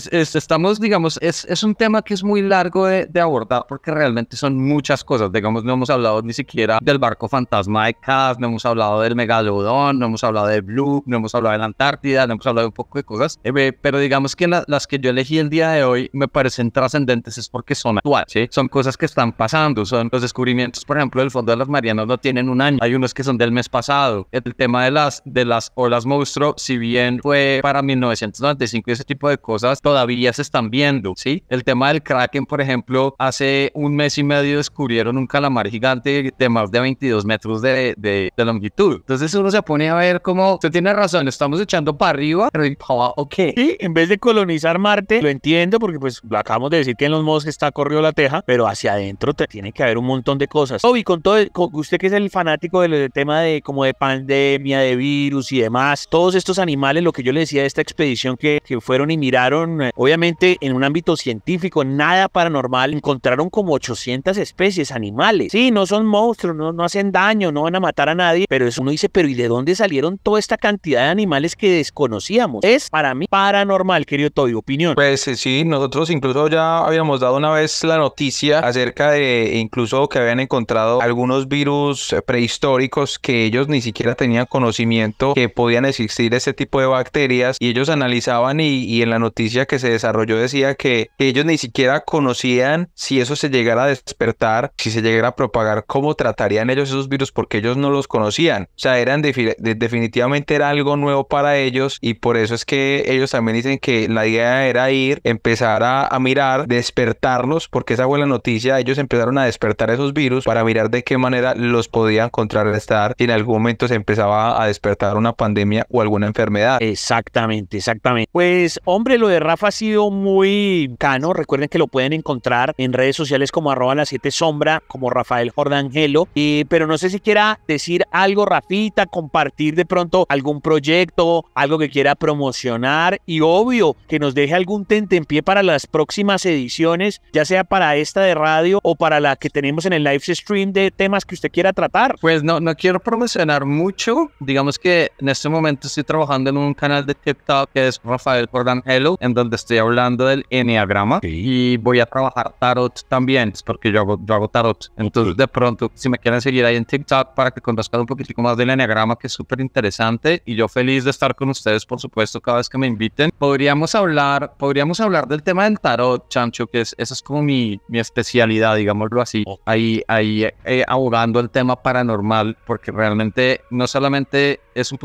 estamos, digamos, es, es, un tema que es muy largo de, de, abordar porque realmente son muchas cosas. Digamos, no hemos hablado ni siquiera del barco fantasma de Cas no hemos hablado del megalodón, no hemos hablado de Blue, no hemos hablado de la Antártida, no hemos hablado de un poco de cosas. Eh, pero digamos que las que yo elegí el día de hoy me parecen trascendentes es porque son actuales, son cosas que están pasando, son los descubrimientos, por ejemplo, del fondo de las Marianas no tienen un año, hay unos que son del mes pasado. El tema de las, de las olas monstruo, si bien fue para 1995 y ese tipo de cosas, todavía se están viendo, ¿sí? El tema del kraken, por ejemplo, hace un mes y medio descubrieron un calamar gigante de más de 22 metros de, de, longitud. Entonces uno se pone a ver cómo, usted tiene razón, estamos echando para arriba, pero ¿para Sí, en vez de colonizar Marte, lo entiendo porque pues lo acabamos de decir que en los modos está corrido la teja, pero hacia adentro te tiene que haber un montón de cosas. Toby, con todo, usted que es el fanático del, tema de como de pandemia, de virus y demás, todos estos animales, lo que yo le decía de esta expedición que, que fueron y miraron obviamente, en un ámbito científico, nada paranormal, encontraron como 800 especies animales. Sí, no son monstruos, no, hacen daño, no van a matar a nadie, pero eso uno dice, pero ¿y de dónde salieron toda esta cantidad de animales que desconocíamos? Es para mí paranormal, querido Toby, opinión. Pues eh, sí, nosotros incluso ya habíamos dado una vez la noticia acerca de incluso que habían encontrado algunos virus eh, prehistóricos que ellos ni siquiera tenían conocimiento que podían existir ese tipo de bacterias y ellos analizaban y en la noticia que se desarrolló decía que ellos ni siquiera conocían si eso se llegara a despertar, si se llegara a propagar, cómo tratarían ellos esos virus, porque ellos no los conocían. O sea, eran definitivamente era algo nuevo para ellos y por eso es que ellos también dicen que la idea era ir, empezar a, mirar, despertarlos, porque esa fue la noticia, ellos empezaron a despertar esos virus para mirar de qué manera los podían contrarrestar y en algún momento se empezaba a despertar una pandemia o alguna enfermedad. Exactamente, exactamente. Pues hombre, lo de Rafa ha sido muy cano. Recuerden que lo pueden encontrar en redes sociales como arroba las 7 sombra, como Rafael Jordangelo. Y, pero no sé si quiera decir algo, Rafita, compartir de pronto algún proyecto, algo que quiera promocionar y obvio que nos deje algún en pie para las próximas ediciones, ya sea para esta de radio o para la que tenemos en el live stream de temas que usted quiera tratar. Pues no, no quiero promocionar mucho. Digamos que en este momento estoy trabajando en un canal de TikTok que es Rafael Jordangelo, en donde estoy hablando del enneagrama y voy a trabajar tarot también, porque yo hago, yo hago tarot. Entonces, de pronto, si me quieren seguir ahí en TikTok para que conozcan un poquitico más del enneagrama, que es súper interesante y yo feliz de estar con ustedes, por supuesto, cada vez que me inviten. Podríamos hablar, podríamos hablar del tema del tarot, Chancho, que es, esa es como mi, mi especialidad, digámoslo así. Ahí, ahí eh, ahogando el tema paranormal, porque realmente no solamente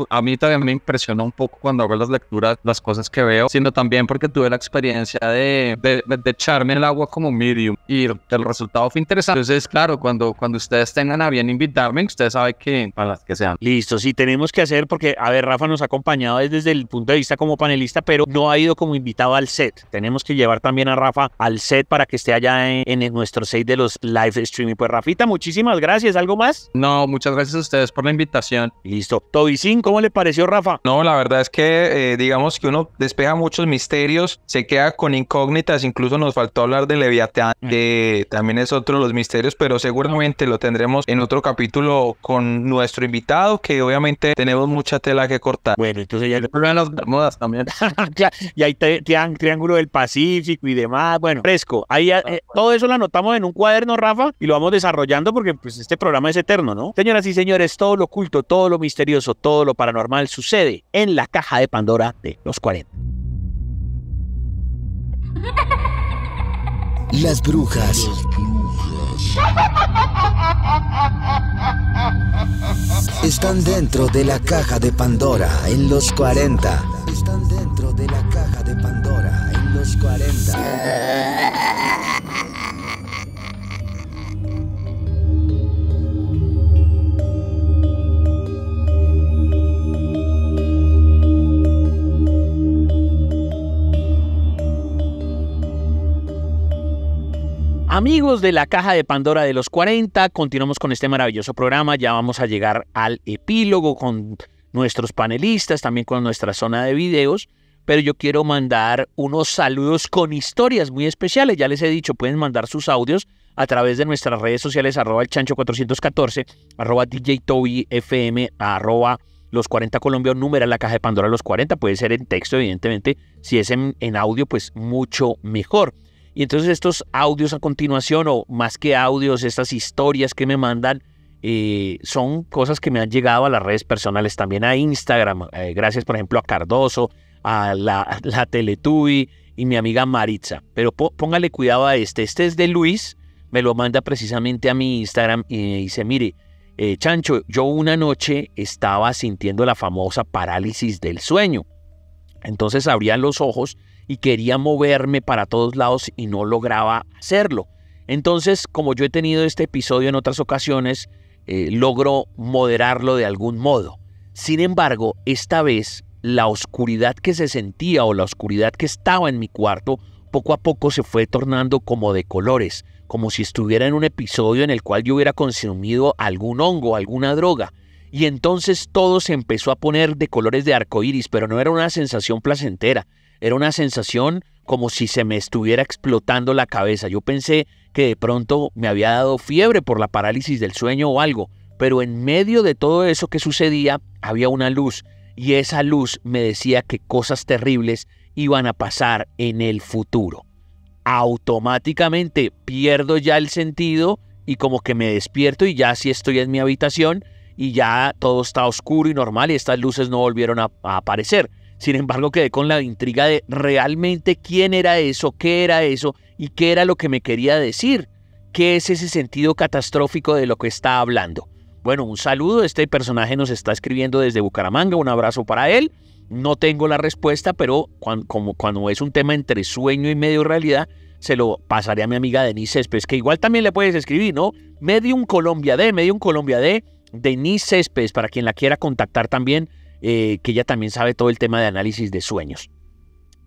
a mí también me impresiona un poco cuando hago las lecturas, las cosas que veo, sino también porque tuve la experiencia de, de, echarme el agua como medium y el resultado fue interesante. Entonces, claro, cuando, cuando ustedes tengan a bien invitarme, ustedes saben que para las que sean. Listo, sí, tenemos que hacer porque, a ver, Rafa nos ha acompañado desde el punto de vista como panelista, pero no ha ido como invitado al set. Tenemos que llevar también a Rafa al set para que esté allá en, nuestro set de los live streaming. Pues, Rafita, muchísimas gracias. ¿Algo más? No, muchas gracias a ustedes por la invitación. Listo. ¿Cómo le pareció, Rafa? No, la verdad es que eh, digamos que uno despeja muchos misterios, se queda con incógnitas, incluso nos faltó hablar de Leviatán, mm. que también es otro de los misterios, pero seguramente lo tendremos en otro capítulo con nuestro invitado, que obviamente tenemos mucha tela que cortar. Bueno, entonces ya le de las modas también. ya, y dan Triángulo del Pacífico y demás, bueno, fresco. Ahí, eh, ah, todo eso lo anotamos en un cuaderno, Rafa, y lo vamos desarrollando porque pues este programa es eterno, ¿no? Señoras y señores, todo lo oculto, todo lo misterioso, todo lo paranormal sucede en la caja de Pandora de los 40. Las brujas. Están dentro de la caja de Pandora en los 40. Están dentro de la caja de Pandora en los 40. Amigos de la caja de Pandora de los 40, continuamos con este maravilloso programa. Ya vamos a llegar al epílogo con nuestros panelistas, también con nuestra zona de videos. Pero yo quiero mandar unos saludos con historias muy especiales. Ya les he dicho, pueden mandar sus audios a través de nuestras redes sociales, arroba el chancho 414, arroba DJ Toby FM, arroba los 40 Colombia, número la caja de Pandora los 40. Puede ser en texto, evidentemente. Si es en audio, pues mucho mejor. Y entonces estos audios a continuación, o más que audios, estas historias que me mandan, eh, son cosas que me han llegado a las redes personales, también a Instagram. Eh, gracias, por ejemplo, a Cardoso, a la, la Teletubi y mi amiga Maritza. Pero póngale cuidado a este. Este es de Luis, me lo manda precisamente a mi Instagram y me dice, mire, eh, Chancho, yo una noche estaba sintiendo la famosa parálisis del sueño. Entonces abría los ojos y quería moverme para todos lados y no lograba hacerlo. Entonces, como yo he tenido este episodio en otras ocasiones, eh, logro moderarlo de algún modo. Sin embargo, esta vez la oscuridad que se sentía o la oscuridad que estaba en mi cuarto poco a poco se fue tornando como de colores, como si estuviera en un episodio en el cual yo hubiera consumido algún hongo, alguna droga. Y entonces todo se empezó a poner de colores de arco iris, pero no era una sensación placentera, era una sensación como si se me estuviera explotando la cabeza. Yo pensé que de pronto me había dado fiebre por la parálisis del sueño o algo, pero en medio de todo eso que sucedía había una luz y esa luz me decía que cosas terribles iban a pasar en el futuro. Automáticamente pierdo ya el sentido y como que me despierto y ya sí estoy en mi habitación y ya todo está oscuro y normal y estas luces no volvieron a, a aparecer. Sin embargo, quedé con la intriga de realmente quién era eso, qué era eso y qué era lo que me quería decir. ¿Qué es ese sentido catastrófico de lo que está hablando? Bueno, un saludo. Este personaje nos está escribiendo desde Bucaramanga. Un abrazo para él. No tengo la respuesta, pero cuando, como, cuando es un tema entre sueño y medio realidad, se lo pasaré a mi amiga Denise Céspedes, que igual también le puedes escribir, ¿no? Medium Colombia de Medium Colombia de Denise Céspedes, para quien la quiera contactar también eh, que ella también sabe todo el tema de análisis de sueños.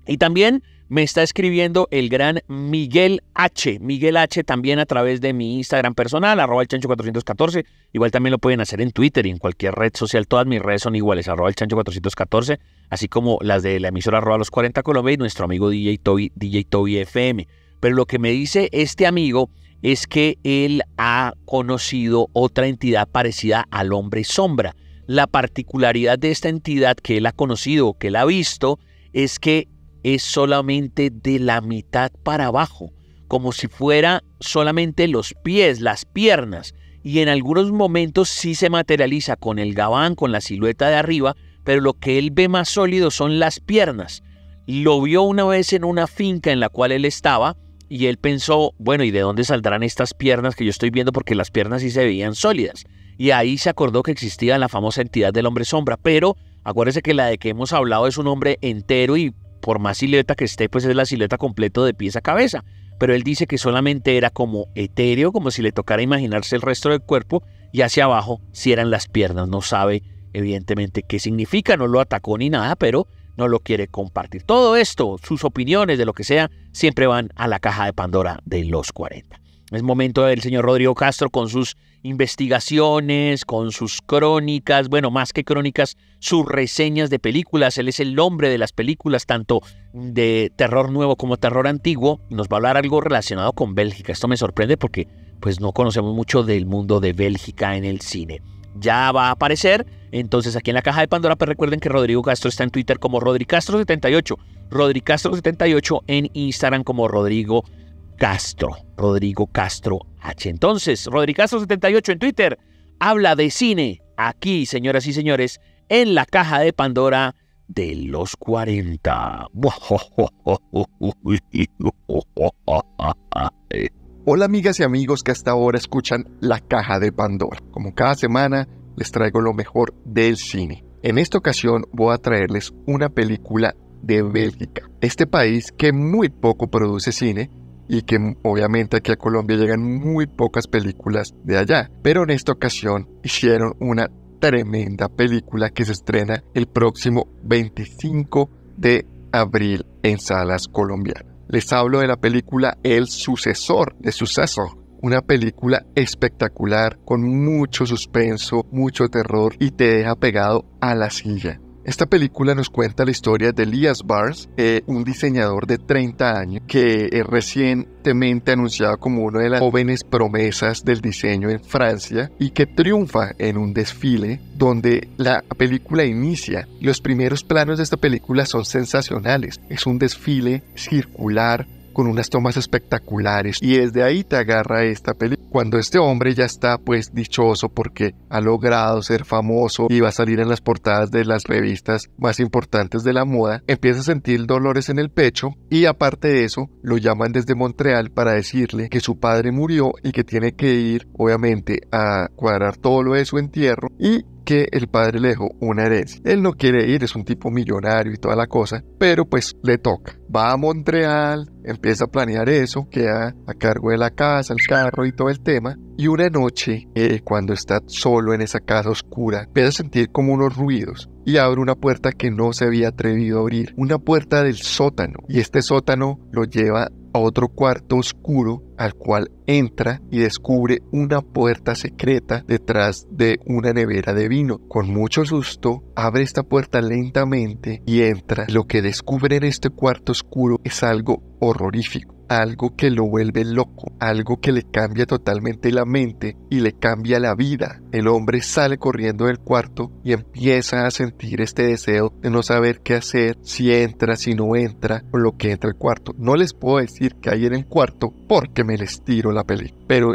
Y también me está escribiendo el gran Miguel H. Miguel H. también a través de mi Instagram personal, arroba el chancho 414. Igual también lo pueden hacer en Twitter y en cualquier red social. Todas mis redes son iguales, arroba el chancho 414, así como las de la emisora arroba los 40 Colombia y nuestro amigo DJ Toby, DJ Toby FM. Pero lo que me dice este amigo es que él ha conocido otra entidad parecida al hombre sombra la particularidad de esta entidad que él ha conocido, que él ha visto, es que es solamente de la mitad para abajo, como si fuera solamente los pies, las piernas, y en algunos momentos sí se materializa con el gabán, con la silueta de arriba, pero lo que él ve más sólido son las piernas. Lo vio una vez en una finca en la cual él estaba y él pensó, bueno, ¿y de dónde saldrán estas piernas que yo estoy viendo? Porque las piernas sí se veían sólidas y ahí se acordó que existía la famosa entidad del hombre sombra, pero acuérdese que la de que hemos hablado es un hombre entero y por más silueta que esté, pues es la silueta completo de pies a cabeza. Pero él dice que solamente era como etéreo, como si le tocara imaginarse el resto del cuerpo, y hacia abajo si eran las piernas. No sabe evidentemente qué significa, no lo atacó ni nada, pero no lo quiere compartir. Todo esto, sus opiniones de lo que sea, siempre van a la caja de Pandora de los 40. Es momento del señor Rodrigo Castro con sus investigaciones, con sus crónicas, bueno, más que crónicas, sus reseñas de películas. Él es el hombre de las películas, tanto de terror nuevo como terror antiguo. Nos va a hablar algo relacionado con Bélgica. Esto me sorprende porque pues no conocemos mucho del mundo de Bélgica en el cine. Ya va a aparecer, entonces aquí en la caja de Pandora, pero pues, recuerden que Rodrigo Castro está en Twitter como rodricastro 78, rodricastro 78 en Instagram como Rodrigo Castro, Rodrigo Castro H. Entonces, Rodrigo Castro 78 en Twitter habla de cine aquí, señoras y señores, en la caja de Pandora de los 40. Hola amigas y amigos que hasta ahora escuchan La Caja de Pandora. Como cada semana les traigo lo mejor del cine. En esta ocasión voy a traerles una película de Bélgica, este país que muy poco produce cine, y que obviamente aquí a Colombia llegan muy pocas películas de allá. Pero en esta ocasión hicieron una tremenda película que se estrena el próximo 25 de abril en salas colombianas. Les hablo de la película El sucesor de suceso, una película espectacular con mucho suspenso, mucho terror y te deja pegado a la silla. Esta película nos cuenta la historia de Elias Bars, eh, un diseñador de 30 años que es recientemente anunciado como una de las jóvenes promesas del diseño en Francia y que triunfa en un desfile donde la película inicia. Los primeros planos de esta película son sensacionales. Es un desfile circular con unas tomas espectaculares y desde ahí te agarra esta película. Cuando este hombre ya está pues dichoso porque ha logrado ser famoso y va a salir en las portadas de las revistas más importantes de la moda, empieza a sentir dolores en el pecho y aparte de eso lo llaman desde Montreal para decirle que su padre murió y que tiene que ir obviamente a cuadrar todo lo de su entierro y que el padre le dejó una herencia. Él no quiere ir, es un tipo millonario y toda la cosa, pero pues le toca. Va a Montreal, empieza a planear eso, queda a cargo de la casa, el carro y todo el tema. Y una noche, eh, cuando está solo en esa casa oscura, empieza a sentir como unos ruidos y abre una puerta que no se había atrevido a abrir, una puerta del sótano, y este sótano lo lleva a otro cuarto oscuro al cual entra y descubre una puerta secreta detrás de una nevera de vino. Con mucho susto, abre esta puerta lentamente y entra. Lo que descubre en este cuarto oscuro es algo horrorífico algo que lo vuelve loco, algo que le cambia totalmente la mente y le cambia la vida. El hombre sale corriendo del cuarto y empieza a sentir este deseo de no saber qué hacer, si entra, si no entra, o lo que entra al cuarto. No les puedo decir que hay en el cuarto porque me les tiro la película pero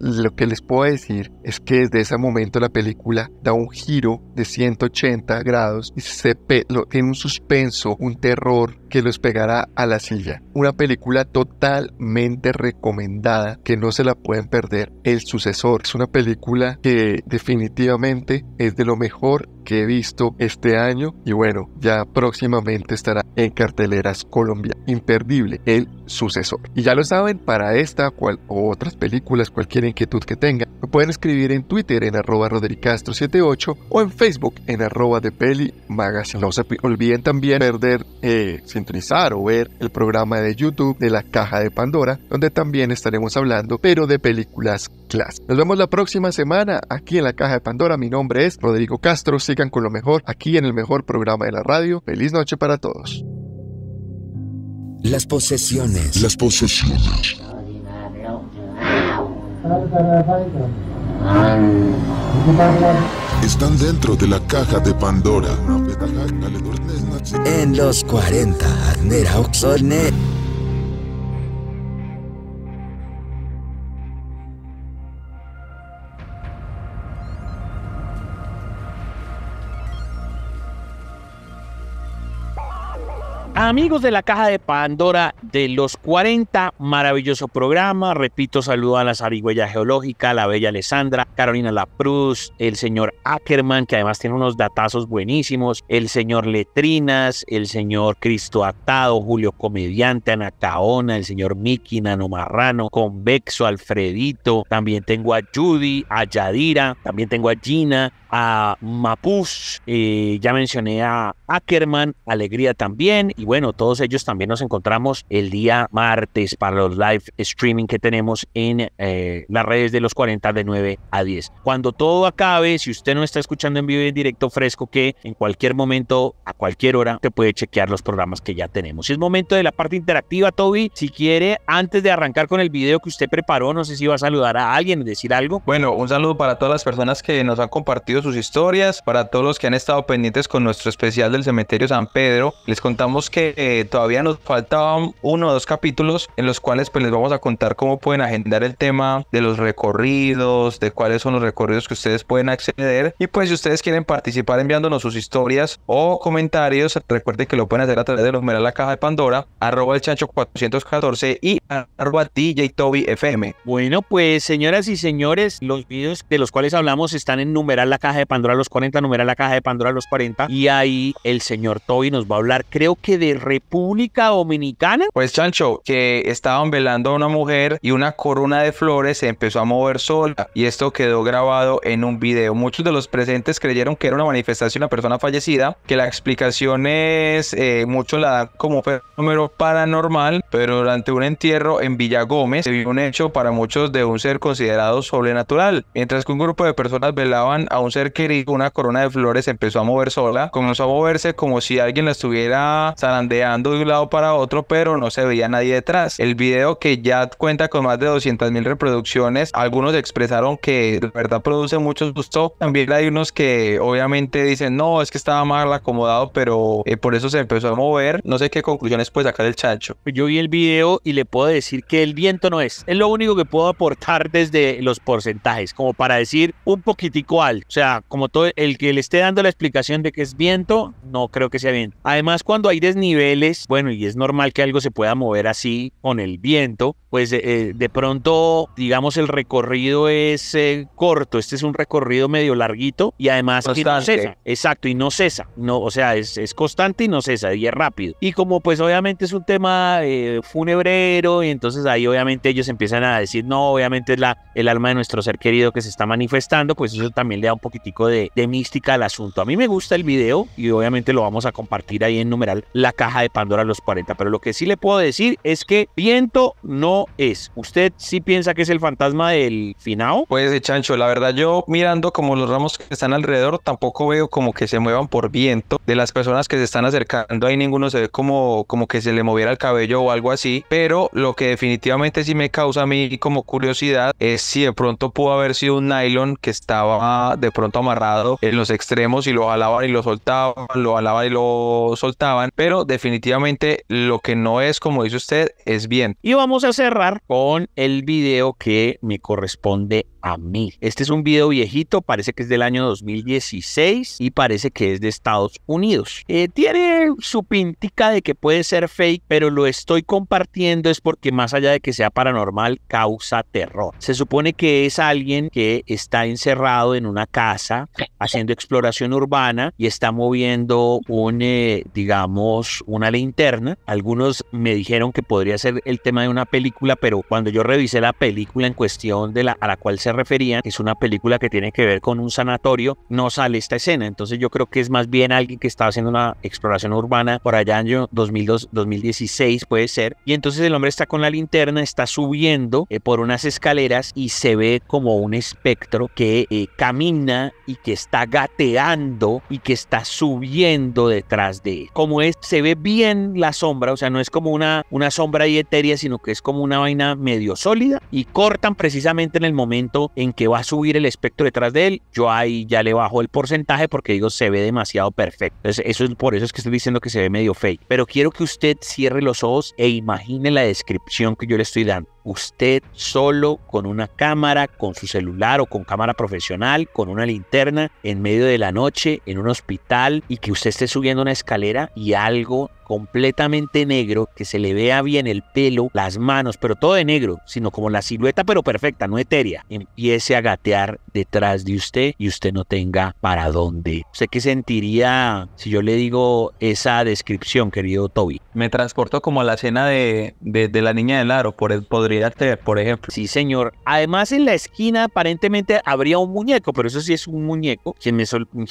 lo que les puedo decir es que desde ese momento la película da un giro de 180 grados y se lo, tiene un suspenso, un terror que los pegará a la silla. Una película totalmente recomendada que no se la pueden perder. El sucesor es una película que definitivamente es de lo mejor que he visto este año y bueno, ya próximamente estará en carteleras Colombia. Imperdible, el sucesor. Y ya lo saben, para esta cual, o otras películas, cualquier inquietud que tengan, me pueden escribir en Twitter en arroba rodericastro78 o en Facebook en arroba de peli magazine. No se olviden también perder, eh, sintonizar o ver el programa de YouTube de la caja de Pandora, donde también estaremos hablando, pero de películas clásicas. Nos vemos la próxima semana aquí en la caja de Pandora. Mi nombre es Rodrigo Castro sigan con lo mejor aquí en el mejor programa de la radio. Feliz noche para todos. Las posesiones. Las posesiones. Están dentro de la caja de Pandora. En los 40, Adnera Amigos de la caja de Pandora de los 40, maravilloso programa. Repito, saludo a la zarigüeya geológica, la bella Alessandra, Carolina Lapruz, el señor Ackerman, que además tiene unos datazos buenísimos, el señor Letrinas, el señor Cristo Atado, Julio Comediante, Anacaona, el señor Miki, Nanomarrano, Marrano, Convexo, Alfredito. También tengo a Judy, a Yadira, también tengo a Gina, a Mapus eh, ya mencioné a Ackerman, Alegría también, y bueno, todos ellos también nos encontramos el día martes para los live streaming que tenemos en eh, las redes de los 40 de 9 a 10. Cuando todo acabe, si usted no está escuchando en vivo y en directo fresco, que en cualquier momento, a cualquier hora, te puede chequear los programas que ya tenemos. es momento de la parte interactiva, Toby, si quiere, antes de arrancar con el video que usted preparó, no sé si va a saludar a alguien, decir algo. Bueno, un saludo para todas las personas que nos han compartido sus historias. Para todos los que han estado pendientes con nuestro especial del Cementerio San Pedro, les contamos que eh, todavía nos faltaban uno o dos capítulos en los cuales pues, les vamos a contar cómo pueden agendar el tema de los recorridos, de cuáles son los recorridos que ustedes pueden acceder. Y pues si ustedes quieren participar enviándonos sus historias o comentarios, recuerden que lo pueden hacer a través de los numeral la caja de Pandora, arroba el chancho 414 y arroba DJ Toby FM. Bueno, pues señoras y señores, los vídeos de los cuales hablamos están en numeral la caja de Pandora a los 40, numera la Caja de Pandora a los 40. Y ahí el señor Toby nos va a hablar, creo que de República Dominicana. Pues Chancho, que estaban velando a una mujer y una corona de flores se empezó a mover sola y esto quedó grabado en un video. Muchos de los presentes creyeron que era una manifestación de una persona fallecida, que la explicación es, eh, mucho la dan como fenómeno paranormal, pero durante un entierro en Villa Gómez se vio un hecho para muchos de un ser considerado sobrenatural, mientras que un grupo de personas velaban a un ser que una corona de flores, empezó a mover sola, comenzó a moverse como si alguien la estuviera zarandeando de un lado para otro, pero no se veía nadie detrás. El video que ya cuenta con más de 200 mil reproducciones, algunos expresaron que de verdad produce muchos gusto. También hay unos que obviamente dicen, no, es que estaba mal acomodado, pero eh, por eso se empezó a mover. No sé qué conclusiones puede sacar el chacho. Yo vi el video y le puedo decir que el viento no es. Es lo único que puedo aportar desde los porcentajes, como para decir un poquitico al. O sea, como todo, el que le esté dando la explicación de que es viento, no creo que sea viento. Además, cuando hay desniveles, bueno, y es normal que algo se pueda mover así con el viento, pues eh, eh, de pronto, digamos, el recorrido es eh, corto. Este es un recorrido medio larguito y además que no cesa. Exacto, y no cesa. No, o sea, es, constante y no cesa, y es rápido. Y como pues obviamente es un tema funebrero, y entonces ahí obviamente ellos empiezan a decir, no, obviamente es la, el alma de nuestro ser querido que se está manifestando, pues eso también le da un poco de, mística al asunto. A mí me gusta el video y obviamente lo vamos a compartir ahí en numeral la caja de Pandora los 40, pero lo que sí le puedo decir es que viento no es. ¿Usted sí piensa que es el fantasma del finao? Pues eh, Chancho, la verdad yo mirando como los ramos que están alrededor tampoco veo como que se muevan por viento. De las personas que se están acercando ahí ninguno se ve como, como que se le moviera el cabello o algo así, pero lo que definitivamente sí me causa a mí como curiosidad es si de pronto pudo haber sido un nylon que estaba de pronto pronto amarrado en los extremos y lo jalaban y lo soltaban, lo jalaban y lo soltaban, pero definitivamente lo que no es, como dice usted, es bien. Y vamos a cerrar con el video que me corresponde a mí. Este es un video viejito, parece que es del año 2016 y parece que es de Estados Unidos. Eh, tiene su pintica de que puede ser fake, pero lo estoy compartiendo es porque más allá de que sea paranormal, causa terror. Se supone que es alguien que está encerrado en una casa haciendo exploración urbana y está moviendo un, eh, digamos, una linterna. Algunos me dijeron que podría ser el tema de una película, pero cuando yo revisé la película en cuestión de la, a la cual se referían, es una película que tiene que ver con un sanatorio, no sale esta escena. Entonces yo creo que es más bien alguien que estaba haciendo una exploración urbana por allá en 2016 puede ser. Y entonces el hombre está con la linterna, está subiendo eh, por unas escaleras y se ve como un espectro que eh, camina y que está gateando y que está subiendo detrás de él. Como es, se ve bien la sombra, o sea, no es como una, una sombra y etérea, sino que es como una vaina medio sólida y cortan precisamente en el momento en que va a subir el espectro detrás de él. Yo ahí ya le bajo el porcentaje porque digo, se ve demasiado perfecto. eso es por eso es que estoy diciendo que se ve medio fake. Pero quiero que usted cierre los ojos e imagine la descripción que yo le estoy dando usted solo con una cámara, con su celular o con cámara profesional, con una linterna, en medio de la noche, en un hospital y que usted esté subiendo una escalera y algo completamente negro, que se le vea bien el pelo, las manos, pero todo de negro, sino como la silueta, pero perfecta, no etérea, empiece a gatear detrás de usted y usted no tenga para dónde. ¿Usted qué sentiría si yo le digo esa descripción, querido Toby? Me transportó como a la escena de, la niña del aro, por, podría ser, por ejemplo. Sí, señor. Además, en la esquina aparentemente habría un muñeco, pero eso sí es un muñeco. Quien me,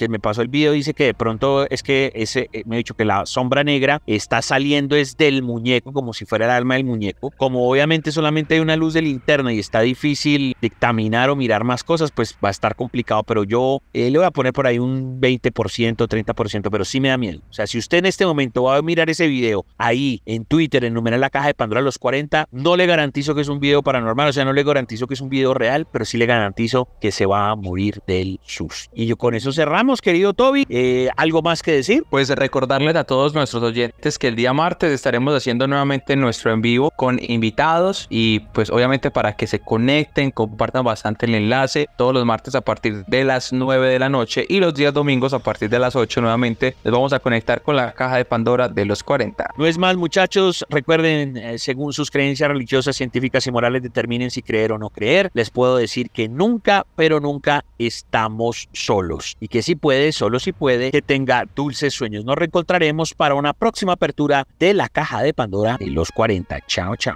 me pasó el video dice que de pronto es que ese, eh, me ha dicho que la sombra negra está saliendo es del muñeco, como si fuera el alma del muñeco. Como obviamente solamente hay una luz de linterna y está difícil dictaminar o mirar más cosas, pues va a estar complicado. Pero yo eh, le voy a poner por ahí un 20%, 30%, pero sí me da miedo. O sea, si usted en este momento va a mirar ese video ahí en Twitter, en la caja de Pandora los 40, no le garantizo que es un video paranormal, o sea, no le garantizo que es un video real, pero sí le garantizo que se va a morir del sus Y yo con eso cerramos, querido Toby. Eh, ¿Algo más que decir? Pues recordarles a todos nuestros oyentes es que el día martes estaremos haciendo nuevamente nuestro en vivo con invitados y pues obviamente para que se conecten, compartan bastante el enlace todos los martes a partir de las 9 de la noche y los días domingos a partir de las 8 nuevamente les vamos a conectar con la caja de Pandora de los 40. No es más muchachos, recuerden eh, según sus creencias religiosas, científicas y morales determinen si creer o no creer. Les puedo decir que nunca, pero nunca estamos solos y que si puede, solo si puede, que tenga dulces sueños. Nos reencontraremos para una próxima próxima apertura de la caja de Pandora en los 40. Chao, chao.